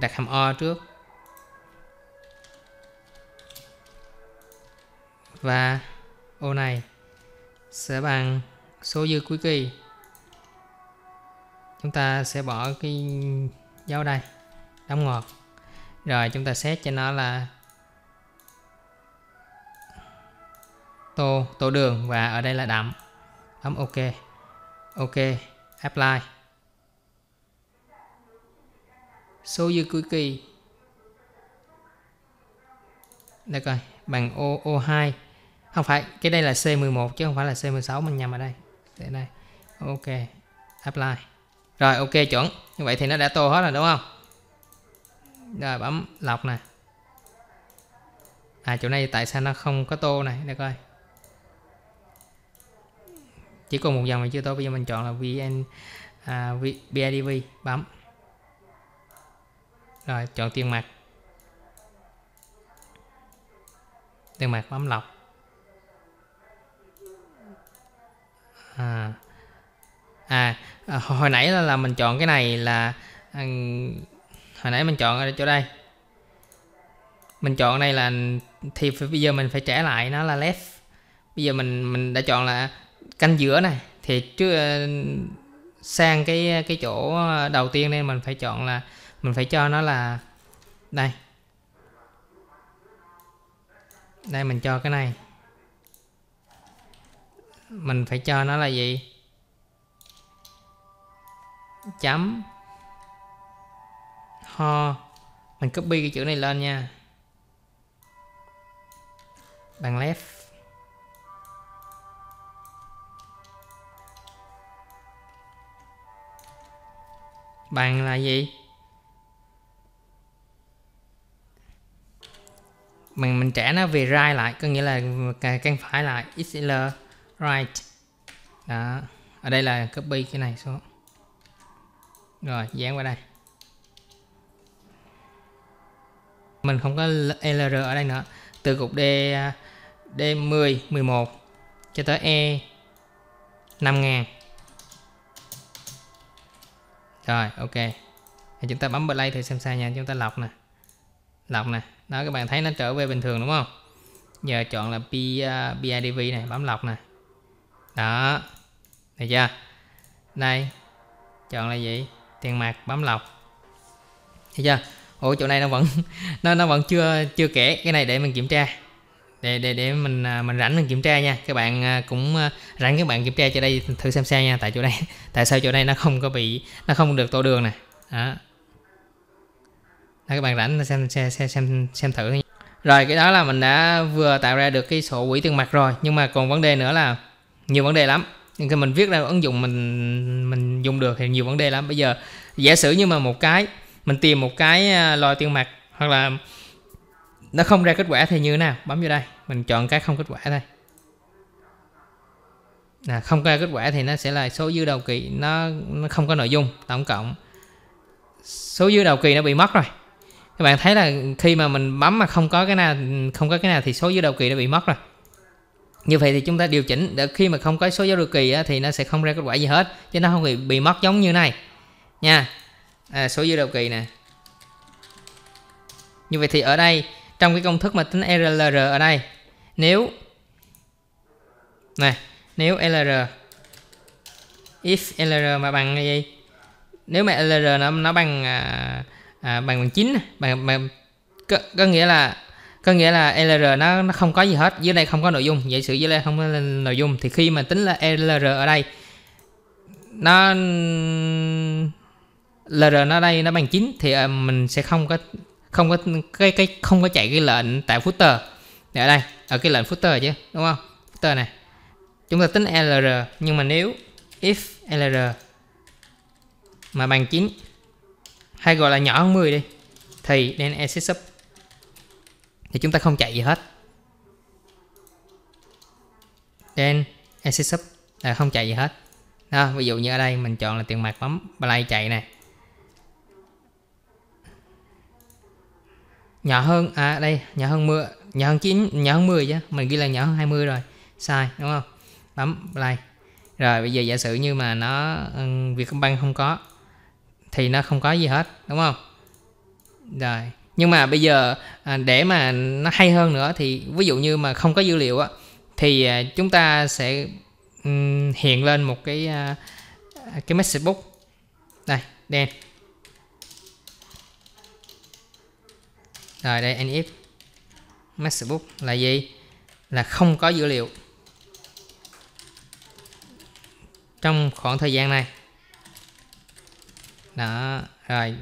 đặt hàm O trước và ô này sẽ bằng số dư cuối kỳ chúng ta sẽ bỏ cái dấu đây đóng ngoặc rồi chúng ta xét cho nó là tô tô đường và ở đây là đậm ấm ok ok apply số dư cuối kỳ, đây coi bằng O o hai, không phải cái đây là C11 chứ không phải là C16 mình nhầm ở đây để đây ok apply rồi ok chuẩn như vậy thì nó đã tô hết rồi đúng không rồi bấm lọc nè à chỗ này tại sao nó không có tô này đây coi chỉ còn một dòng mà chưa tối bây giờ mình chọn là vn à, v, bidv bấm rồi chọn tiền mặt tiền mặt bấm lọc à, à, à hồi nãy là, là mình chọn cái này là à, hồi nãy mình chọn ở chỗ đây mình chọn đây là thì bây giờ mình phải trả lại nó là left bây giờ mình mình đã chọn là canh giữa này thì trước ờ, sang cái ờ, cái chỗ ờ, đầu tiên nên mình phải chọn là mình phải cho nó là đây đây mình cho cái này mình phải cho nó là gì chấm ho mình copy cái chữ này lên nha bằng left Bằng là gì? Mình mình trả nó về right lại, có nghĩa là căn phải lại XL right. Đó. Ở đây là copy cái này xuống. Rồi, dán qua đây. Mình không có LR ở đây nữa. Từ cục D D10, 11 cho tới E 5000 rồi ok thì chúng ta bấm play thử xem sao nha chúng ta lọc nè lọc nè đó các bạn thấy nó trở về bình thường đúng không giờ chọn là P, à, BIDV này bấm lọc nè đó được chưa đây chọn là gì tiền mặt bấm lọc được chưa ủa chỗ này nó vẫn <laughs> nó nó vẫn chưa chưa kể cái này để mình kiểm tra để để để mình à, mình rảnh mình kiểm tra nha các bạn à, cũng à, rảnh các bạn kiểm tra cho đây thử xem xe nha tại chỗ đây <laughs> tại sao chỗ đây nó không có bị nó không được tô đường này đó Đấy, các bạn rảnh xem xe xem xem, xem thử rồi cái đó là mình đã vừa tạo ra được cái sổ quỹ tiền mặt rồi nhưng mà còn vấn đề nữa là nhiều vấn đề lắm nhưng khi mình viết ra ứng dụng mình mình dùng được thì nhiều vấn đề lắm bây giờ giả sử như mà một cái mình tìm một cái lòi tiền mặt hoặc là nó không ra kết quả thì như thế nào bấm vô đây mình chọn cái không kết quả đây là không ra kết quả thì nó sẽ là số dư đầu kỳ nó, nó không có nội dung tổng cộng số dư đầu kỳ nó bị mất rồi các bạn thấy là khi mà mình bấm mà không có cái nào không có cái nào thì số dư đầu kỳ nó bị mất rồi như vậy thì chúng ta điều chỉnh để khi mà không có số dư đầu kỳ á, thì nó sẽ không ra kết quả gì hết chứ nó không bị bị mất giống như này nha à, số dư đầu kỳ nè như vậy thì ở đây trong cái công thức mà tính RLR ở đây nếu này nếu LR if LR mà bằng cái gì nếu mà LR nó nó bằng à, à, bằng bằng 9 bằng, bằng có, có nghĩa là có nghĩa là LR nó nó không có gì hết dưới đây không có nội dung giả sử dưới đây không có nội dung thì khi mà tính là LR ở đây nó LR nó đây nó bằng 9 thì à, mình sẽ không có không có cái cái không có chạy cái lệnh tại footer để ở đây ở cái lệnh footer chứ đúng không footer này chúng ta tính lr nhưng mà nếu if lr mà bằng 9 hay gọi là nhỏ hơn 10 đi thì đến exit sub thì chúng ta không chạy gì hết then exit sub là không chạy gì hết đó ví dụ như ở đây mình chọn là tiền mặt bấm play chạy này nhỏ hơn à đây nhỏ hơn 10 nhỏ hơn 9 nhỏ hơn 10 chứ mình ghi là nhỏ hơn 20 rồi sai đúng không bấm play rồi bây giờ giả sử như mà nó ừ, Vietcombank không có thì nó không có gì hết đúng không rồi nhưng mà bây giờ à, để mà nó hay hơn nữa thì ví dụ như mà không có dữ liệu á thì à, chúng ta sẽ um, hiện lên một cái à, cái message book đây đen rồi đây nf if là gì là không có dữ liệu trong khoảng thời gian này đó rồi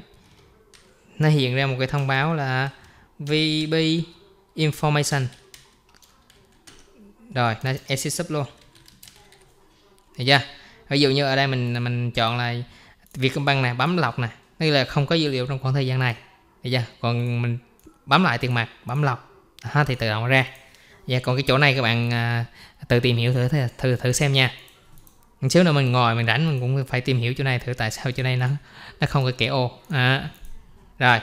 nó hiện ra một cái thông báo là VB information rồi nó exit sub luôn được chưa ví dụ như ở đây mình mình chọn là Vietcombank này bấm lọc này tức là không có dữ liệu trong khoảng thời gian này được chưa còn mình bấm lại tiền mặt bấm lọc ha thì tự động ra và còn cái chỗ này các bạn à, tự tìm hiểu thử, thử thử xem nha một xíu nữa mình ngồi mình rảnh mình cũng phải tìm hiểu chỗ này thử tại sao chỗ này nó nó không có kẻ ô à, rồi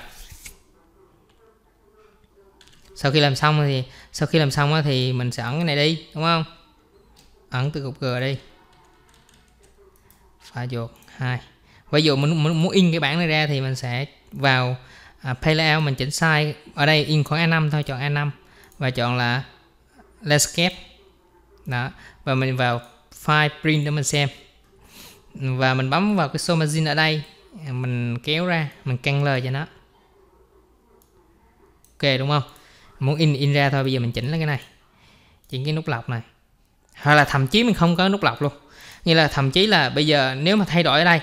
sau khi làm xong thì sau khi làm xong thì mình sẽ ẩn cái này đi đúng không ẩn từ cục g đi pha chuột hai ví dụ mình, mình muốn in cái bản này ra thì mình sẽ vào à, pay layout mình chỉnh size ở đây in khoảng A5 thôi chọn A5 và chọn là landscape đó và mình vào file print để mình xem và mình bấm vào cái show margin ở đây mình kéo ra mình căng lời cho nó ok đúng không muốn in in ra thôi bây giờ mình chỉnh lại cái này chỉnh cái nút lọc này hoặc là thậm chí mình không có nút lọc luôn nghĩa là thậm chí là bây giờ nếu mà thay đổi ở đây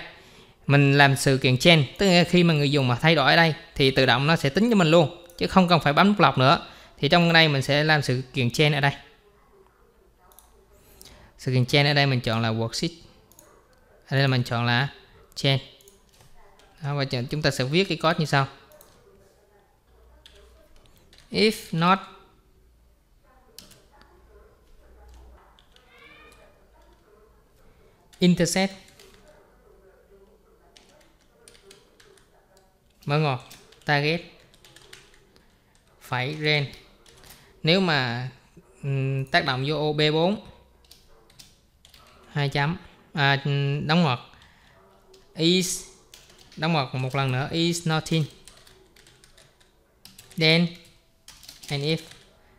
mình làm sự kiện change tức là khi mà người dùng mà thay đổi ở đây thì tự động nó sẽ tính cho mình luôn chứ không cần phải bấm nút lọc nữa thì trong đây mình sẽ làm sự kiện change ở đây sự kiện change ở đây mình chọn là worksheet ở đây là mình chọn là change Đó, và chúng ta sẽ viết cái code như sau if not intersect mở ngọt target phải ren nếu mà um, tác động vô ob bốn hai chấm à, đóng ngoặc is đóng ngoặc một lần nữa is nothing then and if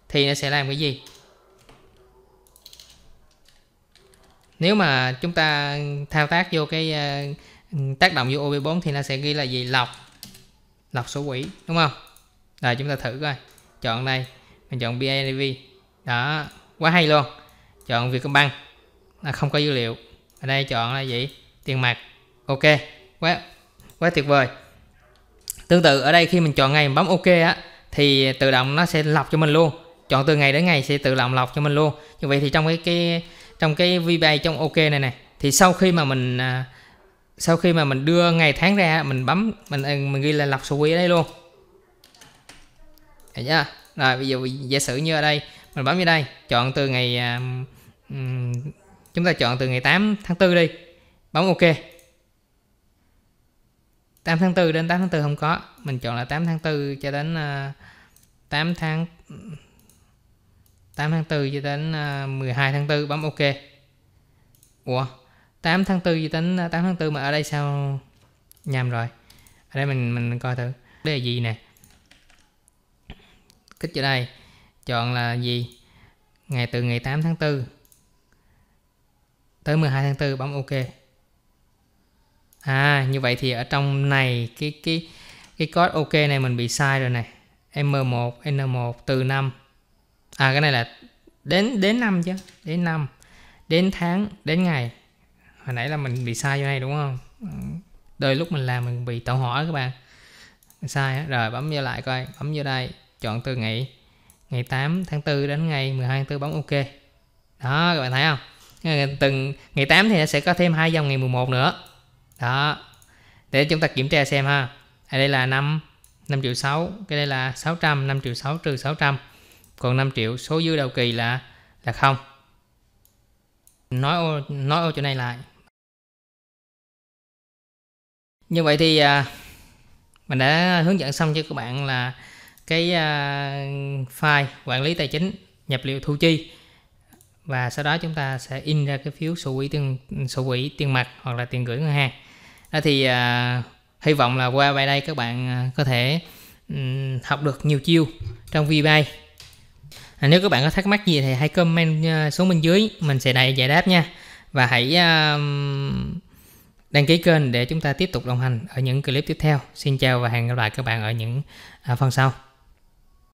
thì nó sẽ làm cái gì nếu mà chúng ta thao tác vô cái uh, tác động vô OB4 thì nó sẽ ghi là gì lọc lọc số quỹ đúng không rồi chúng ta thử coi chọn đây mình chọn BIDV đó quá hay luôn chọn Vietcombank là không có dữ liệu ở đây chọn là gì tiền mặt ok quá quá tuyệt vời tương tự ở đây khi mình chọn ngày mình bấm ok á thì tự động nó sẽ lọc cho mình luôn chọn từ ngày đến ngày sẽ tự động lọc cho mình luôn như vậy thì trong cái cái trong cái VPA trong ok này này thì sau khi mà mình à, sau khi mà mình đưa ngày tháng ra mình bấm mình à, mình ghi là lọc số quý ở đây luôn được chưa rồi bây giờ giả sử như ở đây mình bấm như đây chọn từ ngày um, chúng ta chọn từ ngày 8 tháng 4 đi bấm ok 8 tháng 4 đến 8 tháng 4 không có mình chọn là 8 tháng 4 cho đến uh, à, 8 tháng 8 tháng 4 cho đến uh, 12 tháng 4 bấm ok Ủa 8 tháng 4 dự tính 8 à, tháng 4 mà ở đây sao nhầm rồi ở đây mình mình coi thử đây là gì nè kích vào đây chọn là gì ngày từ ngày 8 tháng 4 tới 12 tháng 4 bấm ok à như vậy thì ở trong này cái cái cái code ok này mình bị sai rồi này M1 N1 từ năm à cái này là đến đến năm chứ đến năm đến tháng đến ngày hồi nãy là mình bị sai vô đây đúng không đôi lúc mình làm mình bị tẩu hỏa các bạn sai rồi bấm vô lại coi bấm vô đây chọn từ ngày ngày 8 tháng 4 đến ngày 12 tháng 4 bấm ok đó các bạn thấy không từng ngày 8 thì nó sẽ có thêm hai dòng ngày 11 nữa đó để chúng ta kiểm tra xem ha ở đây là 5 5 triệu 6 cái đây là 600 5 triệu 6 trừ 600 còn 5 triệu số dư đầu kỳ là là không nói ô, nói ô chỗ này lại như vậy thì à, mình đã hướng dẫn xong cho các bạn là cái à, file quản lý tài chính nhập liệu thu chi và sau đó chúng ta sẽ in ra cái phiếu sổ quỹ tiền sổ quỹ tiền mặt hoặc là tiền gửi ngân hàng đó thì à, hy vọng là qua bài đây các bạn có thể học được nhiều chiêu trong VBA à, nếu các bạn có thắc mắc gì thì hãy comment xuống bên dưới mình sẽ đại giải đáp nha và hãy uh, đăng ký kênh để chúng ta tiếp tục đồng hành ở những clip tiếp theo. Xin chào và hẹn gặp lại các bạn ở những à, phần sau.